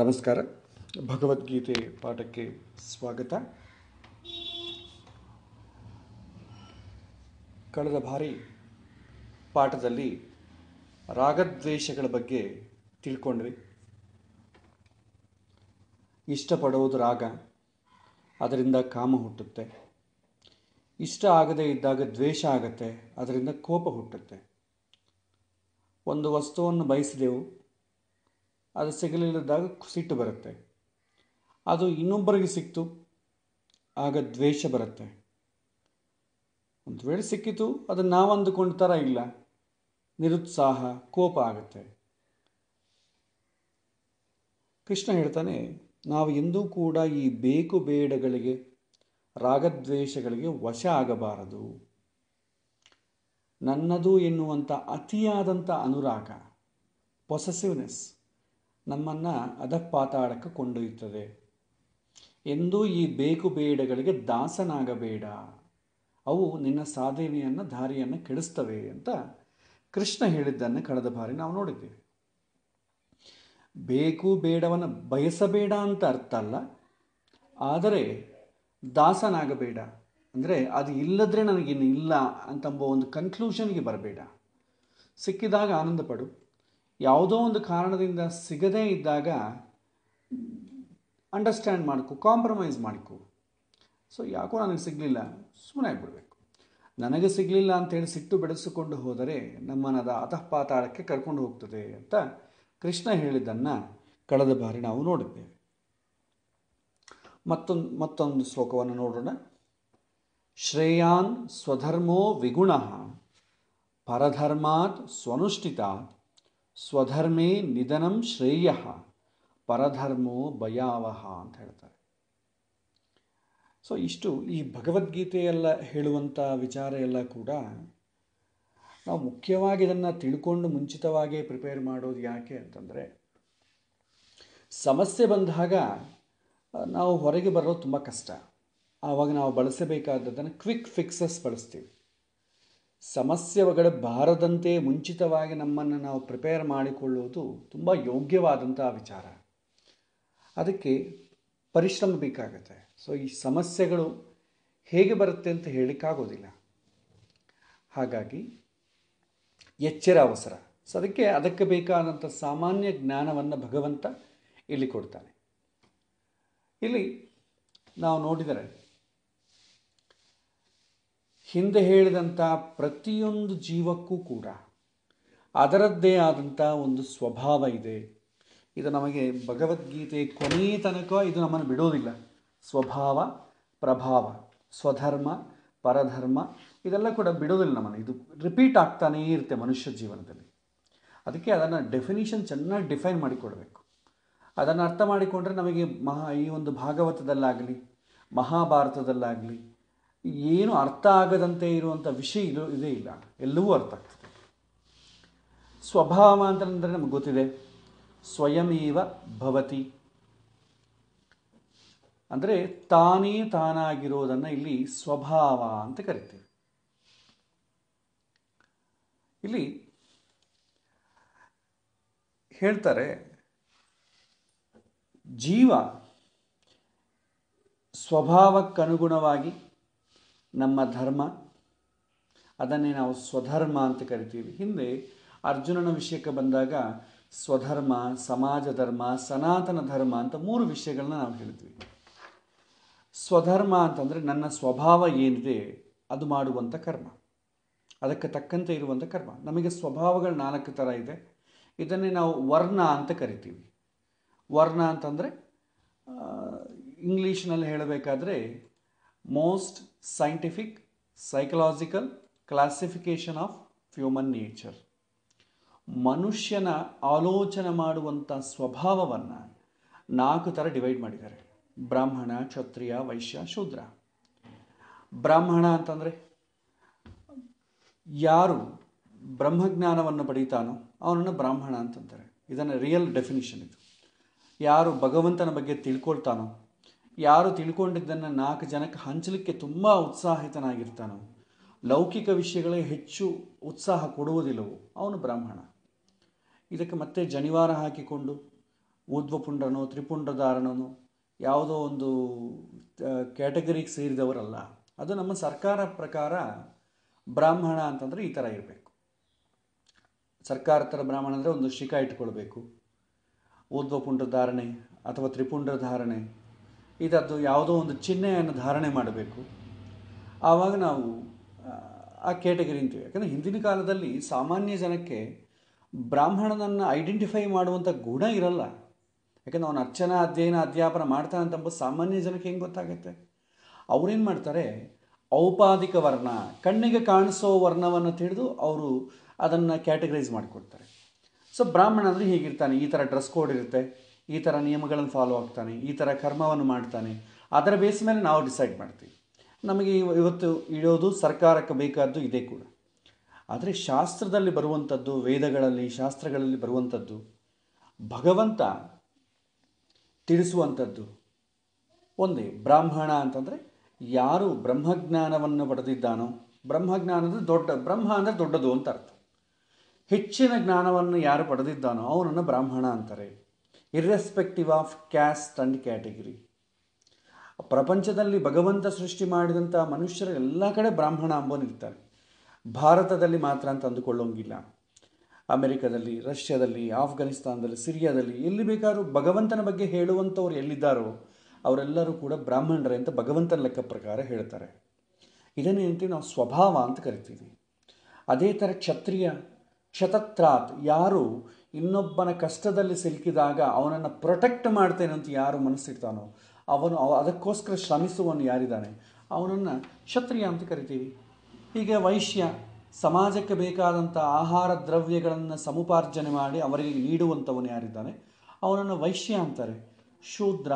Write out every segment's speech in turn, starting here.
ನಮಸ್ಕಾರ ಭಗವದ್ಗೀತೆ ಪಾಠಕ್ಕೆ ಸ್ವಾಗತ ಕಳೆದ ಬಾರಿ ಪಾಠದಲ್ಲಿ ರಾಗದ್ವೇಷಗಳ ಬಗ್ಗೆ ತಿಳ್ಕೊಂಡ್ವಿ ಇಷ್ಟಪಡೋದು ರಾಗ ಅದರಿಂದ ಕಾಮ ಹುಟ್ಟುತ್ತೆ ಇಷ್ಟ ಆಗದೇ ಇದ್ದಾಗ ದ್ವೇಷ ಆಗುತ್ತೆ ಅದರಿಂದ ಕೋಪ ಹುಟ್ಟುತ್ತೆ ಒಂದು ವಸ್ತುವನ್ನು ಬಯಸಿದೆವು ಅದು ಸಿಗಲಿಲ್ಲದಾಗ ಸಿಟ್ಟು ಬರುತ್ತೆ ಅದು ಇನ್ನೊಬ್ಬರಿಗೆ ಸಿಕ್ತು ಆಗ ದ್ವೇಷ ಬರುತ್ತೆ ಒಂದು ವೇಳೆ ಸಿಕ್ಕಿತು ಅದು ನಾವು ಅಂದುಕೊಂಡ ಥರ ಇಲ್ಲ ನಿರುತ್ಸಾಹ ಕೋಪ ಆಗುತ್ತೆ ಕೃಷ್ಣ ಹೇಳ್ತಾನೆ ನಾವು ಎಂದೂ ಕೂಡ ಈ ಬೇಕು ಬೇಡಗಳಿಗೆ ರಾಗದ್ವೇಷಗಳಿಗೆ ವಶ ಆಗಬಾರದು ನನ್ನದು ಎನ್ನುವಂಥ ಅತಿಯಾದಂಥ ಅನುರಾಗ ಪೊಸೆಸಿವ್ನೆಸ್ ನಮ್ಮನ್ನು ಅಧಃಪಾತಾಳಕ್ಕೆ ಕೊಂಡೊಯ್ಯುತ್ತದೆ ಎಂದೂ ಈ ಬೇಕು ಬೇಡಗಳಿಗೆ ದಾಸನಾಗಬೇಡ ಅವು ನಿನ್ನ ಸಾಧನೆಯನ್ನು ದಾರಿಯನ್ನು ಕೆಡಿಸ್ತವೆ ಅಂತ ಕೃಷ್ಣ ಹೇಳಿದ್ದನ್ನು ಕಳೆದ ಬಾರಿ ನಾವು ನೋಡಿದ್ದೀವಿ ಬೇಕು ಬೇಡವನ್ನು ಬಯಸಬೇಡ ಅಂತ ಅರ್ಥ ಅಲ್ಲ ಆದರೆ ದಾಸನಾಗಬೇಡ ಅಂದರೆ ಅದು ಇಲ್ಲದ್ರೆ ನನಗಿನ್ನು ಇಲ್ಲ ಅಂತಂಬ ಒಂದು ಕನ್ಕ್ಲೂಷನ್ಗೆ ಬರಬೇಡ ಸಿಕ್ಕಿದಾಗ ಆನಂದ ಪಡು ಯಾವುದೋ ಒಂದು ಕಾರಣದಿಂದ ಸಿಗದೇ ಇದ್ದಾಗ ಅಂಡರ್ಸ್ಟ್ಯಾಂಡ್ ಮಾಡಿಕೊ ಕಾಂಪ್ರಮೈಸ್ ಮಾಡಿಕೊ ಸೊ ಯಾಕೋ ನನಗೆ ಸಿಗಲಿಲ್ಲ ಸುಮ್ಮನೆ ಆಗಿಬಿಡ್ಬೇಕು ನನಗೆ ಸಿಗಲಿಲ್ಲ ಅಂತೇಳಿ ಸಿಟ್ಟು ಬೆಳೆಸಿಕೊಂಡು ಹೋದರೆ ನಮ್ಮನದ ಅತಃಪಾತಾಳಕ್ಕೆ ಕರ್ಕೊಂಡು ಹೋಗ್ತದೆ ಅಂತ ಕೃಷ್ಣ ಹೇಳಿದ್ದನ್ನು ಕಳೆದ ಬಾರಿ ನಾವು ನೋಡಿದ್ದೇವೆ ಮತ್ತೊಂದು ಮತ್ತೊಂದು ಶ್ಲೋಕವನ್ನು ನೋಡೋಣ ಶ್ರೇಯಾನ್ ಸ್ವಧರ್ಮೋ ವಿಗುಣ ಪರಧರ್ಮಾತ್ ಸ್ವನುಷ್ಠಿತಾತ್ ಸ್ವಧರ್ಮೇ ನಿಧನಂ ಶ್ರೇಯ ಪರಧರ್ಮೋ ಭಯಾವಹ ಅಂತ ಹೇಳ್ತಾರೆ ಸೊ ಇಷ್ಟು ಈ ಭಗವದ್ಗೀತೆಯೆಲ್ಲ ಹೇಳುವಂಥ ವಿಚಾರ ಎಲ್ಲ ಕೂಡ ನಾವು ಮುಖ್ಯವಾಗಿ ಇದನ್ನು ತಿಳ್ಕೊಂಡು ಮುಂಚಿತವಾಗಿ ಪ್ರಿಪೇರ್ ಮಾಡೋದು ಯಾಕೆ ಅಂತಂದರೆ ಸಮಸ್ಯೆ ಬಂದಾಗ ನಾವು ಹೊರಗೆ ಬರೋದು ತುಂಬ ಕಷ್ಟ ಆವಾಗ ನಾವು ಬಳಸಬೇಕಾದದ್ದನ್ನು ಕ್ವಿಕ್ ಫಿಕ್ಸಸ್ ಬಳಸ್ತೀವಿ ಸಮಸ್ಯೆಗಳು ಬಾರದಂತೆ ಮುಂಚಿತವಾಗಿ ನಮ್ಮನ್ನು ನಾವು ಪ್ರಿಪೇರ್ ಮಾಡಿಕೊಳ್ಳುವುದು ತುಂಬ ಯೋಗ್ಯವಾದಂಥ ವಿಚಾರ ಅದಕ್ಕೆ ಪರಿಶ್ರಮ ಬೇಕಾಗುತ್ತೆ ಸೊ ಈ ಸಮಸ್ಯೆಗಳು ಹೇಗೆ ಬರುತ್ತೆ ಅಂತ ಹೇಳಿಕ್ಕಾಗೋದಿಲ್ಲ ಹಾಗಾಗಿ ಎಚ್ಚರ ಅವಸರ ಸೊ ಅದಕ್ಕೆ ಅದಕ್ಕೆ ಬೇಕಾದಂಥ ಸಾಮಾನ್ಯ ಜ್ಞಾನವನ್ನು ಭಗವಂತ ಇಲ್ಲಿ ಕೊಡ್ತಾನೆ ಇಲ್ಲಿ ನಾವು ನೋಡಿದರೆ ಹಿಂದೆ ಹೇಳಿದಂಥ ಪ್ರತಿಯೊಂದು ಜೀವಕ್ಕೂ ಕೂಡ ಅದರದ್ದೇ ಆದಂಥ ಒಂದು ಸ್ವಭಾವ ಇದೆ ಇದು ನಮಗೆ ಭಗವದ್ಗೀತೆ ಕೊನೆಯ ತನಕ ಇದು ನಮ್ಮನ್ನು ಬಿಡೋದಿಲ್ಲ ಸ್ವಭಾವ ಪ್ರಭಾವ ಸ್ವಧರ್ಮ ಪರಧರ್ಮ ಇದೆಲ್ಲ ಕೂಡ ಬಿಡೋದಿಲ್ಲ ನಮ್ಮನ್ನು ಇದು ರಿಪೀಟ್ ಆಗ್ತಾನೇ ಇರುತ್ತೆ ಮನುಷ್ಯ ಜೀವನದಲ್ಲಿ ಅದಕ್ಕೆ ಅದನ್ನು ಡೆಫಿನಿಷನ್ ಚೆನ್ನಾಗಿ ಡಿಫೈನ್ ಮಾಡಿಕೊಡಬೇಕು ಅದನ್ನು ಅರ್ಥ ಮಾಡಿಕೊಂಡ್ರೆ ನಮಗೆ ಮಹಾ ಈ ಒಂದು ಭಾಗವತದಲ್ಲಾಗಲಿ ಮಹಾಭಾರತದಲ್ಲಾಗಲಿ ಏನು ಅರ್ಥ ಆಗದಂತೆ ಇರುವಂಥ ವಿಷಯ ಇದು ಇದೇ ಇಲ್ಲ ಎಲ್ಲವೂ ಅರ್ಥ ಆಗ್ತದೆ ಸ್ವಭಾವ ಅಂತಂದರೆ ನಮ್ಗೆ ಗೊತ್ತಿದೆ ಸ್ವಯಮೇವ ಭವತಿ ಅಂದರೆ ತಾನೇ ತಾನಾಗಿರೋದನ್ನು ಇಲ್ಲಿ ಸ್ವಭಾವ ಅಂತ ಕರಿತೀವಿ ಇಲ್ಲಿ ಹೇಳ್ತಾರೆ ಜೀವ ಸ್ವಭಾವಕ್ಕನುಗುಣವಾಗಿ ನಮ್ಮ ಧರ್ಮ ಅದನ್ನೇ ನಾವು ಸ್ವಧರ್ಮ ಅಂತ ಕರಿತೀವಿ ಹಿಂದೆ ಅರ್ಜುನನ ವಿಷಯಕ್ಕೆ ಬಂದಾಗ ಸ್ವಧರ್ಮ ಸಮಾಜ ಧರ್ಮ ಸನಾತನ ಧರ್ಮ ಅಂತ ಮೂರು ವಿಷಯಗಳನ್ನ ನಾವು ಹೇಳ್ತೀವಿ ಸ್ವಧರ್ಮ ಅಂತಂದರೆ ನನ್ನ ಸ್ವಭಾವ ಏನಿದೆ ಅದು ಮಾಡುವಂಥ ಕರ್ಮ ಅದಕ್ಕೆ ತಕ್ಕಂತೆ ಇರುವಂಥ ಕರ್ಮ ನಮಗೆ ಸ್ವಭಾವಗಳು ನಾಲ್ಕು ಥರ ಇದೆ ಇದನ್ನೇ ನಾವು ವರ್ಣ ಅಂತ ಕರಿತೀವಿ ವರ್ಣ ಅಂತಂದರೆ ಇಂಗ್ಲೀಷ್ನಲ್ಲಿ ಹೇಳಬೇಕಾದ್ರೆ most scientific psychological classification of human nature ಮನುಷ್ಯನ ಆಲೋಚನೆ ಮಾಡುವಂಥ ಸ್ವಭಾವವನ್ನು ನಾಲ್ಕು ಥರ ಡಿವೈಡ್ ಮಾಡಿದ್ದಾರೆ ಬ್ರಾಹ್ಮಣ ಕ್ಷತ್ರಿಯ ವೈಶ್ಯ ಶೂದ್ರ ಬ್ರಾಹ್ಮಣ ಅಂತಂದರೆ ಯಾರು ಬ್ರಹ್ಮಜ್ಞಾನವನ್ನು ಪಡೀತಾನೋ ಅವನನ್ನು ಬ್ರಾಹ್ಮಣ ಅಂತಂತಾರೆ ಇದನ್ನು ರಿಯಲ್ ಡೆಫಿನಿಷನ್ ಇದು ಯಾರು ಭಗವಂತನ ಬಗ್ಗೆ ತಿಳ್ಕೊಳ್ತಾನೋ ಯಾರು ತಿಳ್ಕೊಂಡಿದ್ದನ್ನು ನಾಲ್ಕು ಜನಕ್ಕೆ ಹಂಚಲಿಕ್ಕೆ ತುಂಬ ಉತ್ಸಾಹಿತನಾಗಿರ್ತಾನು ಲೌಕಿಕ ವಿಷಯಗಳೇ ಹೆಚ್ಚು ಉತ್ಸಾಹ ಕೊಡುವುದಿಲ್ಲವೋ ಅವನು ಬ್ರಾಹ್ಮಣ ಇದಕ್ಕೆ ಮತ್ತೆ ಜನಿವಾರ ಹಾಕಿಕೊಂಡು ಊದ್ವಪುಂಡನೋ ತ್ರಿಪುಂಡದಾರನೋ ಯಾವುದೋ ಒಂದು ಕ್ಯಾಟಗರಿಗೆ ಸೇರಿದವರಲ್ಲ ಅದು ನಮ್ಮ ಸರ್ಕಾರ ಪ್ರಕಾರ ಬ್ರಾಹ್ಮಣ ಅಂತಂದರೆ ಈ ಥರ ಇರಬೇಕು ಸರ್ಕಾರ ಥರ ಬ್ರಾಹ್ಮಣ ಅಂದರೆ ಒಂದು ಶಿಖಾ ಇಟ್ಕೊಳ್ಬೇಕು ಊದ್ವಪುಂಡ ಧಾರಣೆ ಅಥವಾ ತ್ರಿಪುಂಡ ಧಾರಣೆ ಇದರದ್ದು ಯಾವುದೋ ಒಂದು ಚಿಹ್ನೆಯನ್ನು ಧಾರಣೆ ಮಾಡಬೇಕು ಆವಾಗ ನಾವು ಆ ಕ್ಯಾಟಗರಿ ಅಂತೀವಿ ಯಾಕಂದರೆ ಹಿಂದಿನ ಕಾಲದಲ್ಲಿ ಸಾಮಾನ್ಯ ಜನಕ್ಕೆ ಬ್ರಾಹ್ಮಣನನ್ನು ಐಡೆಂಟಿಫೈ ಮಾಡುವಂಥ ಗುಣ ಇರಲ್ಲ ಯಾಕಂದ್ರೆ ಅವನು ಅರ್ಚನಾ ಅಧ್ಯಯನ ಅಧ್ಯಾಪನ ಮಾಡ್ತಾನೆ ಅಂತಂಬ ಸಾಮಾನ್ಯ ಜನಕ್ಕೆ ಹೆಂಗೆ ಗೊತ್ತಾಗುತ್ತೆ ಅವ್ರೇನು ಮಾಡ್ತಾರೆ ಔಪಾದಿಕ ವರ್ಣ ಕಣ್ಣಿಗೆ ಕಾಣಿಸೋ ವರ್ಣವನ್ನು ತಿಳಿದು ಅವರು ಅದನ್ನು ಕ್ಯಾಟಗರೈಸ್ ಮಾಡಿಕೊಡ್ತಾರೆ ಸೊ ಬ್ರಾಹ್ಮಣ ಅಂದರೆ ಹೀಗಿರ್ತಾನೆ ಈ ಥರ ಡ್ರೆಸ್ ಕೋಡ್ ಇರುತ್ತೆ ಈ ಥರ ನಿಯಮಗಳನ್ನು ಫಾಲೋ ಆಗ್ತಾನೆ ಈ ಥರ ಕರ್ಮವನ್ನು ಮಾಡ್ತಾನೆ ಅದರ ಬೇಸ್ ಮೇಲೆ ನಾವು ಡಿಸೈಡ್ ಮಾಡ್ತೀವಿ ನಮಗೆ ಇವತ್ತು ಇಡೋದು ಸರ್ಕಾರಕ್ಕೆ ಬೇಕಾದ್ದು ಇದೇ ಕೂಡ ಆದರೆ ಶಾಸ್ತ್ರದಲ್ಲಿ ಬರುವಂಥದ್ದು ವೇದಗಳಲ್ಲಿ ಶಾಸ್ತ್ರಗಳಲ್ಲಿ ಬರುವಂಥದ್ದು ಭಗವಂತ ತಿಳಿಸುವಂಥದ್ದು ಒಂದೇ ಬ್ರಾಹ್ಮಣ ಅಂತಂದರೆ ಯಾರು ಬ್ರಹ್ಮಜ್ಞಾನವನ್ನು ಪಡೆದಿದ್ದಾನೋ ಅಂದರೆ ದೊಡ್ಡ ಬ್ರಹ್ಮ ಅಂದರೆ ದೊಡ್ಡದು ಅಂತ ಅರ್ಥ ಹೆಚ್ಚಿನ ಜ್ಞಾನವನ್ನು ಯಾರು ಪಡೆದಿದ್ದಾನೋ ಅವನನ್ನು ಬ್ರಾಹ್ಮಣ ಅಂತಾರೆ irrespective of caste and category ಪ್ರಪಂಚದಲ್ಲಿ ಭಗವಂತ ಸೃಷ್ಟಿ ಮಾಡಿದಂಥ ಮನುಷ್ಯರು ಎಲ್ಲ ಕಡೆ ಬ್ರಾಹ್ಮಣ ಅಂಬೋನಿರ್ತಾರೆ ಭಾರತದಲ್ಲಿ ಮಾತ್ರ ಅಂತ ಅಂದುಕೊಳ್ಳೋಂಗಿಲ್ಲ ಅಮೆರಿಕದಲ್ಲಿ ರಷ್ಯಾದಲ್ಲಿ ಆಫ್ಘಾನಿಸ್ತಾನದಲ್ಲಿ ಸಿರಿಯಾದಲ್ಲಿ ಎಲ್ಲಿ ಬೇಕಾದ್ರೂ ಭಗವಂತನ ಬಗ್ಗೆ ಹೇಳುವಂಥವ್ರು ಎಲ್ಲಿದ್ದಾರೋ ಅವರೆಲ್ಲರೂ ಕೂಡ ಬ್ರಾಹ್ಮಣರೇ ಅಂತ ಭಗವಂತನ ಲೆಕ್ಕ ಪ್ರಕಾರ ಹೇಳ್ತಾರೆ ಇದನ್ನೇ ನಾವು ಸ್ವಭಾವ ಅಂತ ಕರಿತೀವಿ ಅದೇ ಥರ ಕ್ಷತ್ರಿಯ ಕ್ಷತತ್ರಾತ್ ಯಾರು ಇನ್ನೊಬ್ಬನ ಕಷ್ಟದಲ್ಲಿ ಸಿಲುಕಿದಾಗ ಅವನನ್ನು ಪ್ರೊಟೆಕ್ಟ್ ಮಾಡ್ತೇನೆ ಅಂತ ಯಾರು ಮನಸ್ಸಿಡ್ತಾನೋ ಅವನು ಅದಕ್ಕೋಸ್ಕರ ಶ್ರಮಿಸುವನು ಯಾರಿದ್ದಾನೆ ಅವನನ್ನು ಕ್ಷತ್ರಿಯ ಅಂತ ಕರಿತೀವಿ ಹೀಗೆ ವೈಶ್ಯ ಸಮಾಜಕ್ಕೆ ಬೇಕಾದಂಥ ಆಹಾರ ದ್ರವ್ಯಗಳನ್ನು ಸಮುಪಾರ್ಜನೆ ಮಾಡಿ ಅವರಿಗೆ ನೀಡುವಂಥವನು ಯಾರಿದ್ದಾನೆ ಅವನನ್ನು ವೈಶ್ಯ ಅಂತಾರೆ ಶೂದ್ರ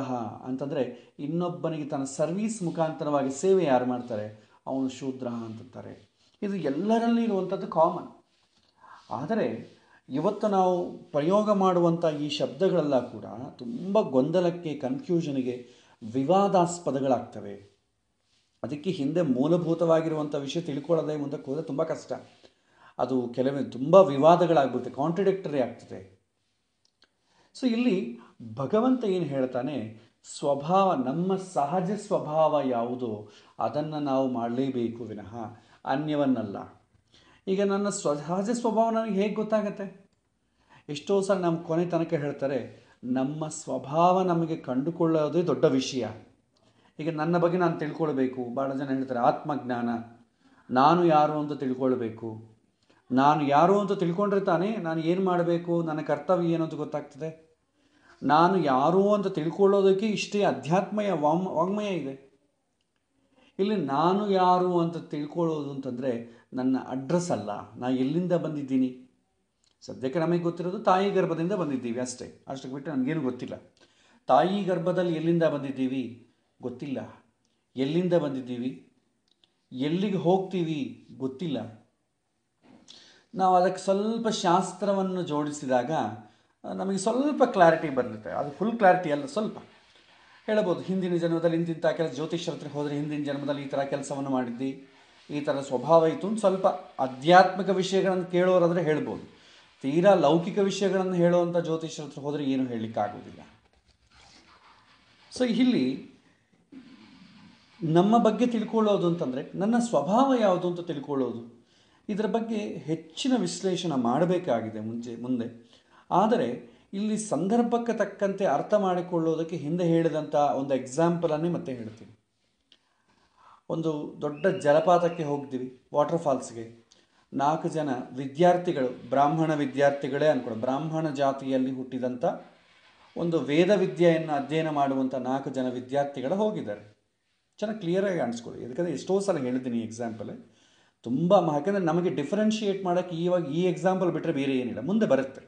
ಅಂತಂದರೆ ಇನ್ನೊಬ್ಬನಿಗೆ ತನ್ನ ಸರ್ವೀಸ್ ಮುಖಾಂತರವಾಗಿ ಸೇವೆ ಯಾರು ಮಾಡ್ತಾರೆ ಅವನು ಶೂದ್ರ ಅಂತಾರೆ ಇದು ಎಲ್ಲರಲ್ಲಿ ಇರುವಂಥದ್ದು ಕಾಮನ್ ಆದರೆ ಇವತ್ತು ನಾವು ಪ್ರಯೋಗ ಮಾಡುವಂಥ ಈ ಶಬ್ದಗಳೆಲ್ಲ ಕೂಡ ತುಂಬ ಗೊಂದಲಕ್ಕೆ ಕನ್ಫ್ಯೂಷನ್ಗೆ ವಿವಾದಾಸ್ಪದಗಳಾಗ್ತವೆ ಅದಕ್ಕೆ ಹಿಂದೆ ಮೂಲಭೂತವಾಗಿರುವಂಥ ವಿಷಯ ತಿಳ್ಕೊಳ್ಳೋದೇ ಮುಂದಕ್ಕೆ ಹೋದರೆ ತುಂಬ ಕಷ್ಟ ಅದು ಕೆಲವೊಮ್ಮೆ ತುಂಬ ವಿವಾದಗಳಾಗ್ಬಿಡುತ್ತೆ ಕಾಂಟ್ರಡಿಕ್ಟರಿ ಆಗ್ತದೆ ಸೊ ಇಲ್ಲಿ ಭಗವಂತ ಏನು ಹೇಳ್ತಾನೆ ಸ್ವಭಾವ ನಮ್ಮ ಸಹಜ ಸ್ವಭಾವ ಯಾವುದೋ ಅದನ್ನು ನಾವು ಮಾಡಲೇಬೇಕು ವಿನಃ ಅನ್ಯವನ್ನಲ್ಲ ಈಗ ನನ್ನ ಸಹಜ ಸ್ವಭಾವ ನನಗೆ ಹೇಗೆ ಗೊತ್ತಾಗತ್ತೆ ಎಷ್ಟೋ ಸಲ ನಮ್ಮ ಕೊನೆ ತನಕ ಹೇಳ್ತಾರೆ ನಮ್ಮ ಸ್ವಭಾವ ನಮಗೆ ಕಂಡುಕೊಳ್ಳೋದೇ ದೊಡ್ಡ ವಿಷಯ ಈಗ ನನ್ನ ಬಗ್ಗೆ ನಾನು ತಿಳ್ಕೊಳ್ಬೇಕು ಭಾಳ ಜನ ಹೇಳ್ತಾರೆ ಆತ್ಮಜ್ಞಾನ ನಾನು ಯಾರು ಅಂತ ತಿಳ್ಕೊಳ್ಬೇಕು ನಾನು ಯಾರು ಅಂತ ತಿಳ್ಕೊಂಡ್ರೆ ತಾನೇ ನಾನು ಏನು ಮಾಡಬೇಕು ನನ್ನ ಕರ್ತವ್ಯ ಏನು ಅಂತ ಗೊತ್ತಾಗ್ತದೆ ನಾನು ಯಾರು ಅಂತ ತಿಳ್ಕೊಳ್ಳೋದಕ್ಕೆ ಇಷ್ಟೇ ಅಧ್ಯಾತ್ಮಯ ವಾಮ್ ವಾಂಗ್ಮಯ ಇದೆ ಇಲ್ಲಿ ನಾನು ಯಾರು ಅಂತ ತಿಳ್ಕೊಳ್ಳೋದು ಅಂತಂದರೆ ನನ್ನ ಅಡ್ರೆಸ್ ಅಲ್ಲ ನಾ ಎಲ್ಲಿಂದ ಬಂದಿದ್ದೀನಿ ಸದ್ಯಕ್ಕೆ ನಮಗೆ ಗೊತ್ತಿರೋದು ತಾಯಿ ಗರ್ಭದಿಂದ ಬಂದಿದ್ದೀವಿ ಅಷ್ಟೇ ಅಷ್ಟಕ್ಕೆ ಬಿಟ್ಟು ನನಗೇನು ಗೊತ್ತಿಲ್ಲ ತಾಯಿ ಗರ್ಭದಲ್ಲಿ ಎಲ್ಲಿಂದ ಬಂದಿದ್ದೀವಿ ಗೊತ್ತಿಲ್ಲ ಎಲ್ಲಿಂದ ಬಂದಿದ್ದೀವಿ ಎಲ್ಲಿಗೆ ಹೋಗ್ತೀವಿ ಗೊತ್ತಿಲ್ಲ ನಾವು ಅದಕ್ಕೆ ಸ್ವಲ್ಪ ಶಾಸ್ತ್ರವನ್ನು ಜೋಡಿಸಿದಾಗ ನಮಗೆ ಸ್ವಲ್ಪ ಕ್ಲಾರಿಟಿ ಬರುತ್ತೆ ಅದು ಫುಲ್ ಕ್ಲಾರಿಟಿ ಅಲ್ಲ ಸ್ವಲ್ಪ ಹೇಳ್ಬೋದು ಹಿಂದಿನ ಜನ್ಮದಲ್ಲಿ ಇಂತಿಂಥ ಕೆಲಸ ಜ್ಯೋತಿಷ್ಯರ ಹತ್ರ ಹೋದರೆ ಹಿಂದಿನ ಜನ್ಮದಲ್ಲಿ ಈ ಥರ ಕೆಲಸವನ್ನು ಮಾಡಿದ್ದಿ ಈ ಥರ ಸ್ವಭಾವ ಇತ್ತು ಸ್ವಲ್ಪ ಆಧ್ಯಾತ್ಮಿಕ ವಿಷಯಗಳನ್ನು ಕೇಳೋರಾದರೆ ಹೇಳ್ಬೋದು ತೀರಾ ಲೌಕಿಕ ವಿಷಯಗಳನ್ನು ಹೇಳುವಂಥ ಜ್ಯೋತಿಷ್ಯರ ಹತ್ರ ಹೋದರೆ ಏನು ಹೇಳಲಿಕ್ಕಾಗೋದಿಲ್ಲ ಸೊ ಇಲ್ಲಿ ನಮ್ಮ ಬಗ್ಗೆ ತಿಳ್ಕೊಳ್ಳೋದು ಅಂತಂದರೆ ನನ್ನ ಸ್ವಭಾವ ಯಾವುದು ಅಂತ ತಿಳ್ಕೊಳ್ಳೋದು ಇದರ ಬಗ್ಗೆ ಹೆಚ್ಚಿನ ವಿಶ್ಲೇಷಣೆ ಮಾಡಬೇಕಾಗಿದೆ ಮುಂಚೆ ಮುಂದೆ ಆದರೆ ಇಲ್ಲಿ ಸಂದರ್ಭಕ್ಕೆ ತಕ್ಕಂತೆ ಅರ್ಥ ಮಾಡಿಕೊಳ್ಳೋದಕ್ಕೆ ಹಿಂದೆ ಹೇಳಿದಂಥ ಒಂದು ಎಕ್ಸಾಂಪಲನ್ನೇ ಮತ್ತೆ ಹೇಳ್ತೀನಿ ಒಂದು ದೊಡ್ಡ ಜಲಪಾತಕ್ಕೆ ಹೋಗ್ತೀವಿ ವಾಟರ್ ಫಾಲ್ಸ್ಗೆ ನಾಲ್ಕು ಜನ ವಿದ್ಯಾರ್ಥಿಗಳು ಬ್ರಾಹ್ಮಣ ವಿದ್ಯಾರ್ಥಿಗಳೇ ಅಂದ್ಕೊಂಡು ಬ್ರಾಹ್ಮಣ ಜಾತಿಯಲ್ಲಿ ಹುಟ್ಟಿದಂಥ ಒಂದು ವೇದ ವಿದ್ಯೆಯನ್ನು ಅಧ್ಯಯನ ಮಾಡುವಂಥ ನಾಲ್ಕು ಜನ ವಿದ್ಯಾರ್ಥಿಗಳು ಹೋಗಿದ್ದಾರೆ ಚೆನ್ನಾಗಿ ಕ್ಲಿಯರಾಗಿ ಕಾಣಿಸ್ಕೊಳ್ಳಿ ಯಾಕಂದರೆ ಎಷ್ಟೋ ಸಲ ಹೇಳಿದ್ದೀನಿ ಈ ಎಕ್ಸಾಂಪಲ್ ತುಂಬ ಯಾಕಂದರೆ ನಮಗೆ ಡಿಫ್ರೆನ್ಷಿಯೇಟ್ ಮಾಡೋಕ್ಕೆ ಇವಾಗ ಈ ಎಕ್ಸಾಂಪಲ್ ಬಿಟ್ಟರೆ ಬೇರೆ ಏನಿಲ್ಲ ಮುಂದೆ ಬರುತ್ತೆ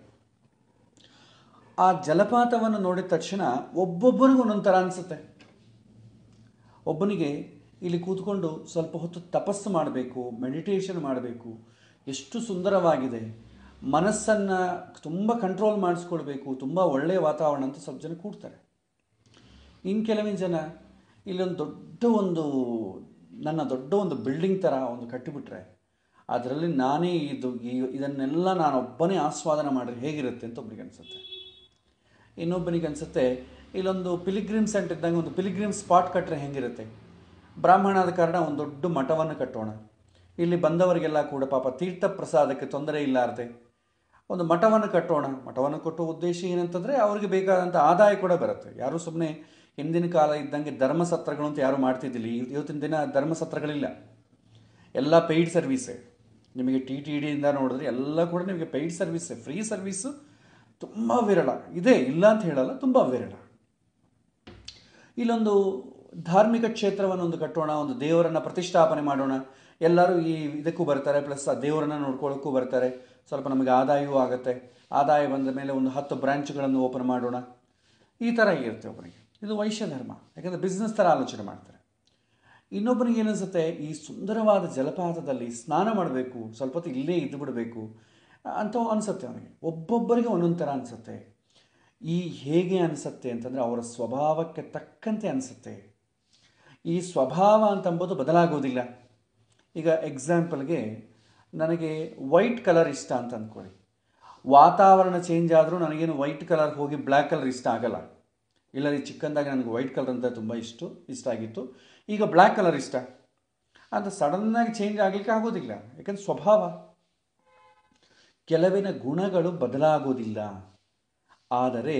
ಆ ಜಲಪಾತವನ್ನು ನೋಡಿದ ತಕ್ಷಣ ಒಬ್ಬೊಬ್ಬನಿಗೂ ಒಂದೊಂಥರ ಅನಿಸುತ್ತೆ ಒಬ್ಬನಿಗೆ ಇಲ್ಲಿ ಕೂತ್ಕೊಂಡು ಸ್ವಲ್ಪ ಹೊತ್ತು ತಪಸ್ಸು ಮಾಡಬೇಕು ಮೆಡಿಟೇಷನ್ ಮಾಡಬೇಕು ಎಷ್ಟು ಸುಂದರವಾಗಿದೆ ಮನಸ್ಸನ್ನು ತುಂಬ ಕಂಟ್ರೋಲ್ ಮಾಡಿಸ್ಕೊಳ್ಬೇಕು ತುಂಬ ಒಳ್ಳೆಯ ವಾತಾವರಣ ಅಂತ ಸ್ವಲ್ಪ ಜನ ಕೂಡ್ತಾರೆ ಇನ್ನು ಕೆಲವಿನ ಜನ ಇಲ್ಲೊಂದು ದೊಡ್ಡ ಒಂದು ನನ್ನ ದೊಡ್ಡ ಒಂದು ಬಿಲ್ಡಿಂಗ್ ಥರ ಒಂದು ಕಟ್ಟಿಬಿಟ್ರೆ ಅದರಲ್ಲಿ ನಾನೇ ಇದು ಇದನ್ನೆಲ್ಲ ನಾನೊಬ್ಬನೇ ಆಸ್ವಾದನೆ ಮಾಡಿದ್ರೆ ಹೇಗಿರುತ್ತೆ ಅಂತ ಒಬ್ಬನಿಗೆ ಅನಿಸುತ್ತೆ ಇನ್ನೊಬ್ಬನಿಗೆ ಅನಿಸುತ್ತೆ ಇಲ್ಲೊಂದು ಪಿಲಿಗ್ರಿಮ್ಸ್ ಅಂತ ಇದ್ದಂಗೆ ಒಂದು ಪಿಲಿಗ್ರಿಮ್ ಸ್ಪಾಟ್ ಕಟ್ಟರೆ ಹೆಂಗಿರುತ್ತೆ ಬ್ರಾಹ್ಮಣದ ಕಾರಣ ಒಂದು ದೊಡ್ಡ ಮಠವನ್ನು ಕಟ್ಟೋಣ ಇಲ್ಲಿ ಬಂದವರಿಗೆಲ್ಲ ಕೂಡ ಪಾಪ ತೀರ್ಥ ಪ್ರಸಾದಕ್ಕೆ ತೊಂದರೆ ಇಲ್ಲಾರದೆ ಒಂದು ಮಠವನ್ನು ಕಟ್ಟೋಣ ಮಠವನ್ನು ಕಟ್ಟುವ ಉದ್ದೇಶ ಏನಂತಂದರೆ ಅವ್ರಿಗೆ ಬೇಕಾದಂಥ ಆದಾಯ ಕೂಡ ಬರುತ್ತೆ ಯಾರೂ ಸುಮ್ಮನೆ ಹಿಂದಿನ ಕಾಲ ಇದ್ದಂಗೆ ಧರ್ಮಸತ್ರಗಳು ಅಂತ ಯಾರು ಮಾಡ್ತಿದ್ದಿಲ್ಲ ಇವತ್ತಿನ ದಿನ ಧರ್ಮಸತ್ರಗಳಿಲ್ಲ ಎಲ್ಲ ಪೇಯ್ಡ್ ಸರ್ವೀಸೆ ನಿಮಗೆ ಟಿ ಟಿ ಡಿಯಿಂದ ನೋಡಿದ್ರೆ ಎಲ್ಲ ಕೂಡ ನಿಮಗೆ ಪೇಯ್ಡ್ ಸರ್ವೀಸೆ ಫ್ರೀ ಸರ್ವೀಸು ತುಂಬ ವಿರಳ ಇದೆ ಇಲ್ಲ ಅಂತ ಹೇಳಲ್ಲ ತುಂಬ ವಿರಳ ಇಲ್ಲೊಂದು ಧಾರ್ಮಿಕ ಕ್ಷೇತ್ರವನ್ನೊಂದು ಕಟ್ಟೋಣ ಒಂದು ದೇವರನ್ನು ಪ್ರತಿಷ್ಠಾಪನೆ ಮಾಡೋಣ ಎಲ್ಲರೂ ಈ ಇದಕ್ಕೂ ಬರ್ತಾರೆ ಪ್ಲಸ್ ಆ ದೇವರನ್ನು ನೋಡ್ಕೊಳ್ಳೋಕ್ಕೂ ಬರ್ತಾರೆ ಸ್ವಲ್ಪ ನಮಗೆ ಆದಾಯವೂ ಆಗುತ್ತೆ ಆದಾಯ ಬಂದ ಮೇಲೆ ಒಂದು ಹತ್ತು ಬ್ರ್ಯಾಂಚ್ಗಳನ್ನು ಓಪನ್ ಮಾಡೋಣ ಈ ಥರ ಇರುತ್ತೆ ಒಬ್ಬನಿಗೆ ಇದು ವೈಶ್ಯ ಧರ್ಮ ಯಾಕಂದರೆ ಬಿಸ್ನೆಸ್ ಥರ ಆಲೋಚನೆ ಮಾಡ್ತಾರೆ ಇನ್ನೊಬ್ಬರಿಗೆ ಏನನ್ಸುತ್ತೆ ಈ ಸುಂದರವಾದ ಜಲಪಾತದಲ್ಲಿ ಸ್ನಾನ ಮಾಡಬೇಕು ಸ್ವಲ್ಪ ಹೊತ್ತು ಇಲ್ಲೇ ಇದ್ದು ಬಿಡಬೇಕು ಅಂತ ಅನಿಸುತ್ತೆ ಅವನಿಗೆ ಒಬ್ಬೊಬ್ಬರಿಗೆ ಒಂದೊಂದು ಥರ ಅನಿಸುತ್ತೆ ಈ ಹೇಗೆ ಅನಿಸುತ್ತೆ ಅಂತಂದರೆ ಅವರ ಸ್ವಭಾವಕ್ಕೆ ತಕ್ಕಂತೆ ಅನಿಸುತ್ತೆ ಈ ಸ್ವಭಾವ ಅಂತಂಬೋದು ಬದಲಾಗೋದಿಲ್ಲ ಈಗ ಎಕ್ಸಾಂಪಲ್ಗೆ ನನಗೆ ವೈಟ್ ಕಲರ್ ಇಷ್ಟ ಅಂತ ಅಂದ್ಕೊಳ್ಳಿ ವಾತಾವರಣ ಚೇಂಜ್ ಆದರೂ ನನಗೇನು ವೈಟ್ ಕಲರ್ ಹೋಗಿ ಬ್ಲ್ಯಾಕ್ ಕಲರ್ ಇಷ್ಟ ಆಗಲ್ಲ ಇಲ್ಲರಿ ಚಿಕ್ಕಂದಾಗ ನನಗೆ ವೈಟ್ ಕಲರ್ ಅಂತ ತುಂಬ ಇಷ್ಟು ಇಷ್ಟ ಆಗಿತ್ತು ಈಗ ಬ್ಲ್ಯಾಕ್ ಕಲರ್ ಇಷ್ಟ ಅದು ಸಡನ್ನಾಗಿ ಚೇಂಜ್ ಆಗಲಿಕ್ಕೆ ಆಗೋದಿಲ್ಲ ಯಾಕೆಂದ್ರೆ ಸ್ವಭಾವ ಕೆಲವಿನ ಗುಣಗಳು ಬದಲಾಗೋದಿಲ್ಲ ಆದರೆ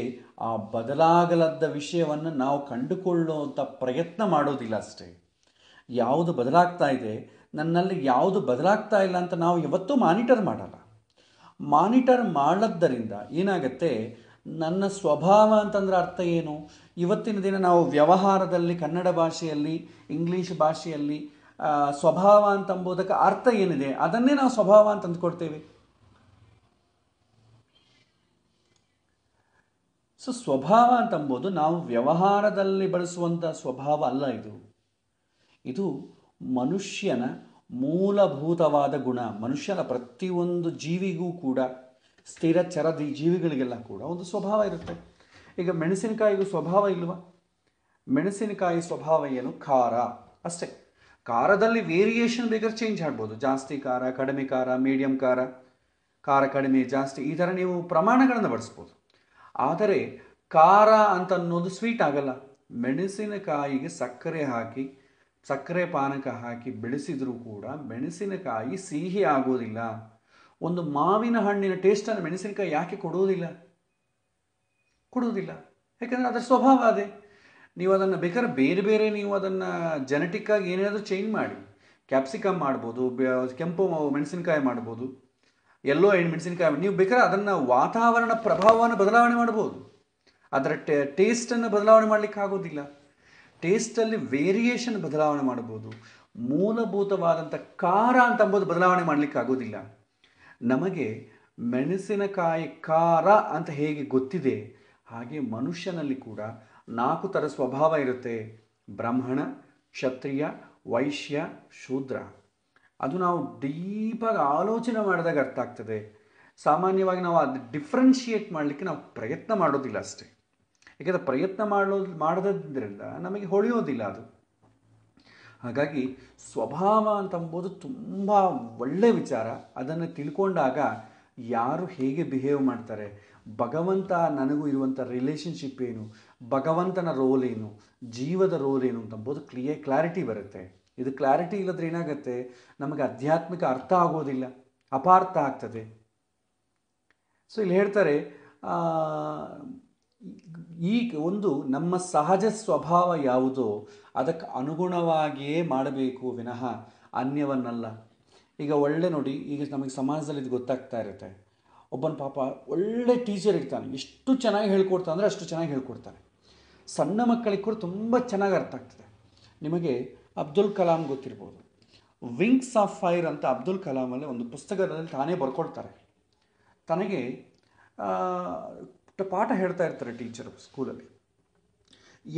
ಆ ಬದಲಾಗಲದ್ದ ವಿಷಯವನ್ನು ನಾವು ಕಂಡುಕೊಳ್ಳುವಂಥ ಪ್ರಯತ್ನ ಮಾಡೋದಿಲ್ಲ ಅಷ್ಟೇ ಯಾವುದು ಬದಲಾಗ್ತಾ ಇದೆ ನನ್ನಲ್ಲಿ ಯಾವುದು ಬದಲಾಗ್ತಾ ಇಲ್ಲ ಅಂತ ನಾವು ಯಾವತ್ತೂ ಮಾನಿಟರ್ ಮಾಡಲ್ಲ ಮಾನಿಟರ್ ಮಾಡದ್ದರಿಂದ ಏನಾಗುತ್ತೆ ನನ್ನ ಸ್ವಭಾವ ಅಂತಂದ್ರೆ ಅರ್ಥ ಏನು ಇವತ್ತಿನ ದಿನ ನಾವು ವ್ಯವಹಾರದಲ್ಲಿ ಕನ್ನಡ ಭಾಷೆಯಲ್ಲಿ ಇಂಗ್ಲೀಷ್ ಭಾಷೆಯಲ್ಲಿ ಸ್ವಭಾವ ಅಂತಂಬುದಕ್ಕೆ ಅರ್ಥ ಏನಿದೆ ಅದನ್ನೇ ನಾವು ಸ್ವಭಾವ ಅಂತ ಅಂದ್ಕೊಡ್ತೇವೆ ಸೊ ಸ್ವಭಾವ ಅಂತಂಬೋದು ನಾವು ವ್ಯವಹಾರದಲ್ಲಿ ಬಳಸುವಂಥ ಸ್ವಭಾವ ಅಲ್ಲ ಇದು ಇದು ಮನುಷ್ಯನ ಮೂಲಭೂತವಾದ ಗುಣ ಮನುಷ್ಯನ ಪ್ರತಿಯೊಂದು ಜೀವಿಗೂ ಕೂಡ ಸ್ಥಿರ ಚರದಿ ಜೀವಿಗಳಿಗೆಲ್ಲ ಕೂಡ ಒಂದು ಸ್ವಭಾವ ಇರುತ್ತೆ ಈಗ ಮೆಣಸಿನಕಾಯಿಗೂ ಸ್ವಭಾವ ಇಲ್ವಾ ಮೆಣಸಿನಕಾಯಿ ಸ್ವಭಾವ ಏನು ಖಾರ ಅಷ್ಟೇ ಖಾರದಲ್ಲಿ ವೇರಿಯೇಷನ್ ಬೇಕಾದ್ರೆ ಚೇಂಜ್ ಆಗ್ಬೋದು ಜಾಸ್ತಿ ಖಾರ ಕಡಿಮೆ ಖಾರ ಮೀಡಿಯಂ ಖಾರ ಖಾರ ಕಡಿಮೆ ಜಾಸ್ತಿ ಈ ಥರ ನೀವು ಪ್ರಮಾಣಗಳನ್ನು ಬಳಸ್ಬೋದು ಆದರೆ ಖಾರ ಅಂತ ಅನ್ನೋದು ಸ್ವೀಟ್ ಆಗಲ್ಲ ಮೆಣಸಿನಕಾಯಿಗೆ ಸಕ್ಕರೆ ಹಾಕಿ ಸಕ್ಕರೆ ಪಾನಕ ಹಾಕಿ ಬೆಳೆಸಿದರೂ ಕೂಡ ಮೆಣಸಿನಕಾಯಿ ಸಿಹಿ ಆಗೋದಿಲ್ಲ ಒಂದು ಮಾವಿನ ಹಣ್ಣಿನ ಟೇಸ್ಟನ್ನು ಮೆಣಸಿನಕಾಯಿ ಯಾಕೆ ಕೊಡುವುದಿಲ್ಲ ಕೊಡುವುದಿಲ್ಲ ಯಾಕಂದರೆ ಅದರ ಸ್ವಭಾವ ಅದೇ ನೀವು ಅದನ್ನು ಬೇಕಾದ್ರೆ ಬೇರೆ ಬೇರೆ ನೀವು ಅದನ್ನು ಜೆನೆಟಿಕ್ಕಾಗಿ ಏನೇನಾದರೂ ಚೇಂಜ್ ಮಾಡಿ ಕ್ಯಾಪ್ಸಿಕಮ್ ಮಾಡ್ಬೋದು ಕೆಂಪು ಮೆಣಸಿನಕಾಯಿ ಮಾಡ್ಬೋದು ಎಲ್ಲೋ ಎಣ್ಣೆ ಮೆಣಸಿನಕಾಯಿ ನೀವು ಬೇಕಾದ್ರೆ ಅದನ್ನು ವಾತಾವರಣ ಪ್ರಭಾವವನ್ನು ಬದಲಾವಣೆ ಮಾಡ್ಬೋದು ಅದರ ಟೇ ಟೇಸ್ಟನ್ನು ಬದಲಾವಣೆ ಮಾಡಲಿಕ್ಕೆ ಆಗೋದಿಲ್ಲ ಟೇಸ್ಟಲ್ಲಿ ವೇರಿಯೇಷನ್ ಬದಲಾವಣೆ ಮಾಡ್ಬೋದು ಮೂಲಭೂತವಾದಂಥ ಖಾರ ಅಂತ ಅಂಬೋದು ಬದಲಾವಣೆ ಮಾಡಲಿಕ್ಕೆ ಆಗೋದಿಲ್ಲ ನಮಗೆ ಮೆಣಸಿನಕಾಯಿ ಖಾರ ಅಂತ ಹೇಗೆ ಗೊತ್ತಿದೆ ಹಾಗೆ ಮನುಷ್ಯನಲ್ಲಿ ಕೂಡ ನಾಲ್ಕು ಥರ ಸ್ವಭಾವ ಇರುತ್ತೆ ಬ್ರಾಹ್ಮಣ ಕ್ಷತ್ರಿಯ ವೈಶ್ಯ ಶೂದ್ರ ಅದು ನಾವು ಡೀಪಾಗಿ ಆಲೋಚನೆ ಮಾಡಿದಾಗ ಅರ್ಥ ಆಗ್ತದೆ ಸಾಮಾನ್ಯವಾಗಿ ನಾವು ಅದು ಡಿಫ್ರೆನ್ಷಿಯೇಟ್ ಮಾಡಲಿಕ್ಕೆ ನಾವು ಪ್ರಯತ್ನ ಮಾಡೋದಿಲ್ಲ ಅಷ್ಟೇ ಏಕೆಂದರೆ ಪ್ರಯತ್ನ ಮಾಡೋದು ಮಾಡೋದ್ರಿಂದ ನಮಗೆ ಹೊಳೆಯೋದಿಲ್ಲ ಅದು ಹಾಗಾಗಿ ಸ್ವಭಾವ ಅಂತಂಬೋದು ತುಂಬ ಒಳ್ಳೆಯ ವಿಚಾರ ಅದನ್ನು ತಿಳ್ಕೊಂಡಾಗ ಯಾರು ಹೇಗೆ ಬಿಹೇವ್ ಮಾಡ್ತಾರೆ ಭಗವಂತ ನನಗೂ ಇರುವಂಥ ರಿಲೇಷನ್ಶಿಪ್ ಏನು ಭಗವಂತನ ರೋಲ್ ಏನು ಜೀವದ ರೋಲ್ ಏನು ಅಂತಂಬೋದು ಕ್ಲಿಯರ್ ಕ್ಲಾರಿಟಿ ಬರುತ್ತೆ ಇದು ಕ್ಲಾರಿಟಿ ಇಲ್ಲದ್ರೆ ಏನಾಗುತ್ತೆ ನಮಗೆ ಆಧ್ಯಾತ್ಮಿಕ ಅರ್ಥ ಆಗೋದಿಲ್ಲ ಅಪಾರ್ಥ ಆಗ್ತದೆ ಸೊ ಇಲ್ಲಿ ಹೇಳ್ತಾರೆ ಈ ಒಂದು ನಮ್ಮ ಸಹಜ ಸ್ವಭಾವ ಯಾವುದೋ ಅದಕ್ಕೆ ಅನುಗುಣವಾಗಿಯೇ ಮಾಡಬೇಕು ವಿನಃ ಅನ್ಯವನ್ನಲ್ಲ ಈಗ ಒಳ್ಳೆ ನೋಡಿ ಈಗ ನಮಗೆ ಸಮಾಜದಲ್ಲಿ ಇದು ಗೊತ್ತಾಗ್ತಾ ಇರುತ್ತೆ ಒಬ್ಬನ ಪಾಪ ಒಳ್ಳೆ ಟೀಚರ್ ಇರ್ತಾನೆ ಎಷ್ಟು ಚೆನ್ನಾಗಿ ಹೇಳ್ಕೊಡ್ತಾನೆ ಅಂದರೆ ಅಷ್ಟು ಚೆನ್ನಾಗಿ ಹೇಳ್ಕೊಡ್ತಾನೆ ಸಣ್ಣ ಮಕ್ಕಳಿಗೆ ಕೂಡ ತುಂಬ ಚೆನ್ನಾಗಿ ಅರ್ಥ ಆಗ್ತದೆ ನಿಮಗೆ ಅಬ್ದುಲ್ ಕಲಾಂ ಗೊತ್ತಿರ್ಬೋದು ವಿಂಗ್ಸ್ ಆಫ್ ಫೈರ್ ಅಂತ ಅಬ್ದುಲ್ ಕಲಾಮಲ್ಲಿ ಒಂದು ಪುಸ್ತಕದಲ್ಲಿ ತಾನೇ ಬರ್ಕೊಡ್ತಾರೆ ತನಗೆ ಪಾಠ ಹೇಳ್ತಾ ಇರ್ತಾರೆ ಟೀಚರು ಸ್ಕೂಲಲ್ಲಿ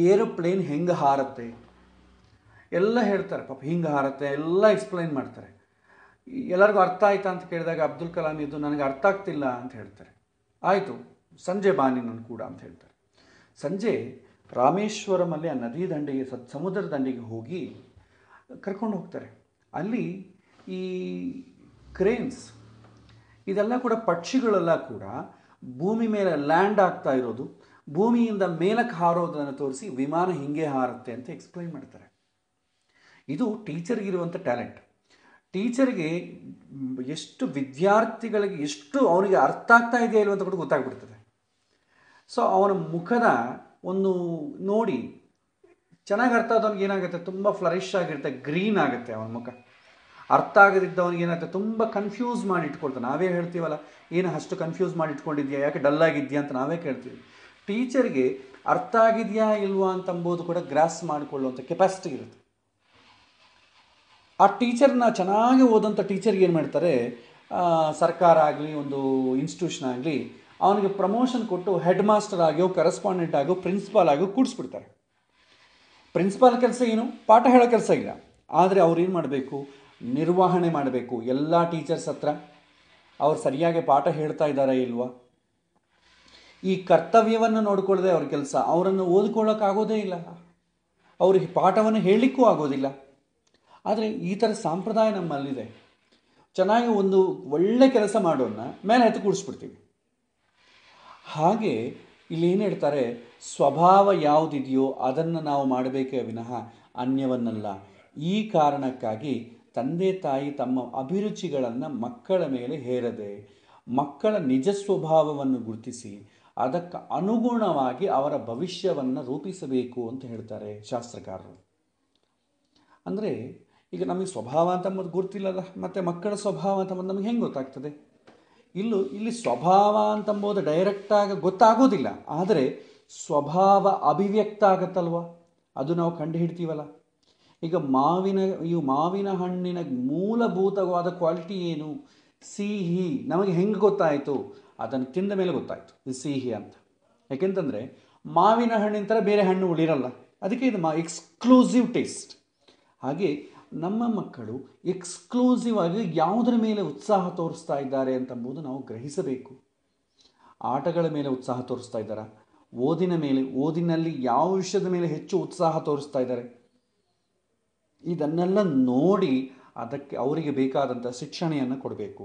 ಏರೋಪ್ಲೇನ್ ಹೆಂಗೆ ಹಾರತ್ತೆ ಎಲ್ಲ ಹೇಳ್ತಾರೆ ಪಾಪ ಹಿಂಗೆ ಹಾರತ್ತೆ ಎಲ್ಲ ಎಕ್ಸ್ಪ್ಲೈನ್ ಮಾಡ್ತಾರೆ ಎಲ್ಲರಿಗೂ ಅರ್ಥ ಆಯ್ತಾ ಅಂತ ಕೇಳಿದಾಗ ಅಬ್ದುಲ್ ಕಲಾಂ ಇದು ನನಗೆ ಅರ್ಥ ಆಗ್ತಿಲ್ಲ ಅಂತ ಹೇಳ್ತಾರೆ ಆಯಿತು ಸಂಜೆ ಬಾನಿ ನನ್ನ ಕೂಡ ಅಂತ ಹೇಳ್ತಾರೆ ಸಂಜೆ ರಾಮೇಶ್ವರಮಲ್ಲಿ ಆ ನದಿ ದಂಡೆಗೆ ಸಮುದ್ರ ದಂಡೆಗೆ ಹೋಗಿ ಕರ್ಕೊಂಡು ಹೋಗ್ತಾರೆ ಅಲ್ಲಿ ಈ ಕ್ರೇನ್ಸ್ ಇದೆಲ್ಲ ಕೂಡ ಪಕ್ಷಿಗಳೆಲ್ಲ ಕೂಡ ಭೂಮಿ ಮೇಲೆ ಲ್ಯಾಂಡ್ ಆಗ್ತಾ ಇರೋದು ಭೂಮಿಯಿಂದ ಮೇಲಕ್ಕೆ ಹಾರೋದನ್ನು ತೋರಿಸಿ ವಿಮಾನ ಹಿಂಗೆ ಹಾರುತ್ತೆ ಅಂತ ಎಕ್ಸ್ಪ್ಲೈನ್ ಮಾಡ್ತಾರೆ ಇದು ಟೀಚರ್ಗಿರುವಂಥ ಟ್ಯಾಲೆಂಟ್ ಟೀಚರ್ಗೆ ಎಷ್ಟು ವಿದ್ಯಾರ್ಥಿಗಳಿಗೆ ಎಷ್ಟು ಅವನಿಗೆ ಅರ್ಥ ಆಗ್ತಾ ಇದೆಯಾ ಇಲ್ವಂತ ಕೂಡ ಗೊತ್ತಾಗ್ಬಿಡ್ತದೆ ಸೊ ಅವನ ಮುಖದ ಒಂದು ನೋಡಿ ಚೆನ್ನಾಗಿ ಅರ್ಥ ಆದವ್ಗೆ ಏನಾಗುತ್ತೆ ತುಂಬ ಫ್ಲರಿಶ್ ಆಗಿರುತ್ತೆ ಗ್ರೀನ್ ಆಗುತ್ತೆ ಅವನ ಮುಖ ಅರ್ಥ ಆಗದಿದ್ದವನಿಗೆ ಏನಾಗುತ್ತೆ ತುಂಬ ಕನ್ಫ್ಯೂಸ್ ಮಾಡಿ ಇಟ್ಕೊಳ್ತಾನೆ ನಾವೇ ಹೇಳ್ತೀವಲ್ಲ ಏನು ಅಷ್ಟು ಕನ್ಫ್ಯೂಸ್ ಮಾಡಿ ಇಟ್ಕೊಂಡಿದ್ಯಾ ಯಾಕೆ ಡಲ್ ಆಗಿದ್ಯಾ ಅಂತ ನಾವೇ ಕೇಳ್ತೀವಿ ಟೀಚರ್ಗೆ ಅರ್ಥ ಆಗಿದೆಯಾ ಇಲ್ವಾ ಅಂಬೋದು ಕೂಡ ಗ್ರಾಸ್ ಮಾಡಿಕೊಳ್ಳುವಂಥ ಕೆಪಾಸಿಟಿ ಇರುತ್ತೆ ಆ ಟೀಚರ್ನ ಚೆನ್ನಾಗಿ ಓದಂಥ ಟೀಚರ್ಗೆ ಏನು ಮಾಡ್ತಾರೆ ಸರ್ಕಾರ ಆಗಲಿ ಒಂದು ಇನ್ಸ್ಟಿಟ್ಯೂಷನ್ ಆಗಲಿ ಅವನಿಗೆ ಪ್ರಮೋಷನ್ ಕೊಟ್ಟು ಹೆಡ್ ಮಾಸ್ಟರ್ ಆಗ್ಯೋ ಕರೆಸ್ಪಾಂಡೆಂಟ್ ಆಗೋ ಪ್ರಿನ್ಸಿಪಾಲ್ ಆಗಿಯೋ ಕೂಡಿಸ್ಬಿಡ್ತಾರೆ ಪ್ರಿನ್ಸಿಪಾಲ್ ಕೆಲಸ ಏನು ಪಾಠ ಹೇಳೋ ಕೆಲಸ ಇಲ್ಲ ಆದರೆ ಅವ್ರು ಏನು ಮಾಡಬೇಕು ನಿರ್ವಹಣೆ ಮಾಡಬೇಕು ಎಲ್ಲ ಟೀಚರ್ಸ್ ಹತ್ರ ಅವ್ರು ಸರಿಯಾಗಿ ಪಾಠ ಹೇಳ್ತಾ ಇದ್ದಾರೆ ಇಲ್ವಾ ಈ ಕರ್ತವ್ಯವನ್ನು ನೋಡಿಕೊಳ್ಳದೆ ಅವ್ರ ಕೆಲಸ ಅವರನ್ನು ಓದ್ಕೊಳ್ಳೋಕ್ಕಾಗೋದೇ ಇಲ್ಲ ಅವರು ಪಾಠವನ್ನು ಹೇಳಲಿಕ್ಕೂ ಆಗೋದಿಲ್ಲ ಆದರೆ ಈ ಥರ ಸಂಪ್ರದಾಯ ನಮ್ಮಲ್ಲಿದೆ ಚೆನ್ನಾಗಿ ಒಂದು ಒಳ್ಳೆ ಕೆಲಸ ಮಾಡೋಣ ಮೇಲೆ ಹತ್ತು ಕೂಡಿಸ್ಬಿಡ್ತೀವಿ ಹಾಗೆ ಇಲ್ಲಿ ಏನು ಹೇಳ್ತಾರೆ ಸ್ವಭಾವ ಯಾವುದಿದೆಯೋ ಅದನ್ನು ನಾವು ಮಾಡಬೇಕೇ ವಿನಃ ಅನ್ಯವನ್ನಲ್ಲ ಈ ಕಾರಣಕ್ಕಾಗಿ ತಂದೆ ತಾಯಿ ತಮ್ಮ ಅಭಿರುಚಿಗಳನ್ನು ಮಕ್ಕಳ ಮೇಲೆ ಹೇರದೆ ಮಕ್ಕಳ ನಿಜ ಸ್ವಭಾವವನ್ನು ಗುರುತಿಸಿ ಅದಕ್ಕೆ ಅನುಗುಣವಾಗಿ ಅವರ ಭವಿಷ್ಯವನ್ನು ರೂಪಿಸಬೇಕು ಅಂತ ಹೇಳ್ತಾರೆ ಶಾಸ್ತ್ರಕಾರರು ಅಂದರೆ ಈಗ ನಮಗೆ ಸ್ವಭಾವ ಅಂತ ಗುರುತಿಲ್ಲದ ಮತ್ತು ಮಕ್ಕಳ ಸ್ವಭಾವ ಅಂತ ನಮಗೆ ಹೆಂಗೆ ಗೊತ್ತಾಗ್ತದೆ ಇಲ್ಲೂ ಇಲ್ಲಿ ಸ್ವಭಾವ ಅಂತಂಬೋದು ಡೈರೆಕ್ಟಾಗಿ ಗೊತ್ತಾಗೋದಿಲ್ಲ ಆದರೆ ಸ್ವಭಾವ ಅಭಿವ್ಯಕ್ತ ಆಗತ್ತಲ್ವ ಅದು ನಾವು ಕಂಡು ಹಿಡ್ತೀವಲ್ಲ ಈಗ ಮಾವಿನ ಈ ಮಾವಿನ ಹಣ್ಣಿನ ಮೂಲಭೂತವಾದ ಕ್ವಾಲಿಟಿ ಏನು ಸಿಹಿ ನಮಗೆ ಹೆಂಗೆ ಗೊತ್ತಾಯಿತು ಅದನ್ನು ತಿಂದ ಮೇಲೆ ಗೊತ್ತಾಯಿತು ಇದು ಸಿಹಿ ಅಂತ ಯಾಕೆಂತಂದರೆ ಮಾವಿನ ಹಣ್ಣಿನ ಥರ ಬೇರೆ ಹಣ್ಣು ಉಳಿರಲ್ಲ ಅದಕ್ಕೆ ಇದು ಮಾ ಎಕ್ಸ್ಕ್ಲೂಸಿವ್ ಟೇಸ್ಟ್ ಹಾಗೆ ನಮ್ಮ ಮಕ್ಕಳು ಎಕ್ಸ್ಕ್ಲೂಸಿವ್ ಆಗಿ ಯಾವುದರ ಮೇಲೆ ಉತ್ಸಾಹ ತೋರಿಸ್ತಾ ಇದ್ದಾರೆ ಅಂತಂಬುದು ನಾವು ಗ್ರಹಿಸಬೇಕು ಆಟಗಳ ಮೇಲೆ ಉತ್ಸಾಹ ತೋರಿಸ್ತಾ ಇದ್ದಾರಾ ಓದಿನ ಮೇಲೆ ಓದಿನಲ್ಲಿ ಯಾವ ವಿಷಯದ ಮೇಲೆ ಹೆಚ್ಚು ಉತ್ಸಾಹ ತೋರಿಸ್ತಾ ಇದ್ದಾರೆ ಇದನ್ನೆಲ್ಲ ನೋಡಿ ಅದಕ್ಕೆ ಅವರಿಗೆ ಬೇಕಾದಂಥ ಶಿಕ್ಷಣೆಯನ್ನು ಕೊಡಬೇಕು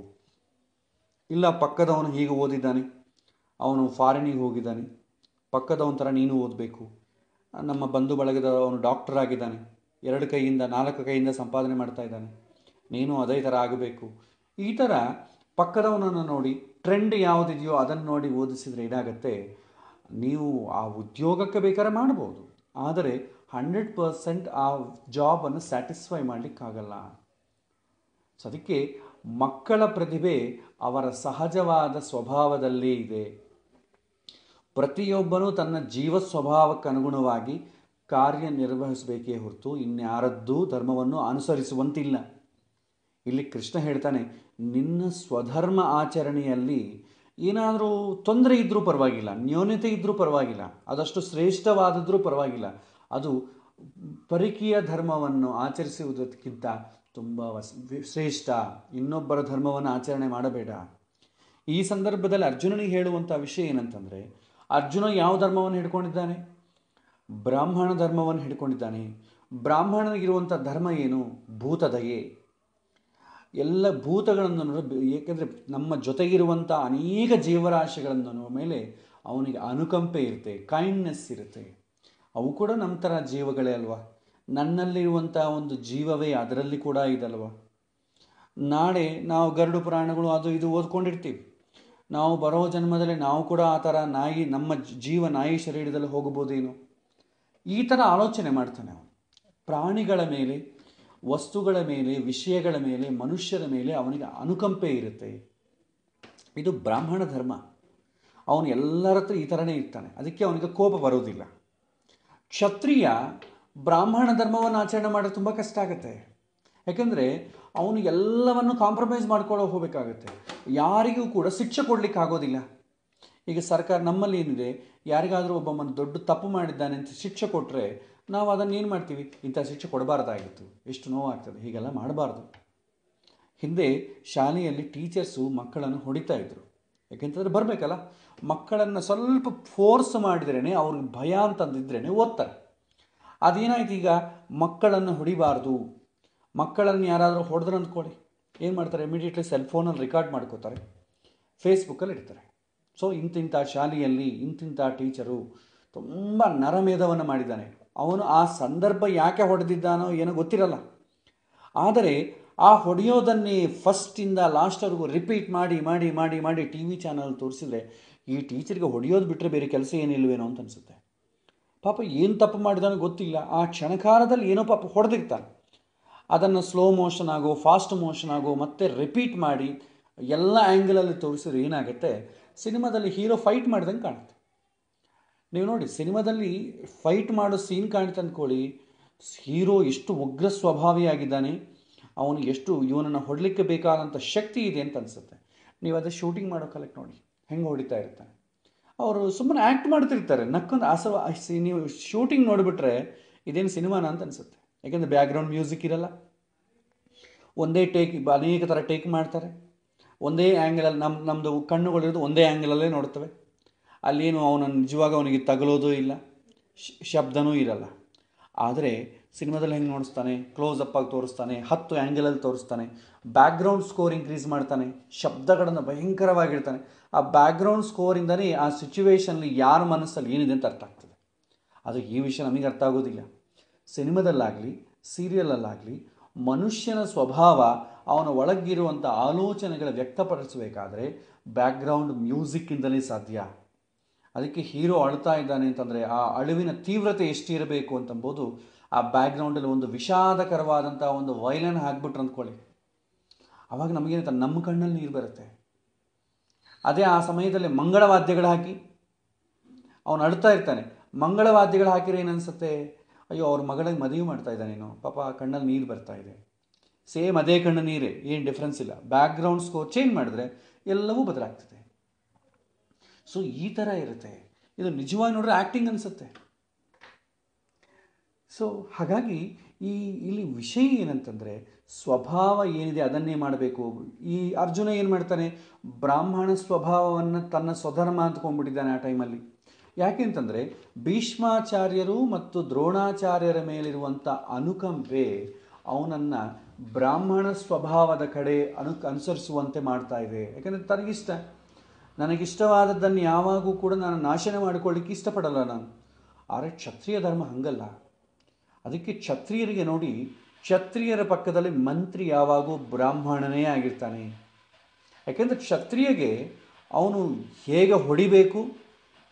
ಇಲ್ಲ ಪಕ್ಕದವನು ಹೀಗೆ ಓದಿದ್ದಾನೆ ಅವನು ಫಾರಿನಿಗೆ ಹೋಗಿದ್ದಾನೆ ಪಕ್ಕದವನ ಥರ ನೀನು ಓದಬೇಕು ನಮ್ಮ ಬಂಧು ಬಳಗದ ಅವನು ಡಾಕ್ಟರ್ ಆಗಿದ್ದಾನೆ ಎರಡು ಕೈಯಿಂದ ನಾಲ್ಕು ಕೈಯಿಂದ ಸಂಪಾದನೆ ಮಾಡ್ತಾ ಇದ್ದಾನೆ ನೀನು ಅದೇ ಥರ ಆಗಬೇಕು ಈ ಥರ ಪಕ್ಕದವನನ್ನು ನೋಡಿ ಟ್ರೆಂಡ್ ಯಾವುದಿದೆಯೋ ಅದನ್ನು ನೋಡಿ ಓದಿಸಿದರೆ ಏನಾಗುತ್ತೆ ನೀವು ಆ ಉದ್ಯೋಗಕ್ಕೆ ಬೇಕಾದ್ರೆ ಮಾಡ್ಬೋದು ಆದರೆ ಹಂಡ್ರೆಡ್ ಪರ್ಸೆಂಟ್ ಆ ಜಾಬನ್ನು ಸ್ಯಾಟಿಸ್ಫೈ ಮಾಡಲಿಕ್ಕಾಗಲ್ಲ ಸೊ ಅದಕ್ಕೆ ಮಕ್ಕಳ ಪ್ರತಿಭೆ ಅವರ ಸಹಜವಾದ ಸ್ವಭಾವದಲ್ಲೇ ಇದೆ ಪ್ರತಿಯೊಬ್ಬನೂ ತನ್ನ ಜೀವ ಸ್ವಭಾವಕ್ಕೆ ಅನುಗುಣವಾಗಿ ಕಾರ್ಯನಿರ್ವಹಿಸಬೇಕೇ ಹೊರತು ಇನ್ಯಾರದ್ದೂ ಧರ್ಮವನ್ನು ಅನುಸರಿಸುವಂತಿಲ್ಲ ಇಲ್ಲಿ ಕೃಷ್ಣ ಹೇಳ್ತಾನೆ ನಿನ್ನ ಸ್ವಧರ್ಮ ಆಚರಣೆಯಲ್ಲಿ ಏನಾದರೂ ತೊಂದರೆ ಇದ್ದರೂ ಪರವಾಗಿಲ್ಲ ನ್ಯೂನತೆ ಇದ್ದರೂ ಪರವಾಗಿಲ್ಲ ಅದಷ್ಟು ಶ್ರೇಷ್ಠವಾದದ್ರೂ ಪರವಾಗಿಲ್ಲ ಅದು ಪರಿಕೀಯ ಧರ್ಮವನ್ನು ಆಚರಿಸುವುದಕ್ಕಿಂತ ತುಂಬ ಶ್ರೇಷ್ಠ ಇನ್ನೊಬ್ಬರ ಧರ್ಮವನ್ನು ಆಚರಣೆ ಮಾಡಬೇಡ ಈ ಸಂದರ್ಭದಲ್ಲಿ ಅರ್ಜುನನಿಗೆ ಹೇಳುವಂಥ ವಿಷಯ ಏನಂತಂದರೆ ಅರ್ಜುನ ಯಾವ ಧರ್ಮವನ್ನು ಹಿಡ್ಕೊಂಡಿದ್ದಾನೆ ಬ್ರಾಹ್ಮಣ ಧರ್ಮವನ್ನು ಹಿಡ್ಕೊಂಡಿದ್ದಾನೆ ಬ್ರಾಹ್ಮಣನಿಗಿರುವಂಥ ಧರ್ಮ ಏನು ಭೂತದಯೆ ಎಲ್ಲ ಭೂತಗಳನ್ನು ನೋಡೋ ಏಕೆಂದರೆ ನಮ್ಮ ಜೊತೆಗಿರುವಂಥ ಅನೇಕ ಜೀವರಾಶಿಗಳನ್ನು ಮೇಲೆ ಅವನಿಗೆ ಅನುಕಂಪೆ ಇರುತ್ತೆ ಕೈಂಡ್ನೆಸ್ ಇರುತ್ತೆ ಅವು ಕೂಡ ನಮ್ಮ ಥರ ಜೀವಗಳೇ ಅಲ್ವಾ ನನ್ನಲ್ಲಿರುವಂಥ ಒಂದು ಜೀವವೇ ಅದರಲ್ಲಿ ಕೂಡ ಇದಲ್ವ ನಾಳೆ ನಾವು ಗರುಡು ಪುರಾಣಗಳು ಅದು ಇದು ಓದ್ಕೊಂಡಿರ್ತೀವಿ ನಾವು ಬರೋ ಜನ್ಮದಲ್ಲಿ ನಾವು ಕೂಡ ಆ ಥರ ನಾಯಿ ನಮ್ಮ ಜೀವ ನಾಯಿ ಶರೀರದಲ್ಲಿ ಹೋಗ್ಬೋದೇನು ಈ ಥರ ಆಲೋಚನೆ ಮಾಡ್ತಾನೆ ಅವನು ಪ್ರಾಣಿಗಳ ಮೇಲೆ ವಸ್ತುಗಳ ಮೇಲೆ ವಿಷಯಗಳ ಮೇಲೆ ಮನುಷ್ಯರ ಮೇಲೆ ಅವನಿಗೆ ಅನುಕಂಪೆ ಇರುತ್ತೆ ಇದು ಬ್ರಾಹ್ಮಣ ಧರ್ಮ ಅವನು ಎಲ್ಲರ ಹತ್ರ ಈ ಥರನೇ ಇರ್ತಾನೆ ಅದಕ್ಕೆ ಅವನಿಗೆ ಕೋಪ ಬರೋದಿಲ್ಲ ಕ್ಷತ್ರಿಯ ಬ್ರಾಹ್ಮಣ ಧರ್ಮವನ್ನು ಆಚರಣೆ ಮಾಡೋದು ತುಂಬ ಕಷ್ಟ ಆಗುತ್ತೆ ಯಾಕೆಂದರೆ ಅವನು ಎಲ್ಲವನ್ನು ಕಾಂಪ್ರಮೈಸ್ ಮಾಡ್ಕೊಳ್ಳೋ ಹೋಗಬೇಕಾಗತ್ತೆ ಯಾರಿಗೂ ಕೂಡ ಶಿಕ್ಷೆ ಕೊಡಲಿಕ್ಕೆ ಆಗೋದಿಲ್ಲ ಈಗ ಸರ್ಕಾರ ನಮ್ಮಲ್ಲಿ ಏನಿದೆ ಯಾರಿಗಾದರೂ ಒಬ್ಬ ದೊಡ್ಡ ತಪ್ಪು ಮಾಡಿದ್ದಾನೆ ಅಂತ ಶಿಕ್ಷೆ ಕೊಟ್ಟರೆ ನಾವು ಅದನ್ನು ಏನು ಮಾಡ್ತೀವಿ ಇಂಥ ಶಿಕ್ಷೆ ಕೊಡಬಾರ್ದಾಗಿತ್ತು ಎಷ್ಟು ನೋವಾಗ್ತದೆ ಹೀಗೆಲ್ಲ ಮಾಡಬಾರ್ದು ಹಿಂದೆ ಶಾಲೆಯಲ್ಲಿ ಟೀಚರ್ಸು ಮಕ್ಕಳನ್ನು ಹೊಡಿತಾ ಇದ್ದರು ಯಾಕೆಂತಂದರೆ ಬರಬೇಕಲ್ಲ ಮಕ್ಕಳನ್ನು ಸ್ವಲ್ಪ ಫೋರ್ಸ್ ಮಾಡಿದ್ರೇ ಅವ್ರಿಗೆ ಭಯ ಅಂತಂದಿದ್ರೇ ಓದ್ತಾರೆ ಅದೇನಾಯ್ತು ಈಗ ಮಕ್ಕಳನ್ನು ಹೊಡಿಬಾರ್ದು ಮಕ್ಕಳನ್ನು ಯಾರಾದರೂ ಹೊಡೆದ್ರು ಅಂದ್ಕೊಳ್ಳಿ ಏನು ಮಾಡ್ತಾರೆ ಇಮಿಡಿಯೇಟ್ಲಿ ಸೆಲ್ ಫೋನಲ್ಲಿ ರೆಕಾರ್ಡ್ ಮಾಡ್ಕೋತಾರೆ ಫೇಸ್ಬುಕ್ಕಲ್ಲಿ ಇಡ್ತಾರೆ ಸೊ ಇಂತಿಂಥ ಶಾಲೆಯಲ್ಲಿ ಇಂತಿಂಥ ಟೀಚರು ತುಂಬ ನರಮೇಧವನ್ನು ಮಾಡಿದ್ದಾನೆ ಅವನು ಆ ಸಂದರ್ಭ ಯಾಕೆ ಹೊಡೆದಿದ್ದಾನೋ ಏನೋ ಗೊತ್ತಿರಲ್ಲ ಆದರೆ ಆ ಹೊಡೆಯೋದನ್ನೇ ಫಸ್ಟಿಂದ ಲಾಸ್ಟವರೆಗೂ ರಿಪೀಟ್ ಮಾಡಿ ಮಾಡಿ ಮಾಡಿ ಮಾಡಿ ಟಿ ವಿ ಚಾನಲ್ ತೋರಿಸಿದ್ರೆ ಈ ಟೀಚರಿಗೆ ಹೊಡೆಯೋದು ಬಿಟ್ಟರೆ ಬೇರೆ ಕೆಲಸ ಏನಿಲ್ವೇನೋ ಅಂತ ಅನಿಸುತ್ತೆ ಪಾಪ ಏನು ತಪ್ಪು ಮಾಡಿದಾನೋ ಗೊತ್ತಿಲ್ಲ ಆ ಕ್ಷಣಕಾಲದಲ್ಲಿ ಏನೋ ಪಾಪ ಹೊಡೆದಿರ್ತಾನೆ ಅದನ್ನು ಸ್ಲೋ ಮೋಷನ್ ಆಗೋ ಫಾಸ್ಟ್ ಮೋಷನ್ ಆಗೋ ಮತ್ತೆ ರಿಪೀಟ್ ಮಾಡಿ ಎಲ್ಲ ಆ್ಯಂಗಲಲ್ಲಿ ತೋರಿಸಿದ್ರೆ ಏನಾಗುತ್ತೆ ಸಿನಿಮಾದಲ್ಲಿ ಹೀರೋ ಫೈಟ್ ಮಾಡ್ದಂಗೆ ಕಾಣುತ್ತೆ ನೀವು ನೋಡಿ ಸಿನಿಮಾದಲ್ಲಿ ಫೈಟ್ ಮಾಡೋ ಸೀನ್ ಕಾಣುತ್ತೆ ಅಂದ್ಕೊಳ್ಳಿ ಹೀರೋ ಎಷ್ಟು ಉಗ್ರ ಸ್ವಭಾವಿಯಾಗಿದ್ದಾನೆ ಅವನು ಎಷ್ಟು ಇವನನ್ನು ಹೊಡಲಿಕ್ಕೆ ಬೇಕಾದಂಥ ಶಕ್ತಿ ಇದೆ ಅಂತ ಅನಿಸುತ್ತೆ ನೀವು ಅದೇ ಶೂಟಿಂಗ್ ಮಾಡೋ ಕಲೆಕ್ಟ್ ನೋಡಿ ಹೆಂಗೆ ಹೊಡಿತಾ ಇರ್ತಾನೆ ಅವರು ಸುಮ್ಮನೆ ಆ್ಯಕ್ಟ್ ಮಾಡ್ತಿರ್ತಾರೆ ನಕ್ಕೊಂದು ಆಸವ ನೀವು ಶೂಟಿಂಗ್ ನೋಡಿಬಿಟ್ರೆ ಇದೇನು ಸಿನಿಮಾನ ಅಂತ ಅನಿಸುತ್ತೆ ಯಾಕೆಂದರೆ ಬ್ಯಾಕ್ಗ್ರೌಂಡ್ ಮ್ಯೂಸಿಕ್ ಇರಲ್ಲ ಒಂದೇ ಟೇಕ್ ಅನೇಕ ಥರ ಟೇಕ್ ಮಾಡ್ತಾರೆ ಒಂದೇ ಆ್ಯಂಗಲಲ್ಲಿ ನಮ್ಮ ನಮ್ಮದು ಕಣ್ಣುಗಳಿರೋದು ಒಂದೇ ಆ್ಯಂಗಲಲ್ಲೇ ನೋಡ್ತವೆ ಅಲ್ಲೇನು ಅವನ ನಿಜವಾಗ ಅವನಿಗೆ ತಗಲೋದು ಇಲ್ಲ ಶಬ್ದನೂ ಇರಲ್ಲ ಆದರೆ ಸಿನಿಮಾದಲ್ಲಿ ಹೆಂಗೆ ನೋಡಿಸ್ತಾನೆ ಕ್ಲೋಸ್ ಅಪ್ ಆಗಿ ತೋರಿಸ್ತಾನೆ ಹತ್ತು ಆ್ಯಂಗಲಲ್ಲಿ ತೋರಿಸ್ತಾನೆ ಬ್ಯಾಕ್ಗ್ರೌಂಡ್ ಸ್ಕೋರ್ ಇನ್ಕ್ರೀಸ್ ಮಾಡ್ತಾನೆ ಶಬ್ದಗಳನ್ನು ಭಯಂಕರವಾಗಿರ್ತಾನೆ ಆ ಬ್ಯಾಕ್ಗ್ರೌಂಡ್ ಸ್ಕೋರಿಂದನೇ ಆ ಸಿಚುವೇಷನಲ್ಲಿ ಯಾರ ಮನಸ್ಸಲ್ಲಿ ಏನಿದೆ ಅಂತ ಅರ್ಥ ಆಗ್ತದೆ ಅದು ಈ ವಿಷಯ ನಮಗೆ ಅರ್ಥ ಆಗೋದಿಲ್ಲ ಸಿನಿಮಾದಲ್ಲಾಗಲಿ ಸೀರಿಯಲಲ್ಲಾಗಲಿ ಮನುಷ್ಯನ ಸ್ವಭಾವ ಅವನ ಒಳಗಿರುವಂಥ ಆಲೋಚನೆಗಳ ವ್ಯಕ್ತಪಡಿಸಬೇಕಾದ್ರೆ ಬ್ಯಾಕ್ಗ್ರೌಂಡ್ ಮ್ಯೂಸಿಕ್ಕಿಂದಲೇ ಸಾಧ್ಯ ಅದಕ್ಕೆ ಹೀರೋ ಅಳ್ತಾ ಇದ್ದಾನೆ ಅಂತಂದರೆ ಆ ಅಳುವಿನ ತೀವ್ರತೆ ಎಷ್ಟಿರಬೇಕು ಅಂತಂಬೋದು ಆ ಬ್ಯಾಕ್ಗ್ರೌಂಡಲ್ಲಿ ಒಂದು ವಿಷಾದಕರವಾದಂಥ ಒಂದು ವೈಲನ್ ಹಾಕ್ಬಿಟ್ರೆ ಅಂದ್ಕೊಳ್ಳಿ ಅವಾಗ ನಮಗೇನಂತ ನಮ್ಮ ಕಣ್ಣಲ್ಲಿ ನೀರು ಬರುತ್ತೆ ಅದೇ ಆ ಸಮಯದಲ್ಲಿ ಮಂಗಳವಾದ್ಯಗಳು ಹಾಕಿ ಅವನು ಅಳ್ತಾ ಇರ್ತಾನೆ ಮಂಗಳವಾದ್ಯಗಳು ಏನು ಏನನ್ಸುತ್ತೆ ಅಯ್ಯೋ ಅವ್ರ ಮಗಳಿಗೆ ಮದುವೆ ಮಾಡ್ತಾ ಇದ್ದಾನೇನು ಪಾಪ ಕಣ್ಣಲ್ಲಿ ನೀರು ಬರ್ತಾ ಇದೆ ಸೇಮ್ ಅದೇ ಕಣ್ಣು ನೀರೇ ಏನು ಡಿಫ್ರೆನ್ಸ್ ಇಲ್ಲ ಬ್ಯಾಕ್ಗ್ರೌಂಡ್ ಸ್ಕೋರ್ ಚೇಂಜ್ ಮಾಡಿದ್ರೆ ಎಲ್ಲವೂ ಬದಲಾಗ್ತದೆ ಸೊ ಈ ಥರ ಇರುತ್ತೆ ಇದು ನಿಜವಾಗಿ ನೋಡ್ರೆ ಆ್ಯಕ್ಟಿಂಗ್ ಅನಿಸುತ್ತೆ ಸೊ ಹಾಗಾಗಿ ಈ ಇಲ್ಲಿ ವಿಷಯ ಏನಂತಂದರೆ ಸ್ವಭಾವ ಏನಿದೆ ಅದನ್ನೇ ಮಾಡಬೇಕು ಈ ಅರ್ಜುನ ಏನು ಮಾಡ್ತಾನೆ ಬ್ರಾಹ್ಮಣ ಸ್ವಭಾವವನ್ನು ತನ್ನ ಸ್ವಧರ್ಮ ಅಂದ್ಕೊಂಡ್ಬಿಟ್ಟಿದ್ದಾನೆ ಆ ಟೈಮಲ್ಲಿ ಯಾಕೆಂತಂದರೆ ಭೀಷ್ಮಾಚಾರ್ಯರು ಮತ್ತು ದ್ರೋಣಾಚಾರ್ಯರ ಮೇಲಿರುವಂಥ ಅನುಕಂಪೆ ಅವನನ್ನು ಬ್ರಾಹ್ಮಣ ಸ್ವಭಾವದ ಕಡೆ ಅನು ಅನುಸರಿಸುವಂತೆ ಮಾಡ್ತಾ ಇದೆ ಯಾಕಂದರೆ ತನಗಿಷ್ಟ ನನಗಿಷ್ಟವಾದದ್ದನ್ನು ಯಾವಾಗೂ ಕೂಡ ನಾನು ನಾಶನ ಮಾಡಿಕೊಳ್ಳಿಕ್ಕೆ ಇಷ್ಟಪಡಲ್ಲ ನಾನು ಆದರೆ ಕ್ಷತ್ರಿಯ ಧರ್ಮ ಹಂಗಲ್ಲ ಅದಕ್ಕೆ ಕ್ಷತ್ರಿಯರಿಗೆ ನೋಡಿ ಕ್ಷತ್ರಿಯರ ಪಕ್ಕದಲ್ಲಿ ಮಂತ್ರಿ ಯಾವಾಗೂ ಬ್ರಾಹ್ಮಣನೇ ಆಗಿರ್ತಾನೆ ಯಾಕೆಂದರೆ ಕ್ಷತ್ರಿಯಗೆ ಅವನು ಹೇಗೆ ಹೊಡಿಬೇಕು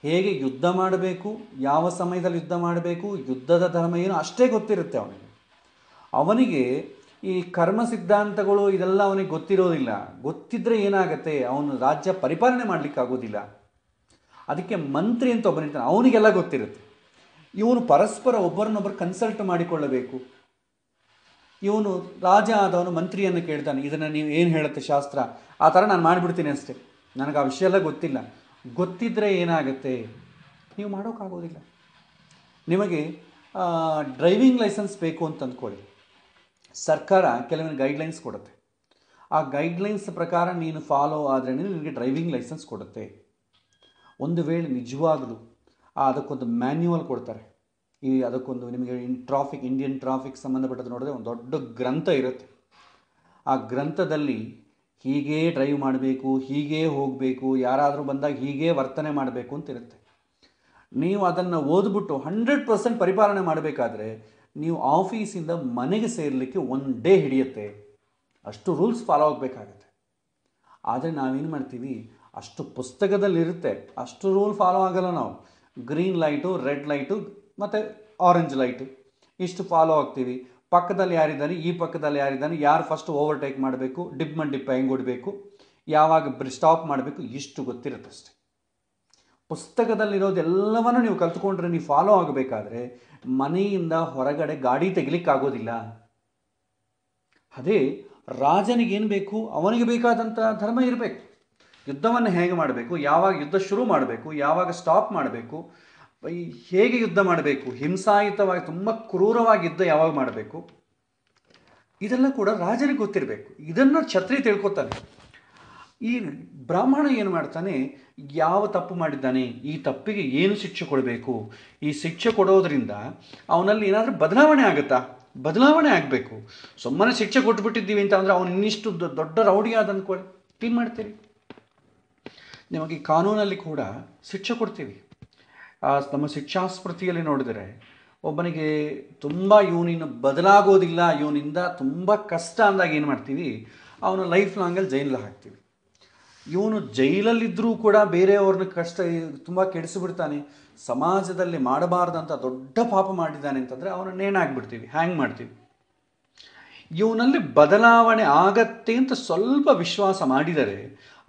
ಹೇಗೆ ಯುದ್ಧ ಮಾಡಬೇಕು ಯಾವ ಸಮಯದಲ್ಲಿ ಯುದ್ಧ ಮಾಡಬೇಕು ಯುದ್ಧದ ಧರ್ಮ ಏನು ಅಷ್ಟೇ ಗೊತ್ತಿರುತ್ತೆ ಅವನಿಗೆ ಅವನಿಗೆ ಈ ಕರ್ಮ ಸಿದ್ಧಾಂತಗಳು ಇದೆಲ್ಲ ಅವನಿಗೆ ಗೊತ್ತಿರೋದಿಲ್ಲ ಗೊತ್ತಿದ್ರೆ ಏನಾಗುತ್ತೆ ಅವನು ರಾಜ್ಯ ಪರಿಪಾಲನೆ ಆಗೋದಿಲ್ಲ ಅದಕ್ಕೆ ಮಂತ್ರಿ ಅಂತ ಒಬ್ಬನಿರ್ತಾನೆ ಅವನಿಗೆಲ್ಲ ಗೊತ್ತಿರುತ್ತೆ ಇವನು ಪರಸ್ಪರ ಒಬ್ಬರನ್ನೊಬ್ಬರು ಕನ್ಸಲ್ಟ್ ಮಾಡಿಕೊಳ್ಳಬೇಕು ಇವನು ರಾಜ ಆದವನು ಮಂತ್ರಿಯನ್ನು ಕೇಳ್ತಾನೆ ಇದನ್ನು ನೀವು ಏನು ಹೇಳುತ್ತೆ ಶಾಸ್ತ್ರ ಆ ಥರ ನಾನು ಮಾಡಿಬಿಡ್ತೀನಿ ಅಷ್ಟೇ ನನಗೆ ಆ ವಿಷಯ ಎಲ್ಲ ಗೊತ್ತಿಲ್ಲ ಗೊತ್ತಿದ್ದರೆ ಏನಾಗುತ್ತೆ ನೀವು ಮಾಡೋಕ್ಕಾಗೋದಿಲ್ಲ ನಿಮಗೆ ಡ್ರೈವಿಂಗ್ ಲೈಸೆನ್ಸ್ ಬೇಕು ಅಂತ ಅಂದ್ಕೊಳ್ಳಿ ಸರ್ಕಾರ ಕೆಲವೊಂದು ಗೈಡ್ಲೈನ್ಸ್ ಕೊಡುತ್ತೆ ಆ ಗೈಡ್ಲೈನ್ಸ್ ಪ್ರಕಾರ ನೀನು ಫಾಲೋ ಆದರೆ ನಿನಗೆ ಡ್ರೈವಿಂಗ್ ಲೈಸೆನ್ಸ್ ಕೊಡುತ್ತೆ ಒಂದು ವೇಳೆ ನಿಜವಾಗಲೂ ಅದಕ್ಕೊಂದು ಮ್ಯಾನ್ಯುವಲ್ ಕೊಡ್ತಾರೆ ಈ ಅದಕ್ಕೊಂದು ನಿಮಗೆ ಇನ್ ಟ್ರಾಫಿಕ್ ಇಂಡಿಯನ್ ಟ್ರಾಫಿಕ್ ಸಂಬಂಧಪಟ್ಟದ್ದು ನೋಡಿದ್ರೆ ಒಂದು ದೊಡ್ಡ ಗ್ರಂಥ ಇರುತ್ತೆ ಆ ಗ್ರಂಥದಲ್ಲಿ ಹೀಗೆ ಡ್ರೈವ್ ಮಾಡಬೇಕು ಹೀಗೆ ಹೋಗಬೇಕು ಯಾರಾದರೂ ಬಂದಾಗ ಹೀಗೆ ವರ್ತನೆ ಮಾಡಬೇಕು ಅಂತ ಇರುತ್ತೆ ನೀವು ಅದನ್ನು ಓದ್ಬಿಟ್ಟು ಹಂಡ್ರೆಡ್ ಪರ್ಸೆಂಟ್ ಪರಿಪಾಲನೆ ಮಾಡಬೇಕಾದ್ರೆ ನೀವು ಆಫೀಸಿಂದ ಮನೆಗೆ ಸೇರಲಿಕ್ಕೆ ಒಂದು ಡೇ ಹಿಡಿಯುತ್ತೆ ಅಷ್ಟು ರೂಲ್ಸ್ ಫಾಲೋ ಆಗಬೇಕಾಗತ್ತೆ ಆದರೆ ನಾವೇನು ಮಾಡ್ತೀವಿ ಅಷ್ಟು ಪುಸ್ತಕದಲ್ಲಿರುತ್ತೆ ಅಷ್ಟು ರೂಲ್ ಫಾಲೋ ಆಗಲ್ಲ ನಾವು ಗ್ರೀನ್ ಲೈಟು ರೆಡ್ ಲೈಟು ಮತ್ತು ಆರೆಂಜ್ ಲೈಟು ಇಷ್ಟು ಫಾಲೋ ಆಗ್ತೀವಿ ಪಕ್ಕದಲ್ಲಿ ಯಾರಿದ್ದಾನೆ ಈ ಪಕ್ಕದಲ್ಲಿ ಯಾರಿದ್ದಾನೆ ಯಾರು ಫಸ್ಟ್ ಓವರ್ಟೇಕ್ ಮಾಡಬೇಕು ಡಿಪ್ ಮಂಡ್ ಡಿಪ್ ಹೆಂಗೆ ಹೊಡಬೇಕು ಯಾವಾಗ ಸ್ಟಾಪ್ ಮಾಡಬೇಕು ಇಷ್ಟು ಗೊತ್ತಿರುತ್ತೆ ಅಷ್ಟೇ ಪುಸ್ತಕದಲ್ಲಿರೋದೆಲ್ಲವನ್ನು ನೀವು ಕಲ್ತ್ಕೊಂಡ್ರೆ ನೀವು ಫಾಲೋ ಆಗಬೇಕಾದ್ರೆ ಮನೆಯಿಂದ ಹೊರಗಡೆ ಗಾಡಿ ತೆಗಿಲಿಕ್ಕಾಗೋದಿಲ್ಲ ಅದೇ ರಾಜನಿಗೇನು ಬೇಕು ಅವನಿಗೆ ಬೇಕಾದಂಥ ಧರ್ಮ ಇರಬೇಕು ಯುದ್ಧವನ್ನು ಹೇಗೆ ಮಾಡಬೇಕು ಯಾವಾಗ ಯುದ್ಧ ಶುರು ಮಾಡಬೇಕು ಯಾವಾಗ ಸ್ಟಾಪ್ ಮಾಡಬೇಕು ಹೇಗೆ ಯುದ್ಧ ಮಾಡಬೇಕು ಹಿಂಸಾಯುತವಾಗಿ ತುಂಬ ಕ್ರೂರವಾಗಿ ಯುದ್ಧ ಯಾವಾಗ ಮಾಡಬೇಕು ಇದೆಲ್ಲ ಕೂಡ ರಾಜನಿಗೆ ಗೊತ್ತಿರಬೇಕು ಇದನ್ನು ಛತ್ರಿ ತಿಳ್ಕೊತಾನೆ ಈ ಬ್ರಾಹ್ಮಣ ಏನು ಮಾಡ್ತಾನೆ ಯಾವ ತಪ್ಪು ಮಾಡಿದ್ದಾನೆ ಈ ತಪ್ಪಿಗೆ ಏನು ಶಿಕ್ಷೆ ಕೊಡಬೇಕು ಈ ಶಿಕ್ಷೆ ಕೊಡೋದ್ರಿಂದ ಅವನಲ್ಲಿ ಏನಾದರೂ ಬದಲಾವಣೆ ಆಗುತ್ತಾ ಬದಲಾವಣೆ ಆಗಬೇಕು ಸುಮ್ಮನೆ ಶಿಕ್ಷೆ ಕೊಟ್ಬಿಟ್ಟಿದ್ದೀವಿ ಅಂತ ಅಂದರೆ ಅವನು ಇನ್ನಿಷ್ಟು ದೊಡ್ಡ ರೌಡಿ ಆದ ಅಂದ್ಕೊಳ್ಳಿ ಏನು ಮಾಡ್ತೀರಿ ನಿಮಗೆ ಕಾನೂನಲ್ಲಿ ಕೂಡ ಶಿಕ್ಷೆ ಕೊಡ್ತೀವಿ ನಮ್ಮ ಶಿಕ್ಷಾಸ್ಮೃತಿಯಲ್ಲಿ ನೋಡಿದರೆ ಒಬ್ಬನಿಗೆ ತುಂಬ ಇವನಿನ್ನು ಬದಲಾಗೋದಿಲ್ಲ ಇವನಿಂದ ತುಂಬ ಕಷ್ಟ ಅಂದಾಗ ಏನು ಮಾಡ್ತೀವಿ ಅವನ ಲೈಫ್ ಲಾಂಗಲ್ಲಿ ಜೈಲಲ್ಲಿ ಹಾಕ್ತೀವಿ ಇವನು ಜೈಲಲ್ಲಿದ್ದರೂ ಕೂಡ ಬೇರೆಯವ್ರನ್ನ ಕಷ್ಟ ತುಂಬ ಕೆಡಿಸಿಬಿಡ್ತಾನೆ ಸಮಾಜದಲ್ಲಿ ಮಾಡಬಾರ್ದಂಥ ದೊಡ್ಡ ಪಾಪ ಮಾಡಿದ್ದಾನೆ ಅಂತಂದರೆ ಅವನು ನೇಣಾಗ್ಬಿಡ್ತೀವಿ ಹ್ಯಾಂಗ್ ಮಾಡ್ತೀವಿ ಇವನಲ್ಲಿ ಬದಲಾವಣೆ ಆಗತ್ತೆ ಅಂತ ಸ್ವಲ್ಪ ವಿಶ್ವಾಸ ಮಾಡಿದರೆ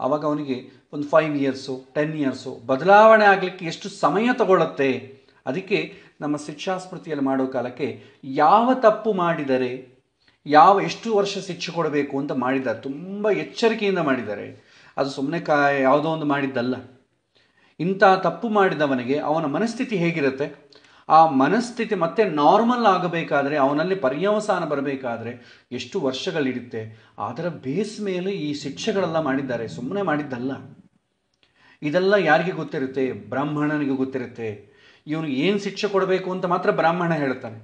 ಅವಾಗ ಅವನಿಗೆ ಒಂದು ಫೈವ್ ಇಯರ್ಸು ಟೆನ್ ಇಯರ್ಸು ಬದಲಾವಣೆ ಆಗಲಿಕ್ಕೆ ಎಷ್ಟು ಸಮಯ ತಗೊಳ್ಳುತ್ತೆ ಅದಕ್ಕೆ ನಮ್ಮ ಸ್ಮೃತಿಯಲ್ಲಿ ಮಾಡೋ ಕಾಲಕ್ಕೆ ಯಾವ ತಪ್ಪು ಮಾಡಿದರೆ ಯಾವ ಎಷ್ಟು ವರ್ಷ ಶಿಕ್ಷೆ ಕೊಡಬೇಕು ಅಂತ ಮಾಡಿದ್ದಾರೆ ತುಂಬ ಎಚ್ಚರಿಕೆಯಿಂದ ಮಾಡಿದ್ದಾರೆ ಅದು ಸುಮ್ಮನೆ ಕಾ ಯಾವುದೋ ಒಂದು ಮಾಡಿದ್ದಲ್ಲ ಇಂಥ ತಪ್ಪು ಮಾಡಿದವನಿಗೆ ಅವನ ಮನಸ್ಥಿತಿ ಹೇಗಿರುತ್ತೆ ಆ ಮನಸ್ಥಿತಿ ಮತ್ತೆ ನಾರ್ಮಲ್ ಆಗಬೇಕಾದರೆ ಅವನಲ್ಲಿ ಪರ್ಯವಸಾನ ಬರಬೇಕಾದ್ರೆ ಎಷ್ಟು ವರ್ಷಗಳಿಡುತ್ತೆ ಅದರ ಬೇಸ್ ಮೇಲೆ ಈ ಶಿಕ್ಷೆಗಳೆಲ್ಲ ಮಾಡಿದ್ದಾರೆ ಸುಮ್ಮನೆ ಮಾಡಿದ್ದಲ್ಲ ಇದೆಲ್ಲ ಯಾರಿಗೆ ಗೊತ್ತಿರುತ್ತೆ ಬ್ರಾಹ್ಮಣನಿಗೆ ಗೊತ್ತಿರುತ್ತೆ ಇವನು ಏನು ಶಿಕ್ಷೆ ಕೊಡಬೇಕು ಅಂತ ಮಾತ್ರ ಬ್ರಾಹ್ಮಣ ಹೇಳ್ತಾನೆ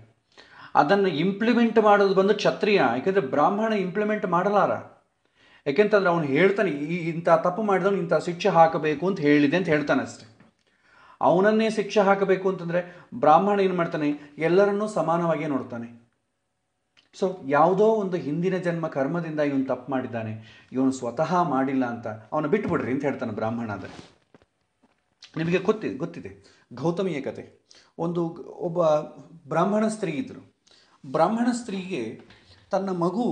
ಅದನ್ನು ಇಂಪ್ಲಿಮೆಂಟ್ ಮಾಡೋದು ಬಂದು ಕ್ಷತ್ರಿಯ ಯಾಕೆಂದರೆ ಬ್ರಾಹ್ಮಣ ಇಂಪ್ಲಿಮೆಂಟ್ ಮಾಡಲಾರ ಯಾಕೆಂತಂದ್ರೆ ಅವನು ಹೇಳ್ತಾನೆ ಈ ಇಂಥ ತಪ್ಪು ಮಾಡಿದವನು ಇಂಥ ಶಿಕ್ಷೆ ಹಾಕಬೇಕು ಅಂತ ಹೇಳಿದೆ ಅಂತ ಹೇಳ್ತಾನೆ ಅಷ್ಟೆ ಅವನನ್ನೇ ಶಿಕ್ಷೆ ಹಾಕಬೇಕು ಅಂತಂದರೆ ಬ್ರಾಹ್ಮಣ ಏನು ಮಾಡ್ತಾನೆ ಎಲ್ಲರನ್ನೂ ಸಮಾನವಾಗಿಯೇ ನೋಡ್ತಾನೆ ಸೊ ಯಾವುದೋ ಒಂದು ಹಿಂದಿನ ಜನ್ಮ ಕರ್ಮದಿಂದ ಇವನು ತಪ್ಪು ಮಾಡಿದ್ದಾನೆ ಇವನು ಸ್ವತಃ ಮಾಡಿಲ್ಲ ಅಂತ ಅವನು ಬಿಟ್ಬಿಡ್ರಿ ಅಂತ ಹೇಳ್ತಾನೆ ಬ್ರಾಹ್ಮಣ ಆದರೆ ನಿಮಗೆ ಗೊತ್ತಿದೆ ಗೊತ್ತಿದೆ ಗೌತಮಿಯ ಕತೆ ಒಂದು ಒಬ್ಬ ಬ್ರಾಹ್ಮಣ ಸ್ತ್ರೀ ಇದ್ದರು ಬ್ರಾಹ್ಮಣ ಸ್ತ್ರೀಗೆ ತನ್ನ ಮಗು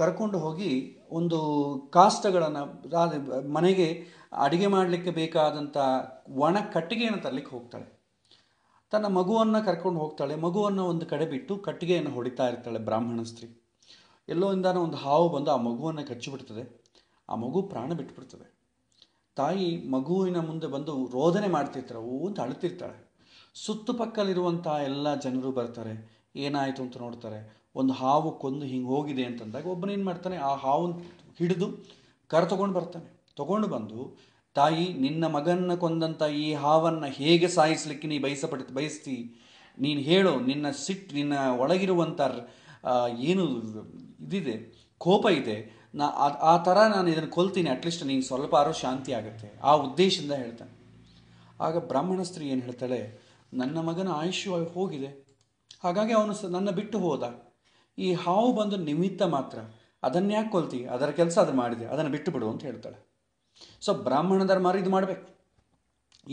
ಕರ್ಕೊಂಡು ಹೋಗಿ ಒಂದು ಕಾಷ್ಟಗಳನ್ನು ಮನೆಗೆ ಅಡುಗೆ ಮಾಡಲಿಕ್ಕೆ ಬೇಕಾದಂಥ ಒಣ ಕಟ್ಟಿಗೆಯನ್ನು ತರಲಿಕ್ಕೆ ಹೋಗ್ತಾಳೆ ತನ್ನ ಮಗುವನ್ನು ಕರ್ಕೊಂಡು ಹೋಗ್ತಾಳೆ ಮಗುವನ್ನು ಒಂದು ಕಡೆ ಬಿಟ್ಟು ಕಟ್ಟಿಗೆಯನ್ನು ಹೊಡಿತಾ ಇರ್ತಾಳೆ ಬ್ರಾಹ್ಮಣ ಸ್ತ್ರೀ ಎಲ್ಲೋಯಿಂದಾನ ಒಂದು ಹಾವು ಬಂದು ಆ ಮಗುವನ್ನು ಕಚ್ಚಿಬಿಡ್ತದೆ ಆ ಮಗು ಪ್ರಾಣ ಬಿಟ್ಟುಬಿಡ್ತದೆ ತಾಯಿ ಮಗುವಿನ ಮುಂದೆ ಬಂದು ರೋದನೆ ಮಾಡ್ತಿರ್ತಾರೆ ಹೂವು ಅಂತ ಅಳ್ತಿರ್ತಾಳೆ ಸುತ್ತುಪಕ್ಕಲಿರುವಂಥ ಎಲ್ಲ ಜನರು ಬರ್ತಾರೆ ಏನಾಯಿತು ಅಂತ ನೋಡ್ತಾರೆ ಒಂದು ಹಾವು ಕೊಂದು ಹಿಂಗೆ ಹೋಗಿದೆ ಅಂತಂದಾಗ ಒಬ್ಬನೇನು ಮಾಡ್ತಾನೆ ಆ ಹಾವನ್ನು ಹಿಡಿದು ಕರ ತಗೊಂಡು ಬರ್ತಾನೆ ತಗೊಂಡು ಬಂದು ತಾಯಿ ನಿನ್ನ ಮಗನ್ನ ಕೊಂದಂಥ ಈ ಹಾವನ್ನು ಹೇಗೆ ಸಾಯಿಸ್ಲಿಕ್ಕೆ ನೀ ಬಯಸಪಡ ಬಯಸ್ತಿ ನೀನು ಹೇಳೋ ನಿನ್ನ ಸಿಟ್ಟು ನಿನ್ನ ಒಳಗಿರುವಂಥ ಏನು ಇದಿದೆ ಕೋಪ ಇದೆ ನಾ ಆ ಥರ ನಾನು ಇದನ್ನು ಕೊಲ್ತೀನಿ ಅಟ್ಲೀಸ್ಟ್ ನೀನು ಸ್ವಲ್ಪ ಆರೋ ಶಾಂತಿ ಆಗುತ್ತೆ ಆ ಉದ್ದೇಶದಿಂದ ಹೇಳ್ತಾನೆ ಆಗ ಬ್ರಾಹ್ಮಣ ಸ್ತ್ರೀ ಏನು ಹೇಳ್ತಾಳೆ ನನ್ನ ಮಗನ ಆಯುಷ್ಯ ಹೋಗಿದೆ ಹಾಗಾಗಿ ಅವನು ನನ್ನ ಬಿಟ್ಟು ಹೋದ ಈ ಹಾವು ಬಂದು ನಿಮಿತ್ತ ಮಾತ್ರ ಅದನ್ನ ಯಾಕೆ ಕೊಲ್ತಿ ಅದರ ಕೆಲಸ ಅದು ಮಾಡಿದೆ ಅದನ್ನು ಬಿಟ್ಟು ಬಿಡು ಅಂತ ಹೇಳ್ತಾಳೆ ಸೊ ಬ್ರಾಹ್ಮಣ ಧರ್ಮಾರು ಇದು ಮಾಡಬೇಕು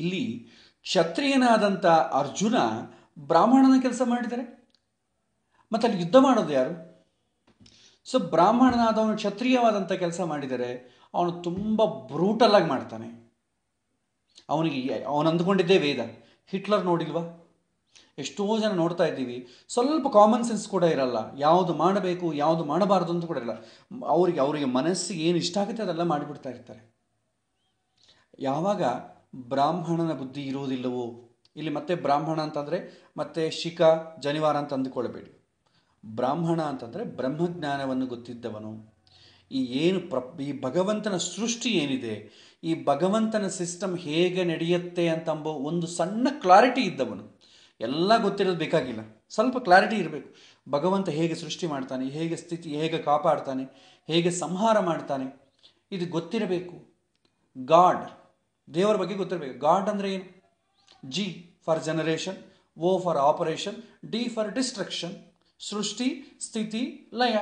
ಇಲ್ಲಿ ಕ್ಷತ್ರಿಯನಾದಂಥ ಅರ್ಜುನ ಬ್ರಾಹ್ಮಣನ ಕೆಲಸ ಮಾಡಿದರೆ ಮತ್ತು ಅಲ್ಲಿ ಯುದ್ಧ ಮಾಡೋದು ಯಾರು ಸೊ ಬ್ರಾಹ್ಮಣನಾದವನು ಕ್ಷತ್ರಿಯವಾದಂಥ ಕೆಲಸ ಮಾಡಿದರೆ ಅವನು ತುಂಬ ಆಗಿ ಮಾಡ್ತಾನೆ ಅವನಿಗೆ ಅವನು ಅಂದುಕೊಂಡಿದ್ದೇ ವೇದ ಹಿಟ್ಲರ್ ನೋಡಿಲ್ವಾ ಎಷ್ಟೋ ಜನ ನೋಡ್ತಾ ಇದ್ದೀವಿ ಸ್ವಲ್ಪ ಕಾಮನ್ ಸೆನ್ಸ್ ಕೂಡ ಇರಲ್ಲ ಯಾವುದು ಮಾಡಬೇಕು ಯಾವುದು ಮಾಡಬಾರ್ದು ಅಂತ ಕೂಡ ಇರಲ್ಲ ಅವರಿಗೆ ಅವರಿಗೆ ಮನಸ್ಸಿಗೆ ಏನು ಇಷ್ಟ ಆಗುತ್ತೆ ಅದೆಲ್ಲ ಮಾಡಿಬಿಡ್ತಾ ಇರ್ತಾರೆ ಯಾವಾಗ ಬ್ರಾಹ್ಮಣನ ಬುದ್ಧಿ ಇರುವುದಿಲ್ಲವೋ ಇಲ್ಲಿ ಮತ್ತೆ ಬ್ರಾಹ್ಮಣ ಅಂತಂದರೆ ಮತ್ತೆ ಶಿಕ ಜನಿವಾರ ಅಂತ ಅಂದುಕೊಳ್ಳಬೇಡಿ ಬ್ರಾಹ್ಮಣ ಅಂತಂದರೆ ಬ್ರಹ್ಮಜ್ಞಾನವನ್ನು ಗೊತ್ತಿದ್ದವನು ಈ ಏನು ಪ್ರ ಈ ಭಗವಂತನ ಸೃಷ್ಟಿ ಏನಿದೆ ಈ ಭಗವಂತನ ಸಿಸ್ಟಮ್ ಹೇಗೆ ನಡೆಯುತ್ತೆ ಅಂತಂಬ ಒಂದು ಸಣ್ಣ ಕ್ಲಾರಿಟಿ ಇದ್ದವನು ಎಲ್ಲ ಗೊತ್ತಿರೋದು ಬೇಕಾಗಿಲ್ಲ ಸ್ವಲ್ಪ ಕ್ಲಾರಿಟಿ ಇರಬೇಕು ಭಗವಂತ ಹೇಗೆ ಸೃಷ್ಟಿ ಮಾಡ್ತಾನೆ ಹೇಗೆ ಸ್ಥಿತಿ ಹೇಗೆ ಕಾಪಾಡ್ತಾನೆ ಹೇಗೆ ಸಂಹಾರ ಮಾಡ್ತಾನೆ ಇದು ಗೊತ್ತಿರಬೇಕು ಗಾಡ್ ದೇವರ ಬಗ್ಗೆ ಗೊತ್ತಿರಬೇಕು ಗಾಡ್ ಅಂದರೆ ಏನು G for generation O for operation D for destruction ಸೃಷ್ಟಿ ಸ್ಥಿತಿ ಲಯ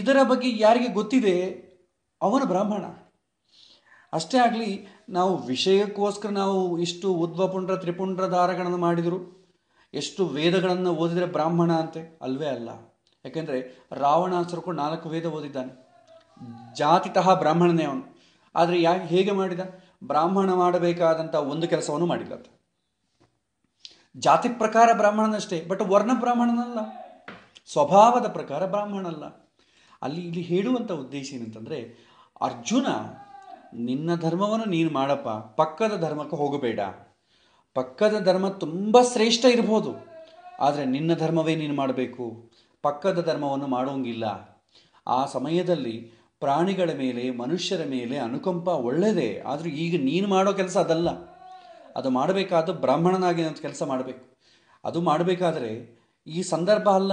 ಇದರ ಬಗ್ಗೆ ಯಾರಿಗೆ ಗೊತ್ತಿದೆ ಅವನು ಬ್ರಾಹ್ಮಣ ಅಷ್ಟೇ ಆಗಲಿ ನಾವು ವಿಷಯಕ್ಕೋಸ್ಕರ ನಾವು ಇಷ್ಟು ಉದ್ವಪುಂಡ್ರ ತ್ರಿಪುಂಡ್ರ ದಾರಗಳನ್ನು ಮಾಡಿದರು ಎಷ್ಟು ವೇದಗಳನ್ನು ಓದಿದರೆ ಬ್ರಾಹ್ಮಣ ಅಂತೆ ಅಲ್ವೇ ಅಲ್ಲ ಯಾಕೆಂದರೆ ರಾವಣ ಕೂಡ ನಾಲ್ಕು ವೇದ ಓದಿದ್ದಾನೆ ಜಾತಿತಃ ಬ್ರಾಹ್ಮಣನೇ ಅವನು ಆದರೆ ಯಾ ಹೇಗೆ ಮಾಡಿದ ಬ್ರಾಹ್ಮಣ ಮಾಡಬೇಕಾದಂಥ ಒಂದು ಕೆಲಸವನ್ನು ಮಾಡಿಲ್ಲ ಜಾತಿ ಪ್ರಕಾರ ಬ್ರಾಹ್ಮಣನಷ್ಟೇ ಬಟ್ ವರ್ಣ ಬ್ರಾಹ್ಮಣನಲ್ಲ ಸ್ವಭಾವದ ಪ್ರಕಾರ ಅಲ್ಲ ಅಲ್ಲಿ ಇಲ್ಲಿ ಹೇಳುವಂಥ ಉದ್ದೇಶ ಏನಂತಂದರೆ ಅರ್ಜುನ ನಿನ್ನ ಧರ್ಮವನ್ನು ನೀನು ಮಾಡಪ್ಪ ಪಕ್ಕದ ಧರ್ಮಕ್ಕೆ ಹೋಗಬೇಡ ಪಕ್ಕದ ಧರ್ಮ ತುಂಬ ಶ್ರೇಷ್ಠ ಇರ್ಬೋದು ಆದರೆ ನಿನ್ನ ಧರ್ಮವೇ ನೀನು ಮಾಡಬೇಕು ಪಕ್ಕದ ಧರ್ಮವನ್ನು ಮಾಡೋಂಗಿಲ್ಲ ಆ ಸಮಯದಲ್ಲಿ ಪ್ರಾಣಿಗಳ ಮೇಲೆ ಮನುಷ್ಯರ ಮೇಲೆ ಅನುಕಂಪ ಒಳ್ಳೆಯದೇ ಆದರೂ ಈಗ ನೀನು ಮಾಡೋ ಕೆಲಸ ಅದಲ್ಲ ಅದು ಮಾಡಬೇಕಾದ ಬ್ರಾಹ್ಮಣನಾಗಿ ಕೆಲಸ ಮಾಡಬೇಕು ಅದು ಮಾಡಬೇಕಾದ್ರೆ ಈ ಸಂದರ್ಭ ಅಲ್ಲ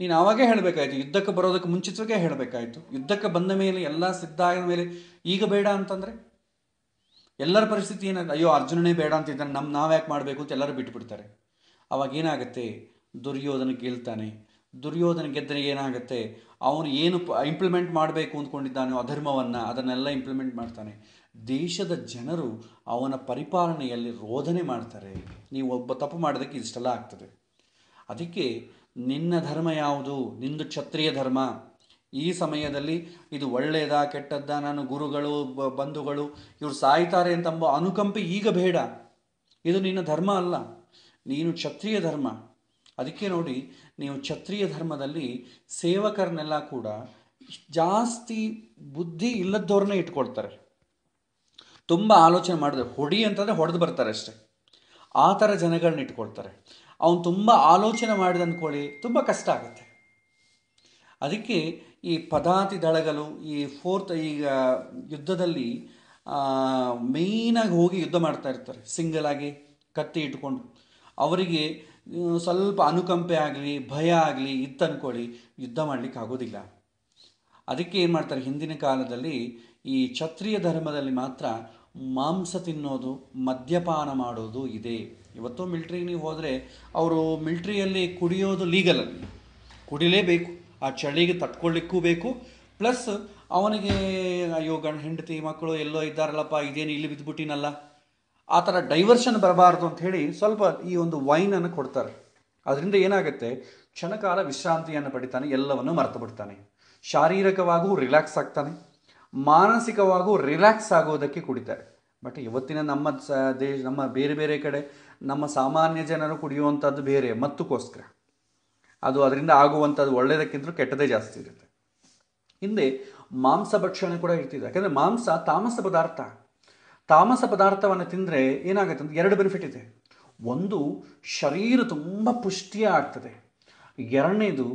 ನೀನು ಆವಾಗೇ ಹೇಳಬೇಕಾಯ್ತು ಯುದ್ಧಕ್ಕೆ ಬರೋದಕ್ಕೆ ಮುಂಚಿತವಾಗೇ ಹೇಳಬೇಕಾಯ್ತು ಯುದ್ಧಕ್ಕೆ ಬಂದ ಮೇಲೆ ಎಲ್ಲ ಸಿದ್ಧ ಆದ ಮೇಲೆ ಈಗ ಬೇಡ ಅಂತಂದರೆ ಎಲ್ಲರ ಪರಿಸ್ಥಿತಿ ಏನಾಗುತ್ತೆ ಅಯ್ಯೋ ಅರ್ಜುನನೇ ಬೇಡ ಅಂತಿದ್ದಾನೆ ನಮ್ಮ ನಾವು ಯಾಕೆ ಮಾಡಬೇಕು ಅಂತ ಎಲ್ಲರೂ ಬಿಟ್ಟುಬಿಡ್ತಾರೆ ಅವಾಗ ಏನಾಗುತ್ತೆ ದುರ್ಯೋಧನ ಗೆಲ್ತಾನೆ ದುರ್ಯೋಧನ ಗೆದ್ದರೆ ಏನಾಗುತ್ತೆ ಅವನು ಏನು ಇಂಪ್ಲಿಮೆಂಟ್ ಮಾಡಬೇಕು ಅಂದ್ಕೊಂಡಿದ್ದಾನೋ ಅಧರ್ಮವನ್ನು ಅದನ್ನೆಲ್ಲ ಇಂಪ್ಲಿಮೆಂಟ್ ಮಾಡ್ತಾನೆ ದೇಶದ ಜನರು ಅವನ ಪರಿಪಾಲನೆಯಲ್ಲಿ ರೋಧನೆ ಮಾಡ್ತಾರೆ ನೀವು ಒಬ್ಬ ತಪ್ಪು ಮಾಡೋದಕ್ಕೆ ಇಷ್ಟೆಲ್ಲ ಆಗ್ತದೆ ಅದಕ್ಕೆ ನಿನ್ನ ಧರ್ಮ ಯಾವುದು ನಿಂದು ಕ್ಷತ್ರಿಯ ಧರ್ಮ ಈ ಸಮಯದಲ್ಲಿ ಇದು ಒಳ್ಳೆಯದಾ ಕೆಟ್ಟದ್ದಾ ನಾನು ಗುರುಗಳು ಬಂಧುಗಳು ಇವರು ಸಾಯ್ತಾರೆ ಅಂತಂಬ ಅನುಕಂಪೆ ಈಗ ಬೇಡ ಇದು ನಿನ್ನ ಧರ್ಮ ಅಲ್ಲ ನೀನು ಕ್ಷತ್ರಿಯ ಧರ್ಮ ಅದಕ್ಕೆ ನೋಡಿ ನೀವು ಕ್ಷತ್ರಿಯ ಧರ್ಮದಲ್ಲಿ ಸೇವಕರನ್ನೆಲ್ಲ ಕೂಡ ಜಾಸ್ತಿ ಬುದ್ಧಿ ಇಲ್ಲದವ್ರನ್ನೇ ಇಟ್ಕೊಳ್ತಾರೆ ತುಂಬ ಆಲೋಚನೆ ಮಾಡಿದ್ರೆ ಹೊಡಿ ಅಂತಂದರೆ ಹೊಡೆದು ಬರ್ತಾರೆ ಅಷ್ಟೆ ಆ ಥರ ಜನಗಳನ್ನ ಇಟ್ಕೊಳ್ತಾರೆ ಅವನು ತುಂಬ ಆಲೋಚನೆ ಮಾಡಿದ ಅಂದ್ಕೊಳ್ಳಿ ತುಂಬ ಕಷ್ಟ ಆಗುತ್ತೆ ಅದಕ್ಕೆ ಈ ಪದಾತಿ ದಳಗಳು ಈ ಫೋರ್ತ್ ಈಗ ಯುದ್ಧದಲ್ಲಿ ಮೇಯ್ನಾಗಿ ಹೋಗಿ ಯುದ್ಧ ಮಾಡ್ತಾ ಇರ್ತಾರೆ ಸಿಂಗಲ್ ಆಗಿ ಕತ್ತಿ ಇಟ್ಕೊಂಡು ಅವರಿಗೆ ಸ್ವಲ್ಪ ಅನುಕಂಪೆ ಆಗಲಿ ಭಯ ಆಗಲಿ ಇತ್ತನ್ಕೊಳ್ಳಿ ಯುದ್ಧ ಮಾಡಲಿಕ್ಕೆ ಆಗೋದಿಲ್ಲ ಅದಕ್ಕೆ ಏನು ಮಾಡ್ತಾರೆ ಹಿಂದಿನ ಕಾಲದಲ್ಲಿ ಈ ಕ್ಷತ್ರಿಯ ಧರ್ಮದಲ್ಲಿ ಮಾತ್ರ ಮಾಂಸ ತಿನ್ನೋದು ಮದ್ಯಪಾನ ಮಾಡೋದು ಇದೆ ಇವತ್ತು ಮಿಲ್ಟ್ರಿಗೆ ನೀವು ಹೋದರೆ ಅವರು ಮಿಲ್ಟ್ರಿಯಲ್ಲಿ ಕುಡಿಯೋದು ಲೀಗಲ್ ಅಲ್ಲಿ ಕುಡಿಲೇಬೇಕು ಆ ಚಳಿಗೆ ತಟ್ಕೊಳ್ಳಿಕ್ಕೂ ಬೇಕು ಪ್ಲಸ್ ಅವನಿಗೆ ಅಯ್ಯೋ ಗಂಡ ಹೆಂಡತಿ ಮಕ್ಕಳು ಎಲ್ಲೋ ಇದ್ದಾರಲ್ಲಪ್ಪ ಇದೇನು ಇಲ್ಲಿ ಬಿದ್ದುಬಿಟ್ಟಿನಲ್ಲ ಆ ಥರ ಡೈವರ್ಷನ್ ಬರಬಾರ್ದು ಅಂತ ಹೇಳಿ ಸ್ವಲ್ಪ ಈ ಒಂದು ವೈನನ್ನು ಕೊಡ್ತಾರೆ ಅದರಿಂದ ಏನಾಗುತ್ತೆ ಕ್ಷಣಕಾಲ ವಿಶ್ರಾಂತಿಯನ್ನು ಪಡಿತಾನೆ ಎಲ್ಲವನ್ನು ಮರೆತು ಬಿಡ್ತಾನೆ ಶಾರೀರಿಕವಾಗೂ ರಿಲ್ಯಾಕ್ಸ್ ಆಗ್ತಾನೆ ಮಾನಸಿಕವಾಗೂ ರಿಲ್ಯಾಕ್ಸ್ ಆಗೋದಕ್ಕೆ ಕುಡಿತಾರೆ ಬಟ್ ಇವತ್ತಿನ ನಮ್ಮ ಸ ದೇಶ ನಮ್ಮ ಬೇರೆ ಬೇರೆ ಕಡೆ ನಮ್ಮ ಸಾಮಾನ್ಯ ಜನರು ಕುಡಿಯುವಂಥದ್ದು ಬೇರೆ ಮತ್ತಕ್ಕೋಸ್ಕರ ಅದು ಅದರಿಂದ ಆಗುವಂಥದ್ದು ಒಳ್ಳೆಯದಕ್ಕಿಂತಲೂ ಕೆಟ್ಟದೇ ಜಾಸ್ತಿ ಇರುತ್ತೆ ಹಿಂದೆ ಮಾಂಸ ಭಕ್ಷಣೆ ಕೂಡ ಇರ್ತಿದೆ ಯಾಕೆಂದರೆ ಮಾಂಸ ತಾಮಸ ಪದಾರ್ಥ ತಾಮಸ ಪದಾರ್ಥವನ್ನು ತಿಂದರೆ ಏನಾಗುತ್ತೆ ಅಂದರೆ ಎರಡು ಬೆನಿಫಿಟ್ ಇದೆ ಒಂದು ಶರೀರ ತುಂಬ ಪುಷ್ಟಿಯ ಆಗ್ತದೆ ಎರಡನೇದು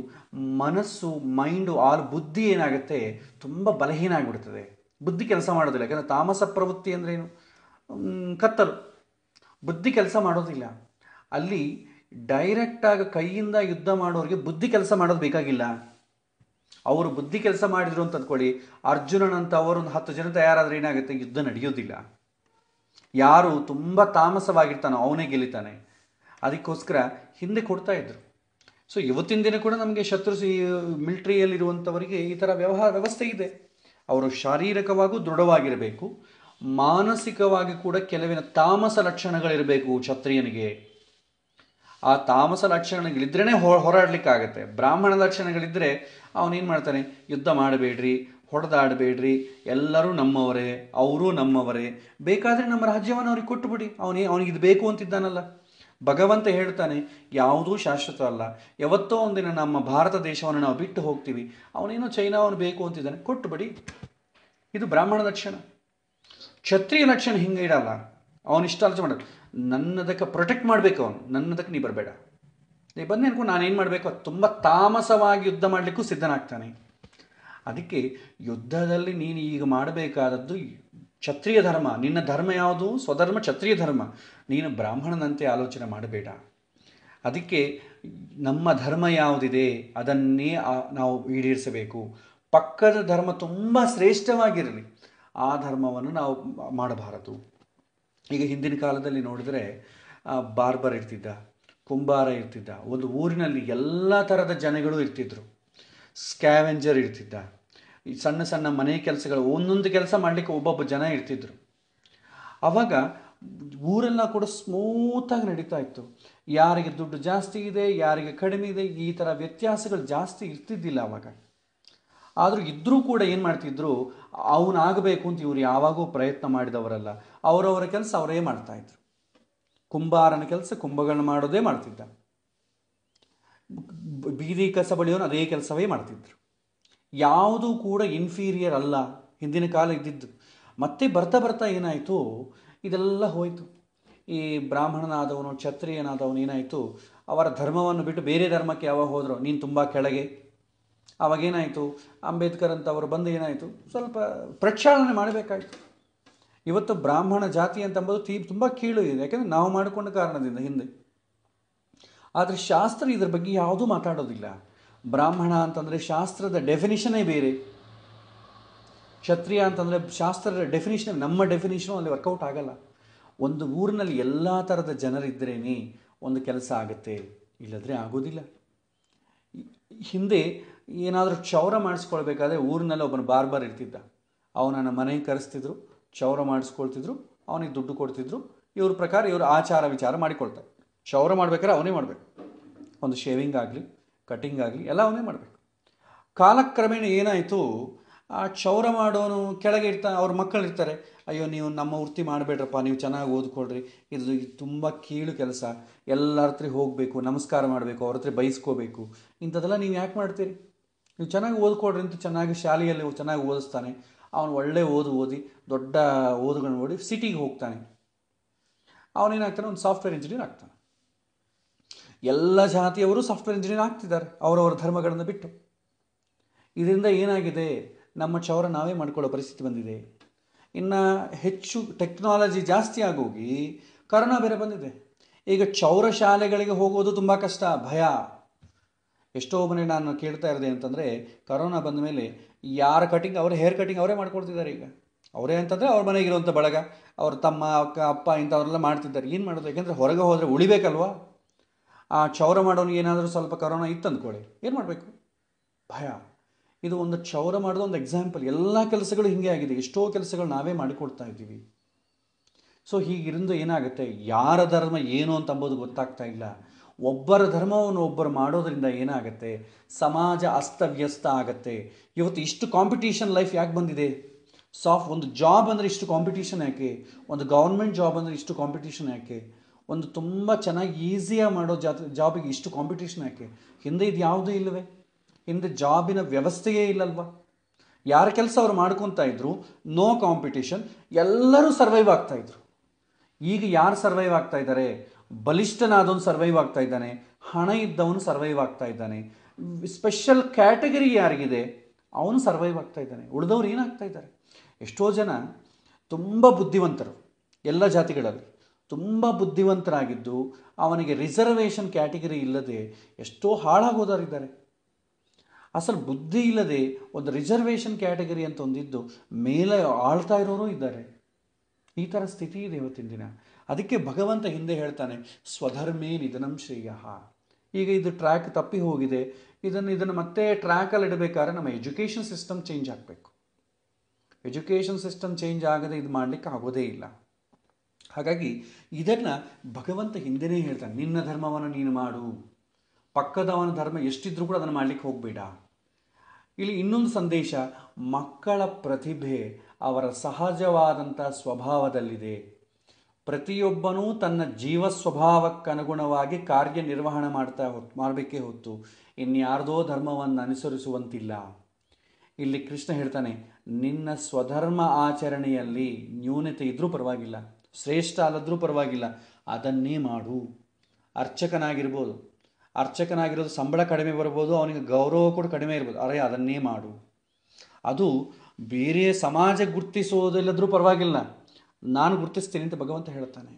ಮನಸ್ಸು ಮೈಂಡು ಆಲ್ ಬುದ್ಧಿ ಏನಾಗುತ್ತೆ ತುಂಬ ಬಲಹೀನ ಆಗಿಬಿಡ್ತದೆ ಬುದ್ಧಿ ಕೆಲಸ ಮಾಡೋದಿಲ್ಲ ಯಾಕಂದರೆ ತಾಮಸ ಪ್ರವೃತ್ತಿ ಅಂದರೆ ಏನು ಕತ್ತಲು ಬುದ್ಧಿ ಕೆಲಸ ಮಾಡೋದಿಲ್ಲ ಅಲ್ಲಿ ಡೈರೆಕ್ಟಾಗಿ ಕೈಯಿಂದ ಯುದ್ಧ ಮಾಡೋರಿಗೆ ಬುದ್ಧಿ ಕೆಲಸ ಮಾಡೋದು ಬೇಕಾಗಿಲ್ಲ ಅವರು ಬುದ್ಧಿ ಕೆಲಸ ಮಾಡಿದರು ಅಂತ ಅಂದ್ಕೊಳ್ಳಿ ಅರ್ಜುನನಂತ ಅವರೊಂದು ಹತ್ತು ಜನ ತಯಾರಾದರೆ ಏನಾಗುತ್ತೆ ಯುದ್ಧ ನಡೆಯೋದಿಲ್ಲ ಯಾರು ತುಂಬ ತಾಮಸವಾಗಿರ್ತಾನೋ ಅವನೇ ಗೆಲಿತಾನೆ ಅದಕ್ಕೋಸ್ಕರ ಹಿಂದೆ ಕೊಡ್ತಾ ಇದ್ರು ಸೊ ಇವತ್ತಿನ ದಿನ ಕೂಡ ನಮಗೆ ಶತ್ರು ಮಿಲ್ಟ್ರಿಯಲ್ಲಿರುವಂಥವರಿಗೆ ಈ ಥರ ವ್ಯವಹಾರ ವ್ಯವಸ್ಥೆ ಇದೆ ಅವರು ಶಾರೀರಿಕವಾಗೂ ದೃಢವಾಗಿರಬೇಕು ಮಾನಸಿಕವಾಗಿ ಕೂಡ ಕೆಲವಿನ ತಾಮಸ ಲಕ್ಷಣಗಳಿರಬೇಕು ಕ್ಷತ್ರಿಯನಿಗೆ ಆ ತಾಮಸ ಲಕ್ಷಣಗಳಿದ್ರೇ ಹೊ ಹೋರಾಡಲಿಕ್ಕಾಗತ್ತೆ ಬ್ರಾಹ್ಮಣ ಲಕ್ಷಣಗಳಿದ್ದರೆ ಅವನೇನು ಮಾಡ್ತಾನೆ ಯುದ್ಧ ಮಾಡಬೇಡ್ರಿ ಹೊಡೆದಾಡಬೇಡ್ರಿ ಎಲ್ಲರೂ ನಮ್ಮವರೇ ಅವರೂ ನಮ್ಮವರೇ ಬೇಕಾದರೆ ನಮ್ಮ ರಾಜ್ಯವನ್ನು ಅವ್ರಿಗೆ ಕೊಟ್ಟುಬಿಡಿ ಅವನೇ ಅವನಿಗೆ ಇದು ಬೇಕು ಅಂತಿದ್ದಾನಲ್ಲ ಭಗವಂತ ಹೇಳ್ತಾನೆ ಯಾವುದೂ ಶಾಶ್ವತ ಅಲ್ಲ ಯಾವತ್ತೋ ಒಂದಿನ ನಮ್ಮ ಭಾರತ ದೇಶವನ್ನು ನಾವು ಬಿಟ್ಟು ಹೋಗ್ತೀವಿ ಅವನೇನೋ ಚೈನಾವನ್ನು ಬೇಕು ಅಂತಿದ್ದಾನೆ ಕೊಟ್ಟುಬಿಡಿ ಇದು ಬ್ರಾಹ್ಮಣ ಲಕ್ಷಣ ಕ್ಷತ್ರಿಯ ಲಕ್ಷಣ ಹಿಂಗೆ ಇಡಲ್ಲ ಅವನು ಇಷ್ಟ ಆಲೋಚನೆ ಮಾಡಲ್ಲ ನನ್ನದಕ್ಕೆ ಪ್ರೊಟೆಕ್ಟ್ ಮಾಡಬೇಕು ಅವನು ನನ್ನದಕ್ಕೆ ನೀ ಬರಬೇಡ ನೀ ಬಂದು ಅನ್ಕೊಂಡು ನಾನೇನು ಮಾಡಬೇಕು ಅದು ತುಂಬ ತಾಮಸವಾಗಿ ಯುದ್ಧ ಮಾಡಲಿಕ್ಕೂ ಸಿದ್ಧನಾಗ್ತಾನೆ ಅದಕ್ಕೆ ಯುದ್ಧದಲ್ಲಿ ನೀನು ಈಗ ಮಾಡಬೇಕಾದದ್ದು ಕ್ಷತ್ರಿಯ ಧರ್ಮ ನಿನ್ನ ಧರ್ಮ ಯಾವುದು ಸ್ವಧರ್ಮ ಕ್ಷತ್ರಿಯ ಧರ್ಮ ನೀನು ಬ್ರಾಹ್ಮಣನಂತೆ ಆಲೋಚನೆ ಮಾಡಬೇಡ ಅದಕ್ಕೆ ನಮ್ಮ ಧರ್ಮ ಯಾವುದಿದೆ ಅದನ್ನೇ ನಾವು ಈಡೇರಿಸಬೇಕು ಪಕ್ಕದ ಧರ್ಮ ತುಂಬ ಶ್ರೇಷ್ಠವಾಗಿರಲಿ ಆ ಧರ್ಮವನ್ನು ನಾವು ಮಾಡಬಾರದು ಈಗ ಹಿಂದಿನ ಕಾಲದಲ್ಲಿ ನೋಡಿದರೆ ಬಾರ್ಬರ್ ಇರ್ತಿದ್ದ ಕುಂಬಾರ ಇರ್ತಿದ್ದ ಒಂದು ಊರಿನಲ್ಲಿ ಎಲ್ಲ ಥರದ ಜನಗಳು ಇರ್ತಿದ್ರು ಸ್ಕ್ಯಾವೆಂಜರ್ ಇರ್ತಿದ್ದ ಈ ಸಣ್ಣ ಸಣ್ಣ ಮನೆ ಕೆಲಸಗಳು ಒಂದೊಂದು ಕೆಲಸ ಮಾಡಲಿಕ್ಕೆ ಒಬ್ಬೊಬ್ಬ ಜನ ಇರ್ತಿದ್ರು ಆವಾಗ ಊರೆಲ್ಲ ಕೂಡ ಸ್ಮೂತಾಗಿ ನಡೀತಾ ಇತ್ತು ಯಾರಿಗೆ ದುಡ್ಡು ಜಾಸ್ತಿ ಇದೆ ಯಾರಿಗೆ ಕಡಿಮೆ ಇದೆ ಈ ಥರ ವ್ಯತ್ಯಾಸಗಳು ಜಾಸ್ತಿ ಇರ್ತಿದ್ದಿಲ್ಲ ಆವಾಗ ಆದರೂ ಇದ್ದರೂ ಕೂಡ ಏನು ಮಾಡ್ತಿದ್ರು ಅವನಾಗಬೇಕು ಅಂತ ಇವರು ಯಾವಾಗೂ ಪ್ರಯತ್ನ ಮಾಡಿದವರಲ್ಲ ಅವರವರ ಕೆಲಸ ಅವರೇ ಮಾಡ್ತಾಯಿದ್ರು ಕುಂಬಾರನ ಕೆಲಸ ಕುಂಭಗಳನ್ನ ಮಾಡೋದೇ ಮಾಡ್ತಿದ್ದ ಬೀದಿ ಕಸ ಬಳಿಯವನು ಅದೇ ಕೆಲಸವೇ ಮಾಡ್ತಿದ್ರು ಯಾವುದೂ ಕೂಡ ಇನ್ಫೀರಿಯರ್ ಅಲ್ಲ ಹಿಂದಿನ ಕಾಲ ಇದ್ದಿದ್ದು ಮತ್ತೆ ಬರ್ತಾ ಬರ್ತಾ ಏನಾಯಿತು ಇದೆಲ್ಲ ಹೋಯಿತು ಈ ಬ್ರಾಹ್ಮಣನಾದವನು ಕ್ಷತ್ರಿಯನಾದವನು ಏನಾಯಿತು ಅವರ ಧರ್ಮವನ್ನು ಬಿಟ್ಟು ಬೇರೆ ಧರ್ಮಕ್ಕೆ ಯಾವಾಗ ಹೋದರು ನೀನು ತುಂಬ ಕೆಳಗೆ ಏನಾಯ್ತು ಅಂಬೇಡ್ಕರ್ ಅಂತವರು ಬಂದು ಏನಾಯಿತು ಸ್ವಲ್ಪ ಪ್ರಕ್ಷಾಳನೆ ಮಾಡಬೇಕಾಯಿತು ಇವತ್ತು ಬ್ರಾಹ್ಮಣ ಜಾತಿ ಅಂತಂಬುದು ತೀ ತುಂಬ ಕೀಳು ಇದೆ ಯಾಕೆಂದರೆ ನಾವು ಮಾಡಿಕೊಂಡ ಕಾರಣದಿಂದ ಹಿಂದೆ ಆದರೆ ಶಾಸ್ತ್ರ ಇದ್ರ ಬಗ್ಗೆ ಯಾವುದೂ ಮಾತಾಡೋದಿಲ್ಲ ಬ್ರಾಹ್ಮಣ ಅಂತಂದರೆ ಶಾಸ್ತ್ರದ ಡೆಫಿನಿಷನೇ ಬೇರೆ ಕ್ಷತ್ರಿಯ ಅಂತಂದರೆ ಶಾಸ್ತ್ರದ ಡೆಫಿನಿಷನ್ ನಮ್ಮ ಡೆಫಿನಿಷನು ಅಲ್ಲಿ ವರ್ಕೌಟ್ ಆಗಲ್ಲ ಒಂದು ಊರಿನಲ್ಲಿ ಎಲ್ಲ ಥರದ ಜನರಿದ್ದರೇನೆ ಒಂದು ಕೆಲಸ ಆಗುತ್ತೆ ಇಲ್ಲದ್ರೆ ಆಗೋದಿಲ್ಲ ಹಿಂದೆ ಏನಾದರೂ ಕ್ಷೌರ ಮಾಡಿಸ್ಕೊಳ್ಬೇಕಾದ್ರೆ ಊರಿನಲ್ಲಿ ಒಬ್ಬನ ಬಾರ್ ಇರ್ತಿದ್ದ ಅವನನ್ನ ಮನೆಗೆ ಕರೆಸ್ತಿದ್ರು ಕ್ಷೌರ ಮಾಡಿಸ್ಕೊಳ್ತಿದ್ರು ಅವನಿಗೆ ದುಡ್ಡು ಕೊಡ್ತಿದ್ರು ಇವ್ರ ಪ್ರಕಾರ ಇವರು ಆಚಾರ ವಿಚಾರ ಮಾಡಿಕೊಳ್ತಾರೆ ಕ್ಷೌರ ಮಾಡ್ಬೇಕಾದ್ರೆ ಅವನೇ ಮಾಡಬೇಕು ಒಂದು ಶೇವಿಂಗ್ ಆಗಲಿ ಕಟಿಂಗ್ ಆಗಲಿ ಎಲ್ಲ ಅವನೇ ಮಾಡಬೇಕು ಕಾಲಕ್ರಮೇಣ ಏನಾಯಿತು ಆ ಕ್ಷೌರ ಮಾಡೋನು ಕೆಳಗೆ ಇರ್ತಾ ಅವ್ರ ಇರ್ತಾರೆ ಅಯ್ಯೋ ನೀವು ನಮ್ಮ ವೃತ್ತಿ ಮಾಡಬೇಡ್ರಪ್ಪ ನೀವು ಚೆನ್ನಾಗಿ ಓದ್ಕೊಳ್ರಿ ಇದು ತುಂಬ ಕೀಳು ಕೆಲಸ ಎಲ್ಲರ ಹತ್ರ ಹೋಗಬೇಕು ನಮಸ್ಕಾರ ಮಾಡಬೇಕು ಅವ್ರ ಹತ್ರ ಬೈಸ್ಕೋಬೇಕು ಇಂಥದ್ದೆಲ್ಲ ನೀವು ಯಾಕೆ ಮಾಡ್ತೀರಿ ನೀವು ಚೆನ್ನಾಗಿ ಓದ್ಕೊಡ್ರಿ ಅಂತ ಚೆನ್ನಾಗಿ ಶಾಲೆಯಲ್ಲಿ ಚೆನ್ನಾಗಿ ಓದಿಸ್ತಾನೆ ಅವನು ಒಳ್ಳೆ ಓದು ಓದಿ ದೊಡ್ಡ ಓದುಗಳನ್ನ ಓಡಿ ಸಿಟಿಗೆ ಹೋಗ್ತಾನೆ ಅವನೇನಾಗ್ತಾನೆ ಒಂದು ಸಾಫ್ಟ್ವೇರ್ ಇಂಜಿನಿಯರ್ ಆಗ್ತಾನೆ ಎಲ್ಲ ಜಾತಿಯವರು ಸಾಫ್ಟ್ವೇರ್ ಇಂಜಿನಿಯರ್ ಆಗ್ತಿದ್ದಾರೆ ಅವರವರ ಧರ್ಮಗಳನ್ನು ಬಿಟ್ಟು ಇದರಿಂದ ಏನಾಗಿದೆ ನಮ್ಮ ಚೌರ ನಾವೇ ಮಾಡ್ಕೊಳ್ಳೋ ಪರಿಸ್ಥಿತಿ ಬಂದಿದೆ ಇನ್ನು ಹೆಚ್ಚು ಟೆಕ್ನಾಲಜಿ ಜಾಸ್ತಿ ಆಗೋಗಿ ಕರೋನಾ ಬೇರೆ ಬಂದಿದೆ ಈಗ ಚೌರ ಶಾಲೆಗಳಿಗೆ ಹೋಗೋದು ತುಂಬ ಕಷ್ಟ ಭಯ ಎಷ್ಟೋ ಮನೆ ನಾನು ಕೇಳ್ತಾ ಇರದೆ ಅಂತಂದರೆ ಕರೋನಾ ಬಂದ ಮೇಲೆ ಯಾರ ಕಟಿಂಗ್ ಅವರ ಹೇರ್ ಕಟಿಂಗ್ ಅವರೇ ಮಾಡ್ಕೊಡ್ತಿದ್ದಾರೆ ಈಗ ಅವರೇ ಅಂತಂದರೆ ಅವ್ರ ಮನೆಗಿರುವಂಥ ಬಳಗ ಅವ್ರ ತಮ್ಮ ಅಕ್ಕ ಅಪ್ಪ ಇಂಥವ್ರೆಲ್ಲ ಮಾಡ್ತಿದ್ದಾರೆ ಏನು ಮಾಡೋದು ಯಾಕೆಂದರೆ ಹೊರಗೆ ಹೋದರೆ ಉಳಿಬೇಕಲ್ವಾ ಆ ಕ್ಷೌರ ಮಾಡೋನಿಗೆ ಏನಾದರೂ ಸ್ವಲ್ಪ ಕರೋನಾ ಇತ್ತು ಅಂದ್ಕೊಳ್ಳಿ ಏನು ಮಾಡಬೇಕು ಭಯ ಇದು ಒಂದು ಕ್ಷೌರ ಮಾಡೋದು ಒಂದು ಎಕ್ಸಾಂಪಲ್ ಎಲ್ಲ ಕೆಲಸಗಳು ಹೀಗೆ ಆಗಿದೆ ಎಷ್ಟೋ ಕೆಲಸಗಳು ನಾವೇ ಮಾಡಿಕೊಡ್ತಾ ಇದ್ದೀವಿ ಸೊ ಹೀಗಿರಿಂದ ಏನಾಗುತ್ತೆ ಯಾರ ಧರ್ಮ ಏನು ಅಂತ ಅಂಬೋದು ಗೊತ್ತಾಗ್ತಾ ಇಲ್ಲ ಒಬ್ಬರ ಧರ್ಮವನ್ನು ಒಬ್ಬರು ಮಾಡೋದರಿಂದ ಏನಾಗುತ್ತೆ ಸಮಾಜ ಅಸ್ತವ್ಯಸ್ತ ಆಗತ್ತೆ ಇವತ್ತು ಇಷ್ಟು ಕಾಂಪಿಟೀಷನ್ ಲೈಫ್ ಯಾಕೆ ಬಂದಿದೆ ಸಾಫ್ ಒಂದು ಜಾಬ್ ಅಂದರೆ ಇಷ್ಟು ಕಾಂಪಿಟೀಷನ್ ಯಾಕೆ ಒಂದು ಗೌರ್ಮೆಂಟ್ ಜಾಬ್ ಅಂದರೆ ಇಷ್ಟು ಕಾಂಪಿಟೀಷನ್ ಯಾಕೆ ಒಂದು ತುಂಬ ಚೆನ್ನಾಗಿ ಈಸಿಯಾಗಿ ಮಾಡೋ ಜಾತ್ ಜಾಬಿಗೆ ಇಷ್ಟು ಕಾಂಪಿಟೇಷನ್ ಯಾಕೆ ಹಿಂದೆ ಇದು ಯಾವುದೂ ಇಲ್ಲವೇ ಹಿಂದೆ ಜಾಬಿನ ವ್ಯವಸ್ಥೆಯೇ ಇಲ್ಲಲ್ವ ಯಾರ ಕೆಲಸ ಅವ್ರು ಮಾಡ್ಕೊತಾ ಇದ್ರು ನೋ ಕಾಂಪಿಟೇಷನ್ ಎಲ್ಲರೂ ಸರ್ವೈವ್ ಆಗ್ತಾ ಇದ್ರು ಈಗ ಯಾರು ಸರ್ವೈವ್ ಆಗ್ತಾ ಇದ್ದಾರೆ ಬಲಿಷ್ಠನಾದವನು ಸರ್ವೈವ್ ಆಗ್ತಾ ಇದ್ದಾನೆ ಹಣ ಇದ್ದವನು ಸರ್ವೈವ್ ಆಗ್ತಾ ಇದ್ದಾನೆ ಸ್ಪೆಷಲ್ ಕ್ಯಾಟಗರಿ ಯಾರಿಗಿದೆ ಅವನು ಸರ್ವೈವ್ ಆಗ್ತಾ ಇದ್ದಾನೆ ಉಳಿದವ್ರು ಏನಾಗ್ತಾ ಇದ್ದಾರೆ ಎಷ್ಟೋ ಜನ ತುಂಬ ಬುದ್ಧಿವಂತರು ಎಲ್ಲ ಜಾತಿಗಳಲ್ಲಿ ತುಂಬ ಬುದ್ಧಿವಂತರಾಗಿದ್ದು ಅವನಿಗೆ ರಿಸರ್ವೇಷನ್ ಕ್ಯಾಟಗರಿ ಇಲ್ಲದೆ ಎಷ್ಟೋ ಹಾಳಾಗೋದಾರಿದ್ದಾರೆ ಅಸಲು ಬುದ್ಧಿ ಇಲ್ಲದೆ ಒಂದು ರಿಸರ್ವೇಷನ್ ಕ್ಯಾಟಗರಿ ಅಂತ ಒಂದಿದ್ದು ಮೇಲೆ ಆಳ್ತಾ ಇರೋರು ಇದ್ದಾರೆ ಈ ಥರ ಸ್ಥಿತಿ ಇದೆ ಇವತ್ತಿನ ದಿನ ಅದಕ್ಕೆ ಭಗವಂತ ಹಿಂದೆ ಹೇಳ್ತಾನೆ ಸ್ವಧರ್ಮೇ ನಿಧನಂ ಶ್ರೇಯ ಈಗ ಇದು ಟ್ರ್ಯಾಕ್ ತಪ್ಪಿ ಹೋಗಿದೆ ಇದನ್ನು ಇದನ್ನು ಮತ್ತೆ ಟ್ರ್ಯಾಕಲ್ಲಿ ಇಡಬೇಕಾದ್ರೆ ನಮ್ಮ ಎಜುಕೇಷನ್ ಸಿಸ್ಟಮ್ ಚೇಂಜ್ ಆಗಬೇಕು ಎಜುಕೇಷನ್ ಸಿಸ್ಟಮ್ ಚೇಂಜ್ ಆಗದೆ ಇದು ಮಾಡಲಿಕ್ಕೆ ಆಗೋದೇ ಇಲ್ಲ ಹಾಗಾಗಿ ಇದನ್ನು ಭಗವಂತ ಹಿಂದೆನೇ ಹೇಳ್ತಾನೆ ನಿನ್ನ ಧರ್ಮವನ್ನು ನೀನು ಮಾಡು ಪಕ್ಕದವನ ಧರ್ಮ ಎಷ್ಟಿದ್ರೂ ಕೂಡ ಅದನ್ನು ಮಾಡಲಿಕ್ಕೆ ಹೋಗಬೇಡ ಇಲ್ಲಿ ಇನ್ನೊಂದು ಸಂದೇಶ ಮಕ್ಕಳ ಪ್ರತಿಭೆ ಅವರ ಸಹಜವಾದಂಥ ಸ್ವಭಾವದಲ್ಲಿದೆ ಪ್ರತಿಯೊಬ್ಬನೂ ತನ್ನ ಜೀವ ಸ್ವಭಾವಕ್ಕನುಗುಣವಾಗಿ ಕಾರ್ಯನಿರ್ವಹಣೆ ಮಾಡ್ತಾ ಹೊತ್ತು ಮಾಡಬೇಕೇ ಹೊತ್ತು ಇನ್ಯಾರ್ದೋ ಧರ್ಮವನ್ನು ಅನುಸರಿಸುವಂತಿಲ್ಲ ಇಲ್ಲಿ ಕೃಷ್ಣ ಹೇಳ್ತಾನೆ ನಿನ್ನ ಸ್ವಧರ್ಮ ಆಚರಣೆಯಲ್ಲಿ ನ್ಯೂನತೆ ಇದ್ದರೂ ಪರವಾಗಿಲ್ಲ ಶ್ರೇಷ್ಠ ಅಲ್ಲದ್ರೂ ಪರವಾಗಿಲ್ಲ ಅದನ್ನೇ ಮಾಡು ಅರ್ಚಕನಾಗಿರ್ಬೋದು ಅರ್ಚಕನಾಗಿರೋದು ಸಂಬಳ ಕಡಿಮೆ ಬರ್ಬೋದು ಅವನಿಗೆ ಗೌರವ ಕೂಡ ಕಡಿಮೆ ಇರ್ಬೋದು ಅರೆ ಅದನ್ನೇ ಮಾಡು ಅದು ಬೇರೆ ಸಮಾಜ ಗುರ್ತಿಸೋದಿಲ್ಲದ್ರೂ ಪರವಾಗಿಲ್ಲ ನಾನು ಗುರುತಿಸ್ತೇನೆ ಅಂತ ಭಗವಂತ ಹೇಳ್ತಾನೆ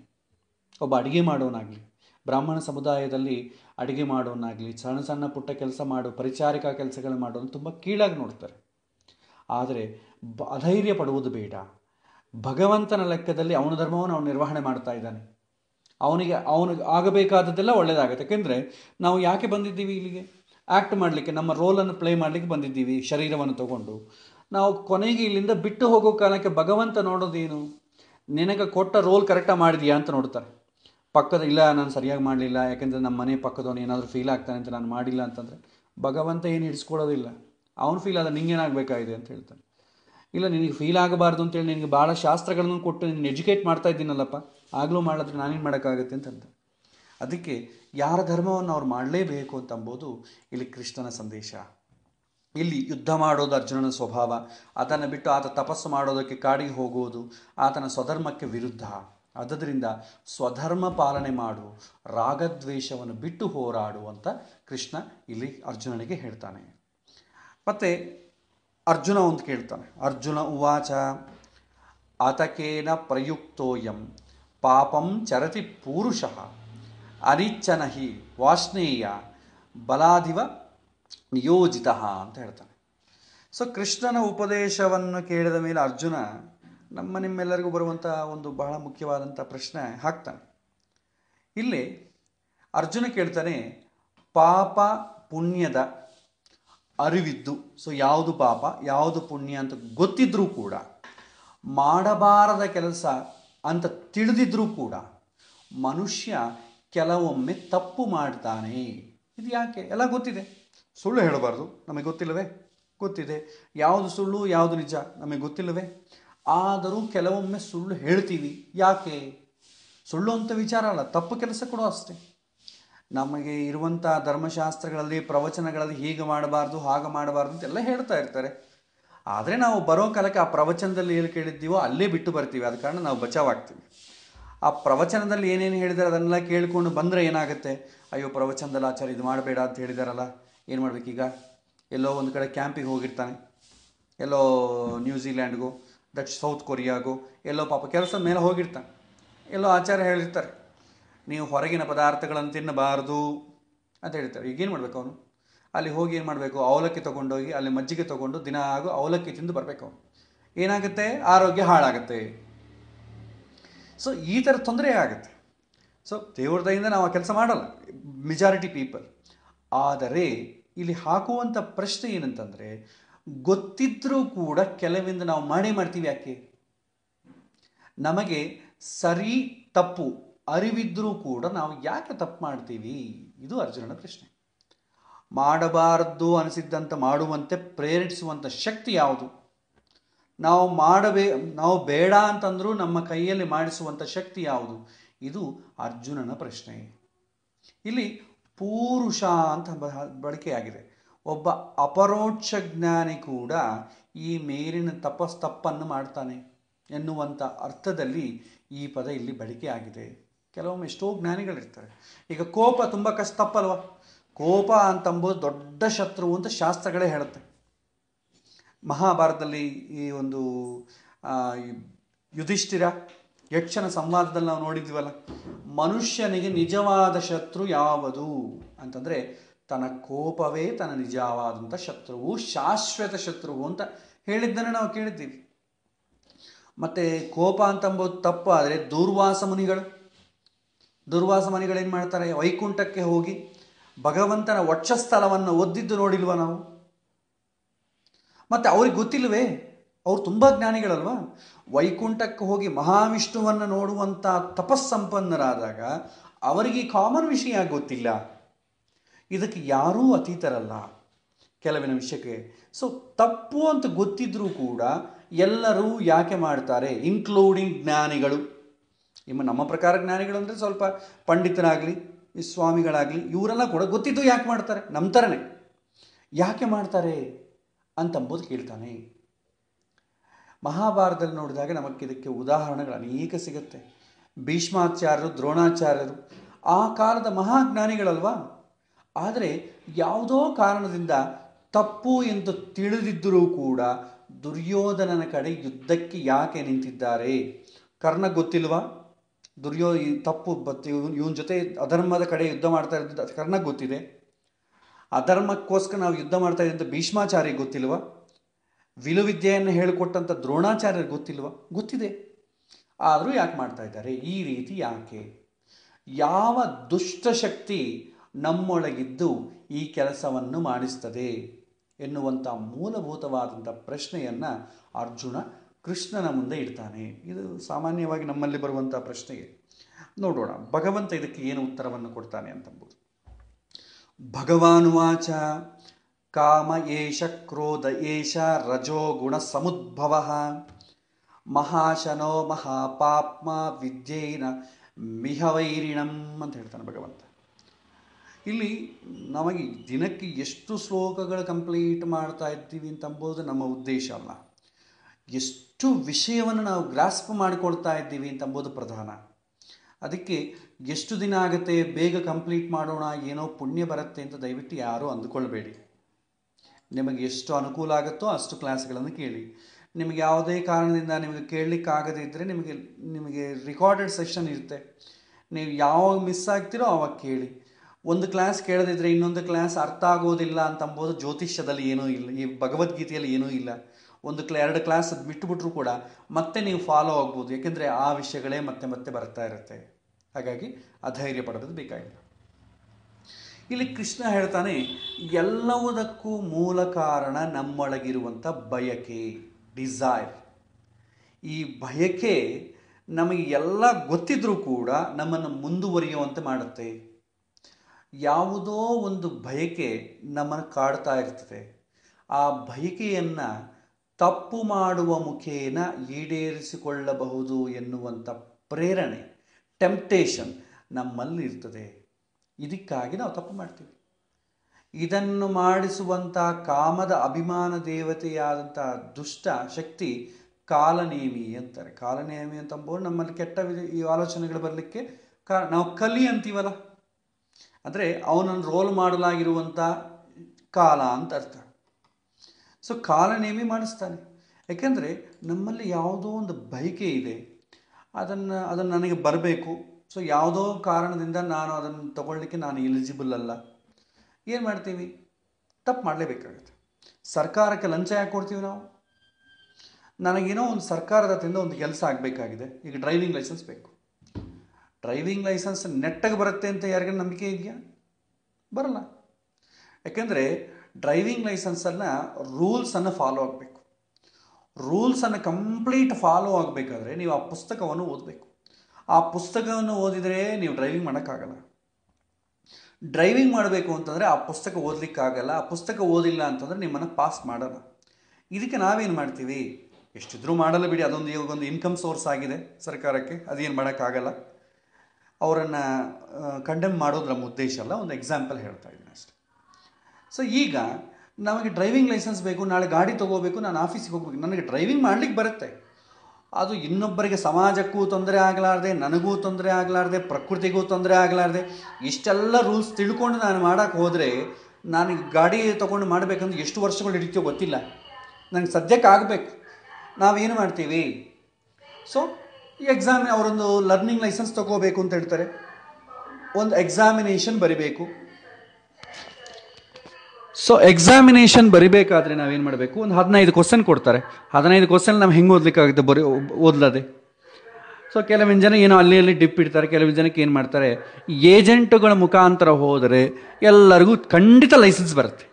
ಒಬ್ಬ ಅಡುಗೆ ಮಾಡೋನಾಗಲಿ ಬ್ರಾಹ್ಮಣ ಸಮುದಾಯದಲ್ಲಿ ಅಡುಗೆ ಮಾಡೋನಾಗಲಿ ಸಣ್ಣ ಸಣ್ಣ ಪುಟ್ಟ ಕೆಲಸ ಮಾಡು ಪರಿಚಾರಿಕಾ ಕೆಲಸಗಳು ಮಾಡೋದು ತುಂಬ ಕೀಳಾಗಿ ನೋಡ್ತಾರೆ ಆದರೆ ಬ ಅಧೈರ್ಯ ಪಡುವುದು ಬೇಡ ಭಗವಂತನ ಲೆಕ್ಕದಲ್ಲಿ ಅವನ ಧರ್ಮವನ್ನು ಅವನು ನಿರ್ವಹಣೆ ಮಾಡ್ತಾ ಇದ್ದಾನೆ ಅವನಿಗೆ ಅವನಿಗೆ ಆಗಬೇಕಾದದ್ದೆಲ್ಲ ಒಳ್ಳೆಯದಾಗುತ್ತೆ ಯಾಕೆಂದರೆ ನಾವು ಯಾಕೆ ಬಂದಿದ್ದೀವಿ ಇಲ್ಲಿಗೆ ಆ್ಯಕ್ಟ್ ಮಾಡಲಿಕ್ಕೆ ನಮ್ಮ ರೋಲನ್ನು ಪ್ಲೇ ಮಾಡಲಿಕ್ಕೆ ಬಂದಿದ್ದೀವಿ ಶರೀರವನ್ನು ತಗೊಂಡು ನಾವು ಕೊನೆಗೆ ಇಲ್ಲಿಂದ ಬಿಟ್ಟು ಹೋಗೋ ಕಾರಣಕ್ಕೆ ಭಗವಂತ ನೋಡೋದೇನು ನಿನಗೆ ಕೊಟ್ಟ ರೋಲ್ ಕರೆಕ್ಟಾಗಿ ಮಾಡಿದೀಯಾ ಅಂತ ನೋಡ್ತಾರೆ ಪಕ್ಕದ ಇಲ್ಲ ನಾನು ಸರಿಯಾಗಿ ಮಾಡಲಿಲ್ಲ ಯಾಕೆಂದರೆ ನಮ್ಮ ಮನೆ ಪಕ್ಕದವನು ಏನಾದರೂ ಫೀಲ್ ಆಗ್ತಾನೆ ಅಂತ ನಾನು ಮಾಡಿಲ್ಲ ಅಂತಂದರೆ ಭಗವಂತ ಏನು ಹಿಡಿಸ್ಕೊಳ್ಳೋದಿಲ್ಲ ಅವ್ನು ಫೀಲ್ ಆದ ನಿಂಗೇನಾಗಬೇಕಾಗಿದೆ ಅಂತ ಹೇಳ್ತಾನೆ ಇಲ್ಲ ನಿನಗೆ ಫೀಲ್ ಆಗಬಾರ್ದು ಅಂತೇಳಿ ನಿನಗೆ ಭಾಳ ಶಾಸ್ತ್ರಗಳನ್ನು ಕೊಟ್ಟು ನಿನ್ನ ಎಜುಕೇಟ್ ಮಾಡ್ತಾ ಇದ್ದೀನಲ್ಲಪ್ಪ ಆಗಲೂ ಮಾಡಿದ್ರೆ ನಾನೇನು ಮಾಡೋಕ್ಕಾಗತ್ತೆ ಅಂತ ಅದಕ್ಕೆ ಯಾರ ಧರ್ಮವನ್ನು ಅವ್ರು ಮಾಡಲೇಬೇಕು ಅಂತಂಬೋದು ಇಲ್ಲಿ ಕೃಷ್ಣನ ಸಂದೇಶ ಇಲ್ಲಿ ಯುದ್ಧ ಮಾಡೋದು ಅರ್ಜುನನ ಸ್ವಭಾವ ಅದನ್ನು ಬಿಟ್ಟು ಆತ ತಪಸ್ಸು ಮಾಡೋದಕ್ಕೆ ಕಾಡಿಗೆ ಹೋಗುವುದು ಆತನ ಸ್ವಧರ್ಮಕ್ಕೆ ವಿರುದ್ಧ ಅದರಿಂದ ಸ್ವಧರ್ಮ ಪಾಲನೆ ಮಾಡು ರಾಗದ್ವೇಷವನ್ನು ಬಿಟ್ಟು ಹೋರಾಡು ಅಂತ ಕೃಷ್ಣ ಇಲ್ಲಿ ಅರ್ಜುನನಿಗೆ ಹೇಳ್ತಾನೆ ಮತ್ತೆ ಅರ್ಜುನ ಒಂದು ಕೇಳ್ತಾನೆ ಅರ್ಜುನ ಉವಾಚ ಅತಕೇನ ಪ್ರಯುಕ್ತೋಯಂ ಪಾಪಂ ಚರತಿ ಪೂರುಷಃ ಅನಿಚ್ಚನಹಿ ವಾಷ್ಣೇಯ ಬಲಾಧಿವ ನಿಯೋಜಿತ ಅಂತ ಹೇಳ್ತಾನೆ ಸೊ ಕೃಷ್ಣನ ಉಪದೇಶವನ್ನು ಕೇಳಿದ ಮೇಲೆ ಅರ್ಜುನ ನಮ್ಮ ನಿಮ್ಮೆಲ್ಲರಿಗೂ ಬರುವಂಥ ಒಂದು ಬಹಳ ಮುಖ್ಯವಾದಂಥ ಪ್ರಶ್ನೆ ಹಾಕ್ತಾನೆ ಇಲ್ಲಿ ಅರ್ಜುನ ಕೇಳ್ತಾನೆ ಪಾಪ ಪುಣ್ಯದ ಅರಿವಿದ್ದು ಸೊ ಯಾವುದು ಪಾಪ ಯಾವುದು ಪುಣ್ಯ ಅಂತ ಗೊತ್ತಿದ್ರೂ ಕೂಡ ಮಾಡಬಾರದ ಕೆಲಸ ಅಂತ ತಿಳಿದಿದ್ರೂ ಕೂಡ ಮನುಷ್ಯ ಕೆಲವೊಮ್ಮೆ ತಪ್ಪು ಮಾಡ್ತಾನೆ ಇದು ಯಾಕೆ ಎಲ್ಲ ಗೊತ್ತಿದೆ ಸುಳ್ಳು ಹೇಳಬಾರ್ದು ನಮಗೆ ಗೊತ್ತಿಲ್ಲವೇ ಗೊತ್ತಿದೆ ಯಾವುದು ಸುಳ್ಳು ಯಾವುದು ನಿಜ ನಮಗೆ ಗೊತ್ತಿಲ್ಲವೇ ಆದರೂ ಕೆಲವೊಮ್ಮೆ ಸುಳ್ಳು ಹೇಳ್ತೀವಿ ಯಾಕೆ ಸುಳ್ಳು ಅಂತ ವಿಚಾರ ಅಲ್ಲ ತಪ್ಪು ಕೆಲಸ ಕೂಡ ಅಷ್ಟೇ ನಮಗೆ ಇರುವಂಥ ಧರ್ಮಶಾಸ್ತ್ರಗಳಲ್ಲಿ ಪ್ರವಚನಗಳಲ್ಲಿ ಹೀಗೆ ಮಾಡಬಾರ್ದು ಹಾಗೆ ಮಾಡಬಾರ್ದು ಅಂತೆಲ್ಲ ಹೇಳ್ತಾ ಇರ್ತಾರೆ ಆದರೆ ನಾವು ಬರೋ ಕಾಲಕ್ಕೆ ಆ ಪ್ರವಚನದಲ್ಲಿ ಏನು ಕೇಳಿದ್ದೀವೋ ಅಲ್ಲೇ ಬಿಟ್ಟು ಬರ್ತೀವಿ ಆದ ಕಾರಣ ನಾವು ಬಚಾವಾಗ್ತೀವಿ ಆ ಪ್ರವಚನದಲ್ಲಿ ಏನೇನು ಹೇಳಿದಾರೆ ಅದನ್ನೆಲ್ಲ ಕೇಳಿಕೊಂಡು ಬಂದರೆ ಏನಾಗುತ್ತೆ ಅಯ್ಯೋ ಪ್ರವಚನದಲ್ಲಿ ಆಚಾರ ಇದು ಮಾಡಬೇಡ ಅಂತ ಹೇಳಿದಾರಲ್ಲ ಏನು ಮಾಡಬೇಕೀಗ ಎಲ್ಲೋ ಒಂದು ಕಡೆ ಕ್ಯಾಂಪಿಗೆ ಹೋಗಿರ್ತಾನೆ ಎಲ್ಲೋ ನ್ಯೂಜಿಲ್ಯಾಂಡ್ಗೂ ದಕ್ಷಿಣ ಸೌತ್ ಕೊರಿಯಾಗೋ ಎಲ್ಲೋ ಪಾಪ ಕೆಲಸ ಮೇಲೆ ಹೋಗಿರ್ತಾನೆ ಎಲ್ಲೋ ಆಚಾರ ಹೇಳಿರ್ತಾರೆ ನೀವು ಹೊರಗಿನ ಪದಾರ್ಥಗಳನ್ನು ತಿನ್ನಬಾರ್ದು ಅಂತ ಹೇಳ್ತಾರೆ ಈಗೇನು ಮಾಡಬೇಕು ಅವನು ಅಲ್ಲಿ ಹೋಗಿ ಏನು ಮಾಡಬೇಕು ಅವಲಕ್ಕಿ ತೊಗೊಂಡೋಗಿ ಅಲ್ಲಿ ಮಜ್ಜಿಗೆ ತೊಗೊಂಡು ದಿನ ಆಗೋ ಅವಲಕ್ಕಿ ತಿಂದು ಬರಬೇಕು ಅವನು ಏನಾಗುತ್ತೆ ಆರೋಗ್ಯ ಹಾಳಾಗುತ್ತೆ ಸೊ ಈ ಥರ ತೊಂದರೆ ಆಗುತ್ತೆ ಸೊ ದೇವ್ರದಯಿಂದ ನಾವು ಆ ಕೆಲಸ ಮಾಡಲ್ಲ ಮೆಜಾರಿಟಿ ಪೀಪಲ್ ಆದರೆ ಇಲ್ಲಿ ಹಾಕುವಂಥ ಪ್ರಶ್ನೆ ಏನಂತಂದರೆ ಗೊತ್ತಿದ್ರೂ ಕೂಡ ಕೆಲವಿಂದ ನಾವು ಮಾಡಿ ಮಾಡ್ತೀವಿ ಯಾಕೆ ನಮಗೆ ಸರಿ ತಪ್ಪು ಅರಿವಿದ್ರೂ ಕೂಡ ನಾವು ಯಾಕೆ ತಪ್ಪು ಮಾಡ್ತೀವಿ ಇದು ಅರ್ಜುನನ ಪ್ರಶ್ನೆ ಮಾಡಬಾರದು ಅನಿಸಿದ್ದಂಥ ಮಾಡುವಂತೆ ಪ್ರೇರಿಸುವಂಥ ಶಕ್ತಿ ಯಾವುದು ನಾವು ಮಾಡಬೇ ನಾವು ಬೇಡ ಅಂತಂದರೂ ನಮ್ಮ ಕೈಯಲ್ಲಿ ಮಾಡಿಸುವಂಥ ಶಕ್ತಿ ಯಾವುದು ಇದು ಅರ್ಜುನನ ಪ್ರಶ್ನೆ ಇಲ್ಲಿ ಪೂರುಷ ಅಂತ ಬಳಕೆಯಾಗಿದೆ ಒಬ್ಬ ಅಪರೋಕ್ಷ ಜ್ಞಾನಿ ಕೂಡ ಈ ಮೇಲಿನ ತಪಸ್ ತಪ್ಪನ್ನು ಮಾಡ್ತಾನೆ ಎನ್ನುವಂಥ ಅರ್ಥದಲ್ಲಿ ಈ ಪದ ಇಲ್ಲಿ ಬಳಕೆಯಾಗಿದೆ ಕೆಲವೊಮ್ಮೆ ಎಷ್ಟೋ ಜ್ಞಾನಿಗಳಿರ್ತಾರೆ ಈಗ ಕೋಪ ತುಂಬ ಕಷ್ಟ ತಪ್ಪಲ್ವ ಕೋಪ ಅಂತಂಬುದು ದೊಡ್ಡ ಶತ್ರು ಅಂತ ಶಾಸ್ತ್ರಗಳೇ ಹೇಳುತ್ತೆ ಮಹಾಭಾರತದಲ್ಲಿ ಈ ಒಂದು ಯುಧಿಷ್ಠಿರ ಯಕ್ಷನ ಸಂವಾದದಲ್ಲಿ ನಾವು ನೋಡಿದ್ವಲ್ಲ ಮನುಷ್ಯನಿಗೆ ನಿಜವಾದ ಶತ್ರು ಯಾವುದು ಅಂತಂದರೆ ತನ್ನ ಕೋಪವೇ ತನ್ನ ನಿಜವಾದಂಥ ಶತ್ರುವು ಶಾಶ್ವತ ಶತ್ರುವು ಅಂತ ಹೇಳಿದ್ದನ್ನು ನಾವು ಕೇಳಿದ್ದೀವಿ ಮತ್ತು ಕೋಪ ಅಂತಂಬೋದು ತಪ್ಪು ಆದರೆ ದುರ್ವಾಸ ಮುನಿಗಳು ದುರ್ವಾಸ ಮುನಿಗಳೇನು ಮಾಡ್ತಾರೆ ವೈಕುಂಠಕ್ಕೆ ಹೋಗಿ ಭಗವಂತನ ವಕ್ಷಸ್ಥಲವನ್ನು ಒದ್ದಿದ್ದು ನೋಡಿಲ್ವ ನಾವು ಮತ್ತು ಅವ್ರಿಗೆ ಗೊತ್ತಿಲ್ವೇ ಅವ್ರು ತುಂಬ ಜ್ಞಾನಿಗಳಲ್ವಾ ವೈಕುಂಠಕ್ಕೆ ಹೋಗಿ ಮಹಾವಿಷ್ಣುವನ್ನು ನೋಡುವಂಥ ತಪಸ್ಸಂಪನ್ನರಾದಾಗ ಅವರಿಗೆ ಕಾಮನ್ ವಿಷಯ ಗೊತ್ತಿಲ್ಲ ಇದಕ್ಕೆ ಯಾರೂ ಅತೀತರಲ್ಲ ಕೆಲವಿನ ವಿಷಯಕ್ಕೆ ಸೊ ತಪ್ಪು ಅಂತ ಗೊತ್ತಿದ್ರೂ ಕೂಡ ಎಲ್ಲರೂ ಯಾಕೆ ಮಾಡ್ತಾರೆ ಇನ್ಕ್ಲೂಡಿಂಗ್ ಜ್ಞಾನಿಗಳು ಇಮ್ಮ ನಮ್ಮ ಪ್ರಕಾರ ಜ್ಞಾನಿಗಳು ಅಂದರೆ ಸ್ವಲ್ಪ ಪಂಡಿತರಾಗಲಿ ಸ್ವಾಮಿಗಳಾಗಲಿ ಇವರೆಲ್ಲ ಕೂಡ ಗೊತ್ತಿದ್ದು ಯಾಕೆ ಮಾಡ್ತಾರೆ ನಮ್ಮ ಥರನೇ ಯಾಕೆ ಮಾಡ್ತಾರೆ ಅಂತಂಬೋದು ಕೇಳ್ತಾನೆ ಮಹಾಭಾರತದಲ್ಲಿ ನೋಡಿದಾಗ ನಮಗೆ ಇದಕ್ಕೆ ಉದಾಹರಣೆಗಳು ಅನೇಕ ಸಿಗುತ್ತೆ ಭೀಷ್ಮಾಚಾರ್ಯರು ದ್ರೋಣಾಚಾರ್ಯರು ಆ ಕಾಲದ ಮಹಾಜ್ಞಾನಿಗಳಲ್ವಾ ಆದರೆ ಯಾವುದೋ ಕಾರಣದಿಂದ ತಪ್ಪು ಎಂದು ತಿಳಿದಿದ್ದರೂ ಕೂಡ ದುರ್ಯೋಧನನ ಕಡೆ ಯುದ್ಧಕ್ಕೆ ಯಾಕೆ ನಿಂತಿದ್ದಾರೆ ಕರ್ಣ ಗೊತ್ತಿಲ್ವಾ ದುರ್ಯೋ ತಪ್ಪು ಬತ್ತಿ ಇವನ ಜೊತೆ ಅಧರ್ಮದ ಕಡೆ ಯುದ್ಧ ಮಾಡ್ತಾ ಇದ್ದ ಕರ್ಣ ಗೊತ್ತಿದೆ ಅಧರ್ಮಕ್ಕೋಸ್ಕರ ನಾವು ಯುದ್ಧ ಮಾಡ್ತಾ ಇದ್ದಂಥ ಭೀಷ್ಮಾಚಾರ್ಯ ಗೊತ್ತಿಲ್ವಾ ವಿಲುವಿದ್ಯೆಯನ್ನು ಹೇಳಿಕೊಟ್ಟಂಥ ದ್ರೋಣಾಚಾರ್ಯರು ಗೊತ್ತಿಲ್ವ ಗೊತ್ತಿದೆ ಆದರೂ ಯಾಕೆ ಮಾಡ್ತಾ ಇದ್ದಾರೆ ಈ ರೀತಿ ಯಾಕೆ ಯಾವ ದುಷ್ಟಶಕ್ತಿ ನಮ್ಮೊಳಗಿದ್ದು ಈ ಕೆಲಸವನ್ನು ಮಾಡಿಸ್ತದೆ ಎನ್ನುವಂಥ ಮೂಲಭೂತವಾದಂಥ ಪ್ರಶ್ನೆಯನ್ನು ಅರ್ಜುನ ಕೃಷ್ಣನ ಮುಂದೆ ಇಡ್ತಾನೆ ಇದು ಸಾಮಾನ್ಯವಾಗಿ ನಮ್ಮಲ್ಲಿ ಬರುವಂಥ ಪ್ರಶ್ನೆಗೆ ನೋಡೋಣ ಭಗವಂತ ಇದಕ್ಕೆ ಏನು ಉತ್ತರವನ್ನು ಕೊಡ್ತಾನೆ ಅಂತಂಬುದು ವಾಚ ಕಾಮ ಏಷ ಕ್ರೋಧ ಏಷ ರಜೋಗುಣ ಸಮುದ್ಭವ ಮಹಾಶನೋ ಮಹಾಪಾಪ್ಮ ವಿದ್ಯೇನ ಮಿಹವೈರಿಣಂ ಅಂತ ಹೇಳ್ತಾನೆ ಭಗವಂತ ಇಲ್ಲಿ ನಮಗೆ ದಿನಕ್ಕೆ ಎಷ್ಟು ಶ್ಲೋಕಗಳು ಕಂಪ್ಲೀಟ್ ಮಾಡ್ತಾ ಇದ್ದೀವಿ ಅಂತಂಬೋದು ನಮ್ಮ ಉದ್ದೇಶ ಅಲ್ಲ ಎಷ್ಟು ವಿಷಯವನ್ನು ನಾವು ಗ್ರಾಸ್ಪ್ ಮಾಡಿಕೊಳ್ತಾ ಇದ್ದೀವಿ ಅಂತಂಬೋದು ಪ್ರಧಾನ ಅದಕ್ಕೆ ಎಷ್ಟು ದಿನ ಆಗುತ್ತೆ ಬೇಗ ಕಂಪ್ಲೀಟ್ ಮಾಡೋಣ ಏನೋ ಪುಣ್ಯ ಬರುತ್ತೆ ಅಂತ ದಯವಿಟ್ಟು ಯಾರೂ ಅಂದುಕೊಳ್ಬೇಡಿ ನಿಮಗೆ ಎಷ್ಟು ಅನುಕೂಲ ಆಗುತ್ತೋ ಅಷ್ಟು ಕ್ಲಾಸ್ಗಳನ್ನು ಕೇಳಿ ನಿಮಗೆ ಯಾವುದೇ ಕಾರಣದಿಂದ ನಿಮಗೆ ಕೇಳಲಿಕ್ಕಾಗದಿದ್ದರೆ ನಿಮಗೆ ನಿಮಗೆ ರಿಕಾರ್ಡೆಡ್ ಸೆಷನ್ ಇರುತ್ತೆ ನೀವು ಯಾವಾಗ ಮಿಸ್ ಆಗ್ತೀರೋ ಆವಾಗ ಕೇಳಿ ಒಂದು ಕ್ಲಾಸ್ ಕೇಳದಿದ್ದರೆ ಇನ್ನೊಂದು ಕ್ಲಾಸ್ ಅರ್ಥ ಆಗೋದಿಲ್ಲ ಅಂತಂಬೋದು ಜ್ಯೋತಿಷ್ಯದಲ್ಲಿ ಏನೂ ಇಲ್ಲ ಈ ಭಗವದ್ಗೀತೆಯಲ್ಲಿ ಏನೂ ಇಲ್ಲ ಒಂದು ಕ್ಲಾ ಎರಡು ಕ್ಲಾಸ್ ಅದು ಬಿಟ್ಟುಬಿಟ್ರೂ ಕೂಡ ಮತ್ತೆ ನೀವು ಫಾಲೋ ಆಗ್ಬೋದು ಯಾಕೆಂದರೆ ಆ ವಿಷಯಗಳೇ ಮತ್ತೆ ಮತ್ತೆ ಬರ್ತಾ ಇರುತ್ತೆ ಹಾಗಾಗಿ ಅಧೈರ್ಯ ಪಡೋದು ಬೇಕಾಗಿಲ್ಲ ಇಲ್ಲಿ ಕೃಷ್ಣ ಹೇಳ್ತಾನೆ ಎಲ್ಲವುದಕ್ಕೂ ಮೂಲ ಕಾರಣ ನಮ್ಮೊಳಗಿರುವಂಥ ಬಯಕೆ ಡಿಸೈರ್ ಈ ಬಯಕೆ ನಮಗೆ ಎಲ್ಲ ಗೊತ್ತಿದ್ರೂ ಕೂಡ ನಮ್ಮನ್ನು ಮುಂದುವರಿಯುವಂತೆ ಮಾಡುತ್ತೆ ಯಾವುದೋ ಒಂದು ಬಯಕೆ ನಮ್ಮನ್ನು ಕಾಡ್ತಾ ಇರ್ತದೆ ಆ ಬಯಕೆಯನ್ನು ತಪ್ಪು ಮಾಡುವ ಮುಖೇನ ಈಡೇರಿಸಿಕೊಳ್ಳಬಹುದು ಎನ್ನುವಂಥ ಪ್ರೇರಣೆ ಟೆಂಪ್ಟೇಷನ್ ನಮ್ಮಲ್ಲಿ ಇರ್ತದೆ ಇದಕ್ಕಾಗಿ ನಾವು ತಪ್ಪು ಮಾಡ್ತೀವಿ ಇದನ್ನು ಮಾಡಿಸುವಂಥ ಕಾಮದ ಅಭಿಮಾನ ದೇವತೆಯಾದಂಥ ದುಷ್ಟ ಶಕ್ತಿ ಕಾಲನೇಮಿ ಅಂತಾರೆ ಕಾಲನೇಮಿ ಅಂಬೋದು ನಮ್ಮಲ್ಲಿ ಕೆಟ್ಟ ಈ ಆಲೋಚನೆಗಳು ಬರಲಿಕ್ಕೆ ಕಾ ನಾವು ಕಲಿ ಅಂತೀವಲ್ಲ ಅಂದರೆ ಅವನನ್ನು ರೋಲ್ ಮಾಡಲಾಗಿರುವಂಥ ಕಾಲ ಅಂತ ಅರ್ಥ ಸೊ ಕಾಲನೇಮಿ ಮಾಡಿಸ್ತಾನೆ ಯಾಕೆಂದರೆ ನಮ್ಮಲ್ಲಿ ಯಾವುದೋ ಒಂದು ಬಯಕೆ ಇದೆ ಅದನ್ನು ಅದನ್ನು ನನಗೆ ಬರಬೇಕು ಸೊ ಯಾವುದೋ ಕಾರಣದಿಂದ ನಾನು ಅದನ್ನು ತಗೊಳ್ಳಿಕ್ಕೆ ನಾನು ಎಲಿಜಿಬಲ್ ಅಲ್ಲ ಏನು ಮಾಡ್ತೀವಿ ತಪ್ಪು ಮಾಡಲೇಬೇಕಾಗುತ್ತೆ ಸರ್ಕಾರಕ್ಕೆ ಲಂಚ ಯಾಕೆ ಕೊಡ್ತೀವಿ ನಾವು ನನಗೇನೋ ಒಂದು ಸರ್ಕಾರದ ತಿಂದ ಒಂದು ಕೆಲಸ ಆಗಬೇಕಾಗಿದೆ ಈಗ ಡ್ರೈವಿಂಗ್ ಲೈಸೆನ್ಸ್ ಬೇಕು ಡ್ರೈವಿಂಗ್ ಲೈಸೆನ್ಸ್ ನೆಟ್ಟಗೆ ಬರುತ್ತೆ ಅಂತ ಯಾರಿಗೂ ನಂಬಿಕೆ ಇದೆಯಾ ಬರಲ್ಲ ಯಾಕೆಂದರೆ ಡ್ರೈವಿಂಗ್ ಲೈಸೆನ್ಸನ್ನು ರೂಲ್ಸನ್ನು ಫಾಲೋ ಆಗಬೇಕು ರೂಲ್ಸನ್ನು ಕಂಪ್ಲೀಟ್ ಫಾಲೋ ಆಗಬೇಕಾದ್ರೆ ನೀವು ಆ ಪುಸ್ತಕವನ್ನು ಓದಬೇಕು ಆ ಪುಸ್ತಕವನ್ನು ಓದಿದರೆ ನೀವು ಡ್ರೈವಿಂಗ್ ಮಾಡೋಕ್ಕಾಗಲ್ಲ ಡ್ರೈವಿಂಗ್ ಮಾಡಬೇಕು ಅಂತಂದರೆ ಆ ಪುಸ್ತಕ ಓದಲಿಕ್ಕಾಗಲ್ಲ ಆ ಪುಸ್ತಕ ಓದಿಲ್ಲ ಅಂತಂದರೆ ನಿಮ್ಮನ್ನು ಪಾಸ್ ಮಾಡಲ್ಲ ಇದಕ್ಕೆ ನಾವೇನು ಮಾಡ್ತೀವಿ ಎಷ್ಟಿದ್ರೂ ಮಾಡಲ್ಲ ಬಿಡಿ ಅದೊಂದು ಒಂದು ಇನ್ಕಮ್ ಸೋರ್ಸ್ ಆಗಿದೆ ಸರ್ಕಾರಕ್ಕೆ ಅದೇನು ಮಾಡೋಕ್ಕಾಗಲ್ಲ ಅವರನ್ನು ಕಂಡೆಮ್ ಮಾಡೋದ್ರ ಉದ್ದೇಶ ಅಲ್ಲ ಒಂದು ಎಕ್ಸಾಂಪಲ್ ಹೇಳ್ತಾ ಇದ್ದೀನಿ ಅಷ್ಟೆ ಸೊ ಈಗ ನಮಗೆ ಡ್ರೈವಿಂಗ್ ಲೈಸೆನ್ಸ್ ಬೇಕು ನಾಳೆ ಗಾಡಿ ತೊಗೋಬೇಕು ನಾನು ಆಫೀಸಿಗೆ ಹೋಗ್ಬೇಕು ನನಗೆ ಡ್ರೈವಿಂಗ್ ಮಾಡಲಿಕ್ಕೆ ಬರುತ್ತೆ ಅದು ಇನ್ನೊಬ್ಬರಿಗೆ ಸಮಾಜಕ್ಕೂ ತೊಂದರೆ ಆಗಲಾರ್ದೆ ನನಗೂ ತೊಂದರೆ ಆಗಲಾರ್ದೆ ಪ್ರಕೃತಿಗೂ ತೊಂದರೆ ಆಗಲಾರ್ದೆ ಇಷ್ಟೆಲ್ಲ ರೂಲ್ಸ್ ತಿಳ್ಕೊಂಡು ನಾನು ಮಾಡೋಕ್ಕೆ ಹೋದರೆ ನಾನು ಗಾಡಿ ತೊಗೊಂಡು ಮಾಡಬೇಕಂದ್ರೆ ಎಷ್ಟು ವರ್ಷಗಳು ಹಿಡಿತೀವೋ ಗೊತ್ತಿಲ್ಲ ನನಗೆ ಸದ್ಯಕ್ಕೆ ಆಗಬೇಕು ನಾವೇನು ಮಾಡ್ತೀವಿ ಸೊ ಈ ಎಕ್ಸಾಮ್ ಅವರೊಂದು ಲರ್ನಿಂಗ್ ಲೈಸೆನ್ಸ್ ತೊಗೋಬೇಕು ಅಂತ ಹೇಳ್ತಾರೆ ಒಂದು ಎಕ್ಸಾಮಿನೇಷನ್ ಬರಿಬೇಕು ಸೊ ಎಕ್ಸಾಮಿನೇಷನ್ ಬರಿಬೇಕಾದ್ರೆ ನಾವೇನು ಮಾಡಬೇಕು ಒಂದು ಹದಿನೈದು ಕ್ವಶನ್ ಕೊಡ್ತಾರೆ ಹದಿನೈದು ಕ್ವಶನ್ ನಾವು ಹೆಂಗೆ ಓದಲಿಕ್ಕಾಗುತ್ತೆ ಬರೀ ಓದ್ಲದೆ ಸೊ ಕೆಲವೊಂದು ಜನ ಏನೋ ಅಲ್ಲಿ ಅಲ್ಲಿ ಡಿಪ್ ಇಡ್ತಾರೆ ಕೆಲವೊಂದು ಜನಕ್ಕೆ ಏನು ಮಾಡ್ತಾರೆ ಏಜೆಂಟುಗಳ ಮುಖಾಂತರ ಹೋದರೆ ಎಲ್ಲರಿಗೂ ಖಂಡಿತ ಲೈಸೆನ್ಸ್ ಬರುತ್ತೆ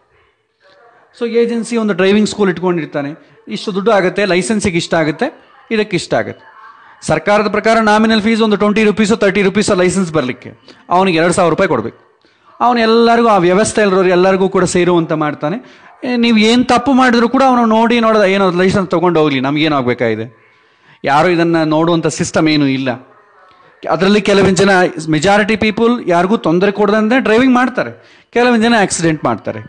ಸೊ ಏಜೆನ್ಸಿ ಒಂದು ಡ್ರೈವಿಂಗ್ ಸ್ಕೂಲ್ ಇಟ್ಕೊಂಡಿರ್ತಾನೆ ಇಷ್ಟು ದುಡ್ಡು ಆಗುತ್ತೆ ಲೈಸೆನ್ಸಿಗೆ ಇಷ್ಟ ಆಗುತ್ತೆ ಇದಕ್ಕೆ ಇಷ್ಟ ಆಗುತ್ತೆ ಸರ್ಕಾರದ ಪ್ರಕಾರ ನಾಮಿನಲ್ ಫೀಸ್ ಒಂದು twenty rupees thirty rupees licence ಬರಲಿಕ್ಕೆ ಅವನಿಗೆ ಎರಡು ಸಾವಿರ ರೂಪಾಯಿ ಕೊಡಬೇಕು ಅವನು ಎಲ್ಲರಿಗೂ ಆ ವ್ಯವಸ್ಥೆ ಇರೋರು ಎಲ್ಲರಿಗೂ ಕೂಡ ಸೇರುವಂತ ಮಾಡ್ತಾನೆ ನೀವು ಏನು ತಪ್ಪು ಮಾಡಿದ್ರು ಕೂಡ ಅವನು ನೋಡಿ ನೋಡಿದ ಏನೋ ಲೈಸೆನ್ಸ್ ತೊಗೊಂಡು ಹೋಗ್ಲಿ ನಮಗೇನು ಆಗಬೇಕಾಗಿದೆ ಯಾರೂ ಇದನ್ನು ನೋಡುವಂಥ ಸಿಸ್ಟಮ್ ಏನೂ ಇಲ್ಲ ಅದರಲ್ಲಿ ಕೆಲವೊಂದು ಜನ ಮೆಜಾರಿಟಿ ಪೀಪಲ್ ಯಾರಿಗೂ ತೊಂದರೆ ಕೊಡದಂತೆ ಡ್ರೈವಿಂಗ್ ಮಾಡ್ತಾರೆ ಕೆಲವೊಂದು ಜನ ಆಕ್ಸಿಡೆಂಟ್ ಮಾಡ್ತಾರೆ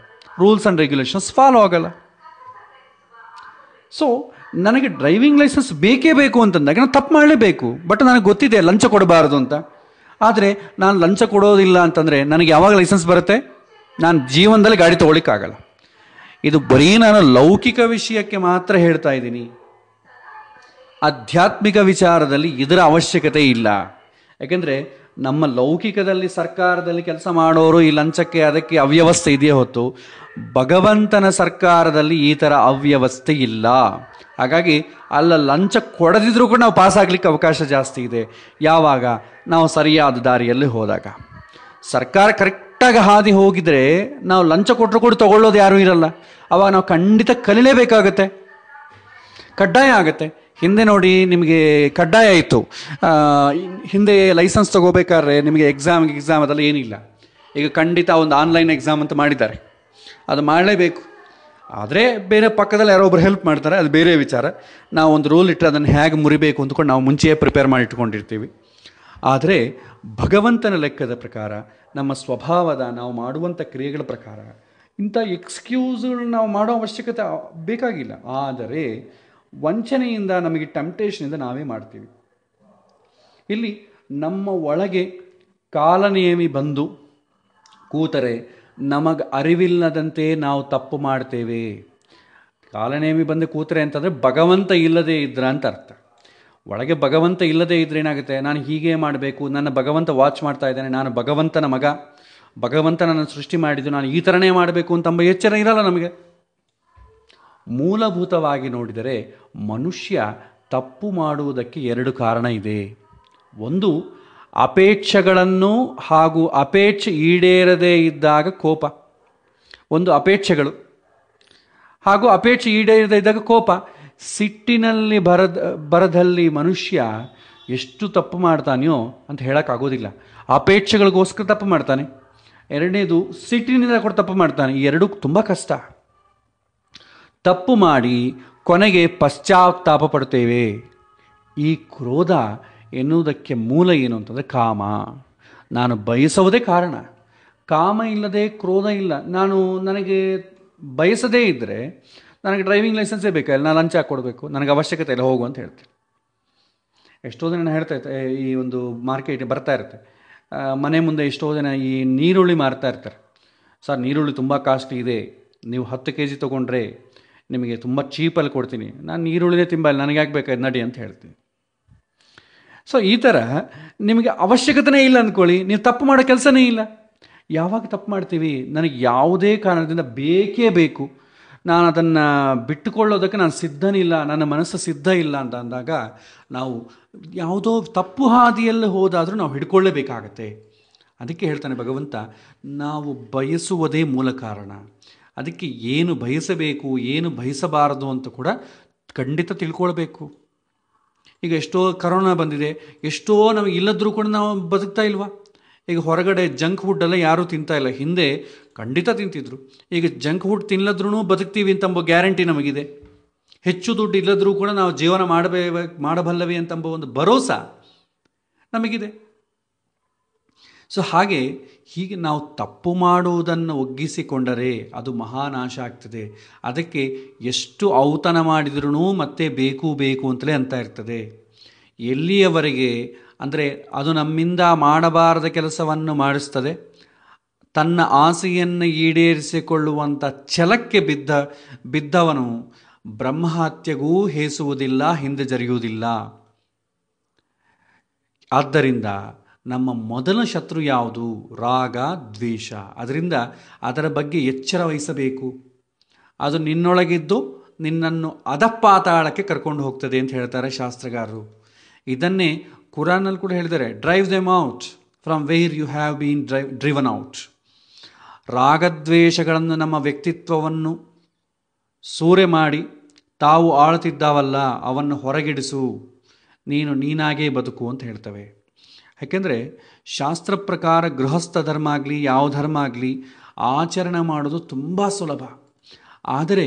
ರೂಲ್ಸ್ ಆ್ಯಂಡ್ ರೆಗ್ಯುಲೇಷನ್ಸ್ ಫಾಲೋ ಆಗಲ್ಲ ಸೊ ನನಗೆ ಡ್ರೈವಿಂಗ್ ಲೈಸೆನ್ಸ್ ಬೇಕೇ ಬೇಕು ಅಂತಂದಾಗ ನಾನು ತಪ್ಪು ಮಾಡಲೇಬೇಕು ಬಟ್ ನನಗೆ ಗೊತ್ತಿದೆ ಲಂಚ ಕೊಡಬಾರದು ಅಂತ ಆದರೆ ನಾನು ಲಂಚ ಕೊಡೋದಿಲ್ಲ ಅಂತಂದರೆ ನನಗೆ ಯಾವಾಗ ಲೈಸೆನ್ಸ್ ಬರುತ್ತೆ ನಾನು ಜೀವನದಲ್ಲಿ ಗಾಡಿ ತೊಗೊಳಿಕ್ಕಾಗಲ್ಲ ಇದು ಬರೀ ನಾನು ಲೌಕಿಕ ವಿಷಯಕ್ಕೆ ಮಾತ್ರ ಹೇಳ್ತಾ ಇದ್ದೀನಿ ಆಧ್ಯಾತ್ಮಿಕ ವಿಚಾರದಲ್ಲಿ ಇದರ ಅವಶ್ಯಕತೆ ಇಲ್ಲ ಯಾಕೆಂದರೆ ನಮ್ಮ ಲೌಕಿಕದಲ್ಲಿ ಸರ್ಕಾರದಲ್ಲಿ ಕೆಲಸ ಮಾಡೋರು ಈ ಲಂಚಕ್ಕೆ ಅದಕ್ಕೆ ಅವ್ಯವಸ್ಥೆ ಇದೆಯೇ ಹೊತ್ತು ಭಗವಂತನ ಸರ್ಕಾರದಲ್ಲಿ ಈ ಥರ ಅವ್ಯವಸ್ಥೆ ಇಲ್ಲ ಹಾಗಾಗಿ ಅಲ್ಲ ಲಂಚ ಕೊಡದಿದ್ರೂ ಕೂಡ ನಾವು ಪಾಸ್ ಆಗಲಿಕ್ಕೆ ಅವಕಾಶ ಜಾಸ್ತಿ ಇದೆ ಯಾವಾಗ ನಾವು ಸರಿಯಾದ ದಾರಿಯಲ್ಲಿ ಹೋದಾಗ ಸರ್ಕಾರ ಕರೆಕ್ಟಾಗಿ ಹಾದಿ ಹೋಗಿದ್ರೆ ನಾವು ಲಂಚ ಕೊಟ್ಟರು ಕೂಡ ತಗೊಳ್ಳೋದು ಯಾರೂ ಇರಲ್ಲ ಅವಾಗ ನಾವು ಖಂಡಿತ ಕಲಿಲೇಬೇಕಾಗತ್ತೆ ಕಡ್ಡಾಯ ಆಗುತ್ತೆ ಹಿಂದೆ ನೋಡಿ ನಿಮಗೆ ಕಡ್ಡಾಯ ಆಯಿತು ಹಿಂದೆ ಲೈಸೆನ್ಸ್ ತಗೋಬೇಕಾದ್ರೆ ನಿಮಗೆ ಎಕ್ಸಾಮ್ ಎಕ್ಸಾಮ್ ಅದೆಲ್ಲ ಏನಿಲ್ಲ ಈಗ ಖಂಡಿತ ಒಂದು ಆನ್ಲೈನ್ ಎಕ್ಸಾಮ್ ಅಂತ ಮಾಡಿದ್ದಾರೆ ಅದು ಮಾಡಲೇಬೇಕು ಆದರೆ ಬೇರೆ ಪಕ್ಕದಲ್ಲಿ ಯಾರೋ ಒಬ್ರು ಹೆಲ್ಪ್ ಮಾಡ್ತಾರೆ ಅದು ಬೇರೆ ವಿಚಾರ ನಾವು ಒಂದು ರೂಲ್ ಇಟ್ಟರೆ ಅದನ್ನು ಹೇಗೆ ಮುರಿಬೇಕು ಅಂದ್ಕೊಂಡು ನಾವು ಮುಂಚೆಯೇ ಪ್ರಿಪೇರ್ ಮಾಡಿ ಇಟ್ಕೊಂಡಿರ್ತೀವಿ ಆದರೆ ಭಗವಂತನ ಲೆಕ್ಕದ ಪ್ರಕಾರ ನಮ್ಮ ಸ್ವಭಾವದ ನಾವು ಮಾಡುವಂಥ ಕ್ರಿಯೆಗಳ ಪ್ರಕಾರ ಇಂಥ ಎಕ್ಸ್ಕ್ಯೂಸ್ಗಳನ್ನ ನಾವು ಮಾಡೋ ಅವಶ್ಯಕತೆ ಬೇಕಾಗಿಲ್ಲ ಆದರೆ ವಂಚನೆಯಿಂದ ನಮಗೆ ಟೆಂಪ್ಟೇಷನಿಂದ ನಾವೇ ಮಾಡ್ತೀವಿ ಇಲ್ಲಿ ನಮ್ಮ ಒಳಗೆ ಕಾಲನಿಯಮಿ ಬಂದು ಕೂತರೆ ನಮಗೆ ಅರಿವಿಲ್ಲದಂತೆ ನಾವು ತಪ್ಪು ಮಾಡ್ತೇವೆ ಕಾಲನೇಮಿ ಬಂದು ಕೂತರೆ ಅಂತಂದರೆ ಭಗವಂತ ಇಲ್ಲದೇ ಇದ್ರ ಅಂತ ಅರ್ಥ ಒಳಗೆ ಭಗವಂತ ಇಲ್ಲದೆ ಇದ್ರೆ ಏನಾಗುತ್ತೆ ನಾನು ಹೀಗೆ ಮಾಡಬೇಕು ನನ್ನ ಭಗವಂತ ವಾಚ್ ಮಾಡ್ತಾ ಇದ್ದಾನೆ ನಾನು ಭಗವಂತನ ಮಗ ಭಗವಂತ ನನ್ನ ಸೃಷ್ಟಿ ಮಾಡಿದ್ದು ನಾನು ಈ ಥರನೇ ಮಾಡಬೇಕು ಅಂತಂಬ ಎಚ್ಚರ ಇರಲ್ಲ ನಮಗೆ ಮೂಲಭೂತವಾಗಿ ನೋಡಿದರೆ ಮನುಷ್ಯ ತಪ್ಪು ಮಾಡುವುದಕ್ಕೆ ಎರಡು ಕಾರಣ ಇದೆ ಒಂದು ಅಪೇಕ್ಷೆಗಳನ್ನು ಹಾಗೂ ಅಪೇಕ್ಷೆ ಈಡೇರದೇ ಇದ್ದಾಗ ಕೋಪ ಒಂದು ಅಪೇಕ್ಷೆಗಳು ಹಾಗೂ ಅಪೇಕ್ಷೆ ಈಡೇರದೇ ಇದ್ದಾಗ ಕೋಪ ಸಿಟ್ಟಿನಲ್ಲಿ ಬರದ ಬರದಲ್ಲಿ ಮನುಷ್ಯ ಎಷ್ಟು ತಪ್ಪು ಮಾಡ್ತಾನೆಯೋ ಅಂತ ಹೇಳೋಕ್ಕಾಗೋದಿಲ್ಲ ಅಪೇಕ್ಷೆಗಳಿಗೋಸ್ಕರ ತಪ್ಪು ಮಾಡ್ತಾನೆ ಎರಡನೇದು ಸಿಟ್ಟಿನಿಂದ ಕೂಡ ತಪ್ಪು ಮಾಡ್ತಾನೆ ಈ ಎರಡೂ ತುಂಬ ಕಷ್ಟ ತಪ್ಪು ಮಾಡಿ ಕೊನೆಗೆ ಪಶ್ಚಾತ್ತಾಪ ಪಡ್ತೇವೆ ಈ ಕ್ರೋಧ ಎನ್ನುವುದಕ್ಕೆ ಮೂಲ ಏನು ಅಂತಂದರೆ ಕಾಮ ನಾನು ಬಯಸೋದೇ ಕಾರಣ ಕಾಮ ಇಲ್ಲದೆ ಕ್ರೋಧ ಇಲ್ಲ ನಾನು ನನಗೆ ಬಯಸದೇ ಇದ್ದರೆ ನನಗೆ ಡ್ರೈವಿಂಗ್ ಲೈಸೆನ್ಸೇ ಬೇಕಾಗಿಲ್ಲ ನಾನು ಲಂಚ ಕೊಡಬೇಕು ನನಗೆ ಅವಶ್ಯಕತೆ ಇಲ್ಲ ಹೋಗು ಅಂತ ಹೇಳ್ತೀನಿ ಎಷ್ಟೋ ಜನ ಹೇಳ್ತಾ ಇರ್ತಾರೆ ಈ ಒಂದು ಮಾರ್ಕೆಟ್ ಬರ್ತಾ ಇರುತ್ತೆ ಮನೆ ಮುಂದೆ ಎಷ್ಟೋ ಜನ ಈ ನೀರುಳ್ಳಿ ಮಾರ್ತಾ ಇರ್ತಾರೆ ಸರ್ ನೀರುಳ್ಳಿ ತುಂಬ ಕಾಸ್ಟ್ಲಿ ಇದೆ ನೀವು ಹತ್ತು ಕೆ ಜಿ ತೊಗೊಂಡ್ರೆ ನಿಮಗೆ ತುಂಬ ಚೀಪಲ್ಲಿ ಕೊಡ್ತೀನಿ ನಾನು ನೀರುಳ್ಳಿನೇ ತಿಂಬಲ್ಲ ನನಗೆ ಯಾಕೆ ಇದು ನಡಿ ಅಂತ ಹೇಳ್ತೀನಿ ಸೊ ಈ ಥರ ನಿಮಗೆ ಅವಶ್ಯಕತೆನೇ ಇಲ್ಲ ಅಂದ್ಕೊಳ್ಳಿ ನೀವು ತಪ್ಪು ಮಾಡೋ ಕೆಲಸನೇ ಇಲ್ಲ ಯಾವಾಗ ತಪ್ಪು ಮಾಡ್ತೀವಿ ನನಗೆ ಯಾವುದೇ ಕಾರಣದಿಂದ ಬೇಕೇ ಬೇಕು ನಾನು ಅದನ್ನು ಬಿಟ್ಟುಕೊಳ್ಳೋದಕ್ಕೆ ನಾನು ಸಿದ್ಧನಿಲ್ಲ ನನ್ನ ಮನಸ್ಸು ಸಿದ್ಧ ಇಲ್ಲ ಅಂತ ಅಂದಾಗ ನಾವು ಯಾವುದೋ ತಪ್ಪು ಹಾದಿಯಲ್ಲಿ ಹೋದಾದರೂ ನಾವು ಹಿಡ್ಕೊಳ್ಳೇಬೇಕಾಗತ್ತೆ ಅದಕ್ಕೆ ಹೇಳ್ತಾನೆ ಭಗವಂತ ನಾವು ಬಯಸುವುದೇ ಮೂಲ ಕಾರಣ ಅದಕ್ಕೆ ಏನು ಬಯಸಬೇಕು ಏನು ಬಯಸಬಾರದು ಅಂತ ಕೂಡ ಖಂಡಿತ ತಿಳ್ಕೊಳ್ಬೇಕು ಈಗ ಎಷ್ಟೋ ಕರೋನಾ ಬಂದಿದೆ ಎಷ್ಟೋ ನಮಗೆ ಇಲ್ಲದ್ರೂ ಕೂಡ ನಾವು ಬದುಕ್ತಾ ಇಲ್ವಾ ಈಗ ಹೊರಗಡೆ ಜಂಕ್ ಎಲ್ಲ ಯಾರೂ ತಿಂತಾ ಇಲ್ಲ ಹಿಂದೆ ಖಂಡಿತ ತಿಂತಿದ್ರು ಈಗ ಜಂಕ್ ಫುಡ್ ತಿನ್ನಲದ್ರೂ ಬದುಕ್ತೀವಿ ಅಂತಂಬ ಗ್ಯಾರಂಟಿ ನಮಗಿದೆ ಹೆಚ್ಚು ದುಡ್ಡು ಇಲ್ಲದ್ರೂ ಕೂಡ ನಾವು ಜೀವನ ಮಾಡಬೇ ಮಾಡಬಲ್ಲವಿ ಅಂತಂಬ ಒಂದು ಭರೋಸ ನಮಗಿದೆ ಸೊ ಹಾಗೆ ಹೀಗೆ ನಾವು ತಪ್ಪು ಮಾಡುವುದನ್ನು ಒಗ್ಗಿಸಿಕೊಂಡರೆ ಅದು ಮಹಾನಾಶ ಆಗ್ತದೆ ಅದಕ್ಕೆ ಎಷ್ಟು ಔತಣ ಮಾಡಿದ್ರೂ ಮತ್ತೆ ಬೇಕು ಬೇಕು ಅಂತಲೇ ಅಂತ ಇರ್ತದೆ ಎಲ್ಲಿಯವರೆಗೆ ಅಂದರೆ ಅದು ನಮ್ಮಿಂದ ಮಾಡಬಾರದ ಕೆಲಸವನ್ನು ಮಾಡಿಸ್ತದೆ ತನ್ನ ಆಸೆಯನ್ನು ಈಡೇರಿಸಿಕೊಳ್ಳುವಂಥ ಛಲಕ್ಕೆ ಬಿದ್ದ ಬಿದ್ದವನು ಬ್ರಹ್ಮಹತ್ಯೆಗೂ ಹೇಸುವುದಿಲ್ಲ ಹಿಂದೆ ಜರಿಯುವುದಿಲ್ಲ ಆದ್ದರಿಂದ ನಮ್ಮ ಮೊದಲ ಶತ್ರು ಯಾವುದು ರಾಗ ದ್ವೇಷ ಅದರಿಂದ ಅದರ ಬಗ್ಗೆ ಎಚ್ಚರ ವಹಿಸಬೇಕು ಅದು ನಿನ್ನೊಳಗಿದ್ದು ನಿನ್ನನ್ನು ಅದಪ್ಪಾತಾಳಕ್ಕೆ ಕರ್ಕೊಂಡು ಹೋಗ್ತದೆ ಅಂತ ಹೇಳ್ತಾರೆ ಶಾಸ್ತ್ರಗಾರರು ಇದನ್ನೇ ಕುರಾನಲ್ಲಿ ಕೂಡ ಹೇಳಿದ್ದಾರೆ drive them out from where you have been drive driven out ರಾಗದ್ವೇಷಗಳನ್ನು ನಮ್ಮ ವ್ಯಕ್ತಿತ್ವವನ್ನು ಸೂರೆ ಮಾಡಿ ತಾವು ಆಳುತ್ತಿದ್ದಾವಲ್ಲ ಅವನ್ನು ಹೊರಗಿಡಿಸು ನೀನು ನೀನಾಗೇ ಬದುಕು ಅಂತ ಹೇಳ್ತವೆ ಯಾಕೆಂದರೆ ಶಾಸ್ತ್ರ ಪ್ರಕಾರ ಗೃಹಸ್ಥ ಧರ್ಮ ಆಗಲಿ ಯಾವ ಧರ್ಮ ಆಗಲಿ ಆಚರಣೆ ಮಾಡೋದು ತುಂಬ ಸುಲಭ ಆದರೆ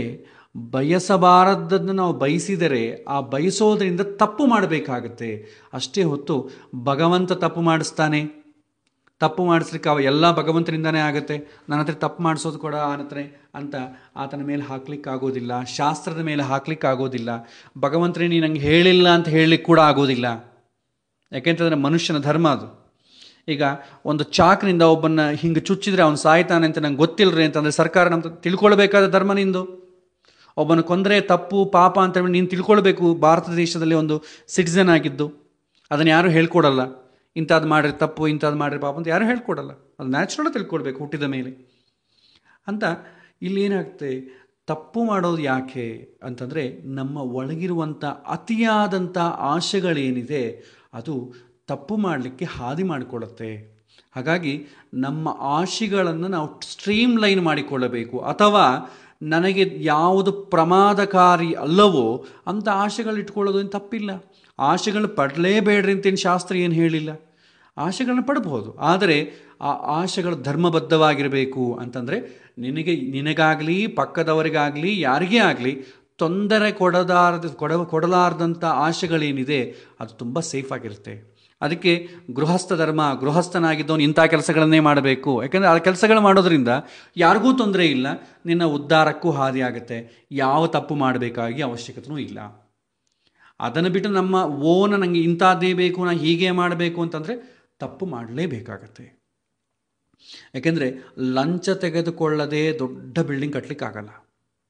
ಬಯಸಬಾರದ್ದನ್ನು ನಾವು ಬಯಸಿದರೆ ಆ ಬಯಸೋದರಿಂದ ತಪ್ಪು ಮಾಡಬೇಕಾಗತ್ತೆ ಅಷ್ಟೇ ಹೊತ್ತು ಭಗವಂತ ತಪ್ಪು ಮಾಡಿಸ್ತಾನೆ ತಪ್ಪು ಮಾಡಿಸ್ಲಿಕ್ಕೆ ಅವ ಎಲ್ಲ ಭಗವಂತನಿಂದನೇ ಆಗುತ್ತೆ ನನ್ನ ಹತ್ರ ತಪ್ಪು ಮಾಡಿಸೋದು ಕೂಡ ಆನತ್ರ ಅಂತ ಆತನ ಮೇಲೆ ಆಗೋದಿಲ್ಲ ಶಾಸ್ತ್ರದ ಮೇಲೆ ಹಾಕ್ಲಿಕ್ಕಾಗೋದಿಲ್ಲ ಭಗವಂತನೇ ನೀ ನಂಗೆ ಹೇಳಿಲ್ಲ ಅಂತ ಹೇಳಲಿಕ್ಕೆ ಕೂಡ ಆಗೋದಿಲ್ಲ ಯಾಕೆಂತಂದರೆ ಮನುಷ್ಯನ ಧರ್ಮ ಅದು ಈಗ ಒಂದು ಚಾಕ್ನಿಂದ ಒಬ್ಬನ ಹಿಂಗೆ ಚುಚ್ಚಿದ್ರೆ ಅವ್ನು ಸಾಯ್ತಾನೆ ಅಂತ ನಂಗೆ ಗೊತ್ತಿಲ್ಲರಿ ಅಂತಂದರೆ ಸರ್ಕಾರ ನಮ್ಮ ತಿಳ್ಕೊಳ್ಬೇಕಾದ ಧರ್ಮ ನಿಂದು ಒಬ್ಬನ ಕೊಂದರೆ ತಪ್ಪು ಪಾಪ ಅಂತ ಹೇಳಿ ನೀನು ತಿಳ್ಕೊಳ್ಬೇಕು ಭಾರತ ದೇಶದಲ್ಲಿ ಒಂದು ಸಿಟಿಸನ್ ಆಗಿದ್ದು ಅದನ್ನು ಯಾರೂ ಹೇಳ್ಕೊಡಲ್ಲ ಇಂಥದ್ದು ಮಾಡಿರಿ ತಪ್ಪು ಇಂಥದ್ದು ಮಾಡಿರಿ ಪಾಪ ಅಂತ ಯಾರೂ ಹೇಳ್ಕೊಡಲ್ಲ ಅದು ನ್ಯಾಚುರಲ್ ತಿಳ್ಕೊಳ್ಬೇಕು ಹುಟ್ಟಿದ ಮೇಲೆ ಅಂತ ಇಲ್ಲೇನಾಗುತ್ತೆ ತಪ್ಪು ಮಾಡೋದು ಯಾಕೆ ಅಂತಂದರೆ ನಮ್ಮ ಒಳಗಿರುವಂಥ ಅತಿಯಾದಂಥ ಆಶೆಗಳೇನಿದೆ ಅದು ತಪ್ಪು ಮಾಡಲಿಕ್ಕೆ ಹಾದಿ ಮಾಡಿಕೊಳ್ಳುತ್ತೆ ಹಾಗಾಗಿ ನಮ್ಮ ಆಶೆಗಳನ್ನು ನಾವು ಸ್ಟ್ರೀಮ್ ಲೈನ್ ಮಾಡಿಕೊಳ್ಳಬೇಕು ಅಥವಾ ನನಗೆ ಯಾವುದು ಪ್ರಮಾದಕಾರಿ ಅಲ್ಲವೋ ಅಂತ ಆಶೆಗಳು ಇಟ್ಕೊಳ್ಳೋದೇನು ತಪ್ಪಿಲ್ಲ ಆಶೆಗಳು ಪಡಲೇಬೇಡ್ರಿ ಅಂತೇನು ಶಾಸ್ತ್ರ ಏನು ಹೇಳಿಲ್ಲ ಆಶೆಗಳನ್ನ ಪಡ್ಬೋದು ಆದರೆ ಆ ಆಶೆಗಳು ಧರ್ಮಬದ್ಧವಾಗಿರಬೇಕು ಅಂತಂದರೆ ನಿನಗೆ ನಿನಗಾಗಲಿ ಪಕ್ಕದವರಿಗಾಗಲಿ ಯಾರಿಗೇ ಆಗಲಿ ತೊಂದರೆ ಕೊಡದಾರದ ಕೊಡ ಕೊಡಲಾರ್ದಂಥ ಆಶೆಗಳೇನಿದೆ ಅದು ತುಂಬ ಸೇಫ್ ಆಗಿರುತ್ತೆ ಅದಕ್ಕೆ ಗೃಹಸ್ಥ ಧರ್ಮ ಗೃಹಸ್ಥನಾಗಿದ್ದವನು ಇಂಥ ಕೆಲಸಗಳನ್ನೇ ಮಾಡಬೇಕು ಯಾಕೆಂದರೆ ಆ ಕೆಲಸಗಳು ಮಾಡೋದ್ರಿಂದ ಯಾರಿಗೂ ತೊಂದರೆ ಇಲ್ಲ ನಿನ್ನ ಉದ್ಧಾರಕ್ಕೂ ಹಾದಿಯಾಗುತ್ತೆ ಯಾವ ತಪ್ಪು ಮಾಡಬೇಕಾಗಿ ಅವಶ್ಯಕತೆಯೂ ಇಲ್ಲ ಅದನ್ನು ಬಿಟ್ಟು ನಮ್ಮ ಓನ ನನಗೆ ಇಂಥದ್ದೇ ಬೇಕು ನಾ ಹೀಗೆ ಮಾಡಬೇಕು ಅಂತಂದರೆ ತಪ್ಪು ಮಾಡಲೇಬೇಕಾಗತ್ತೆ ಯಾಕೆಂದರೆ ಲಂಚ ತೆಗೆದುಕೊಳ್ಳದೆ ದೊಡ್ಡ ಬಿಲ್ಡಿಂಗ್ ಕಟ್ಟಲಿಕ್ಕಾಗಲ್ಲ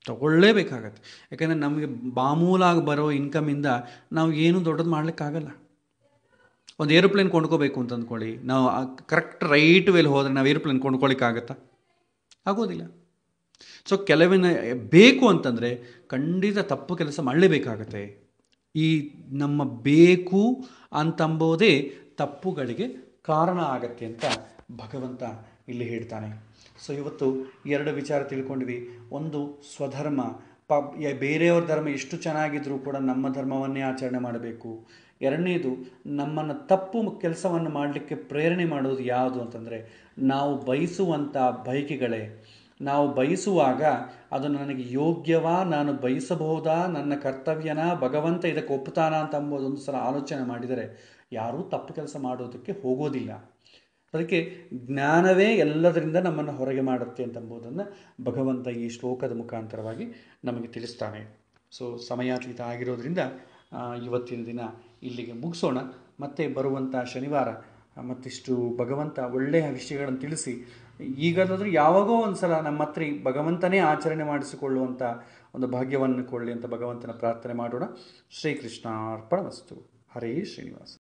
ತಗೊಳ್ಳೇಬೇಕಾಗತ್ತೆ ಯಾಕಂದರೆ ನಮಗೆ ಮಾಮೂಲಾಗಿ ಬರೋ ಇನ್ಕಮಿಂದ ನಾವು ಏನು ದೊಡ್ಡದು ಮಾಡಲಿಕ್ಕಾಗಲ್ಲ ಒಂದು ಏರೋಪ್ಲೇನ್ ಕೊಂಡ್ಕೋಬೇಕು ಅಂತ ಅಂದ್ಕೊಳ್ಳಿ ನಾವು ಕರೆಕ್ಟ್ ರೈಟ್ ವೇಲಿ ಹೋದರೆ ನಾವು ಏರೋಪ್ಲೇನ್ ಕೊಂಡ್ಕೊಳ್ಳಿಕ್ಕಾಗತ್ತಾ ಆಗೋದಿಲ್ಲ ಸೊ ಕೆಲವಿನ ಬೇಕು ಅಂತಂದರೆ ಖಂಡಿತ ತಪ್ಪು ಕೆಲಸ ಮಾಡಲೇಬೇಕಾಗತ್ತೆ ಈ ನಮ್ಮ ಬೇಕು ಅಂತಂಬೋದೇ ತಪ್ಪುಗಳಿಗೆ ಕಾರಣ ಆಗತ್ತೆ ಅಂತ ಭಗವಂತ ಇಲ್ಲಿ ಹೇಳ್ತಾನೆ ಸೊ ಇವತ್ತು ಎರಡು ವಿಚಾರ ತಿಳ್ಕೊಂಡ್ವಿ ಒಂದು ಸ್ವಧರ್ಮ ಪ ಬೇರೆಯವ್ರ ಧರ್ಮ ಎಷ್ಟು ಚೆನ್ನಾಗಿದ್ರೂ ಕೂಡ ನಮ್ಮ ಧರ್ಮವನ್ನೇ ಆಚರಣೆ ಮಾಡಬೇಕು ಎರಡನೇದು ನಮ್ಮನ್ನು ತಪ್ಪು ಕೆಲಸವನ್ನು ಮಾಡಲಿಕ್ಕೆ ಪ್ರೇರಣೆ ಮಾಡೋದು ಯಾವುದು ಅಂತಂದರೆ ನಾವು ಬಯಸುವಂಥ ಬೈಕಿಗಳೇ ನಾವು ಬಯಸುವಾಗ ಅದು ನನಗೆ ಯೋಗ್ಯವಾ ನಾನು ಬಯಸಬಹುದಾ ನನ್ನ ಕರ್ತವ್ಯನ ಭಗವಂತ ಇದಕ್ಕೆ ಒಪ್ಪುತ್ತಾನ ಅಂತ ಒಂದು ಸಲ ಆಲೋಚನೆ ಮಾಡಿದರೆ ಯಾರೂ ತಪ್ಪು ಕೆಲಸ ಮಾಡೋದಕ್ಕೆ ಹೋಗೋದಿಲ್ಲ ಅದಕ್ಕೆ ಜ್ಞಾನವೇ ಎಲ್ಲದರಿಂದ ನಮ್ಮನ್ನು ಹೊರಗೆ ಮಾಡುತ್ತೆ ಅಂತಂಬುದನ್ನು ಭಗವಂತ ಈ ಶ್ಲೋಕದ ಮುಖಾಂತರವಾಗಿ ನಮಗೆ ತಿಳಿಸ್ತಾನೆ ಸೊ ಸಮಯಾತೀತ ಆಗಿರೋದ್ರಿಂದ ಇವತ್ತಿನ ದಿನ ಇಲ್ಲಿಗೆ ಮುಗಿಸೋಣ ಮತ್ತೆ ಬರುವಂಥ ಶನಿವಾರ ಮತ್ತಿಷ್ಟು ಭಗವಂತ ಒಳ್ಳೆಯ ವಿಷಯಗಳನ್ನು ತಿಳಿಸಿ ಈಗಾದರೂ ಯಾವಾಗೋ ಒಂದು ಸಲ ನಮ್ಮ ಹತ್ರ ಭಗವಂತನೇ ಆಚರಣೆ ಮಾಡಿಸಿಕೊಳ್ಳುವಂಥ ಒಂದು ಭಾಗ್ಯವನ್ನು ಕೊಳ್ಳಿ ಅಂತ ಭಗವಂತನ ಪ್ರಾರ್ಥನೆ ಮಾಡೋಣ ಶ್ರೀಕೃಷ್ಣಾರ್ಪಣ ವಸ್ತು ಹರೇ ಶ್ರೀನಿವಾಸ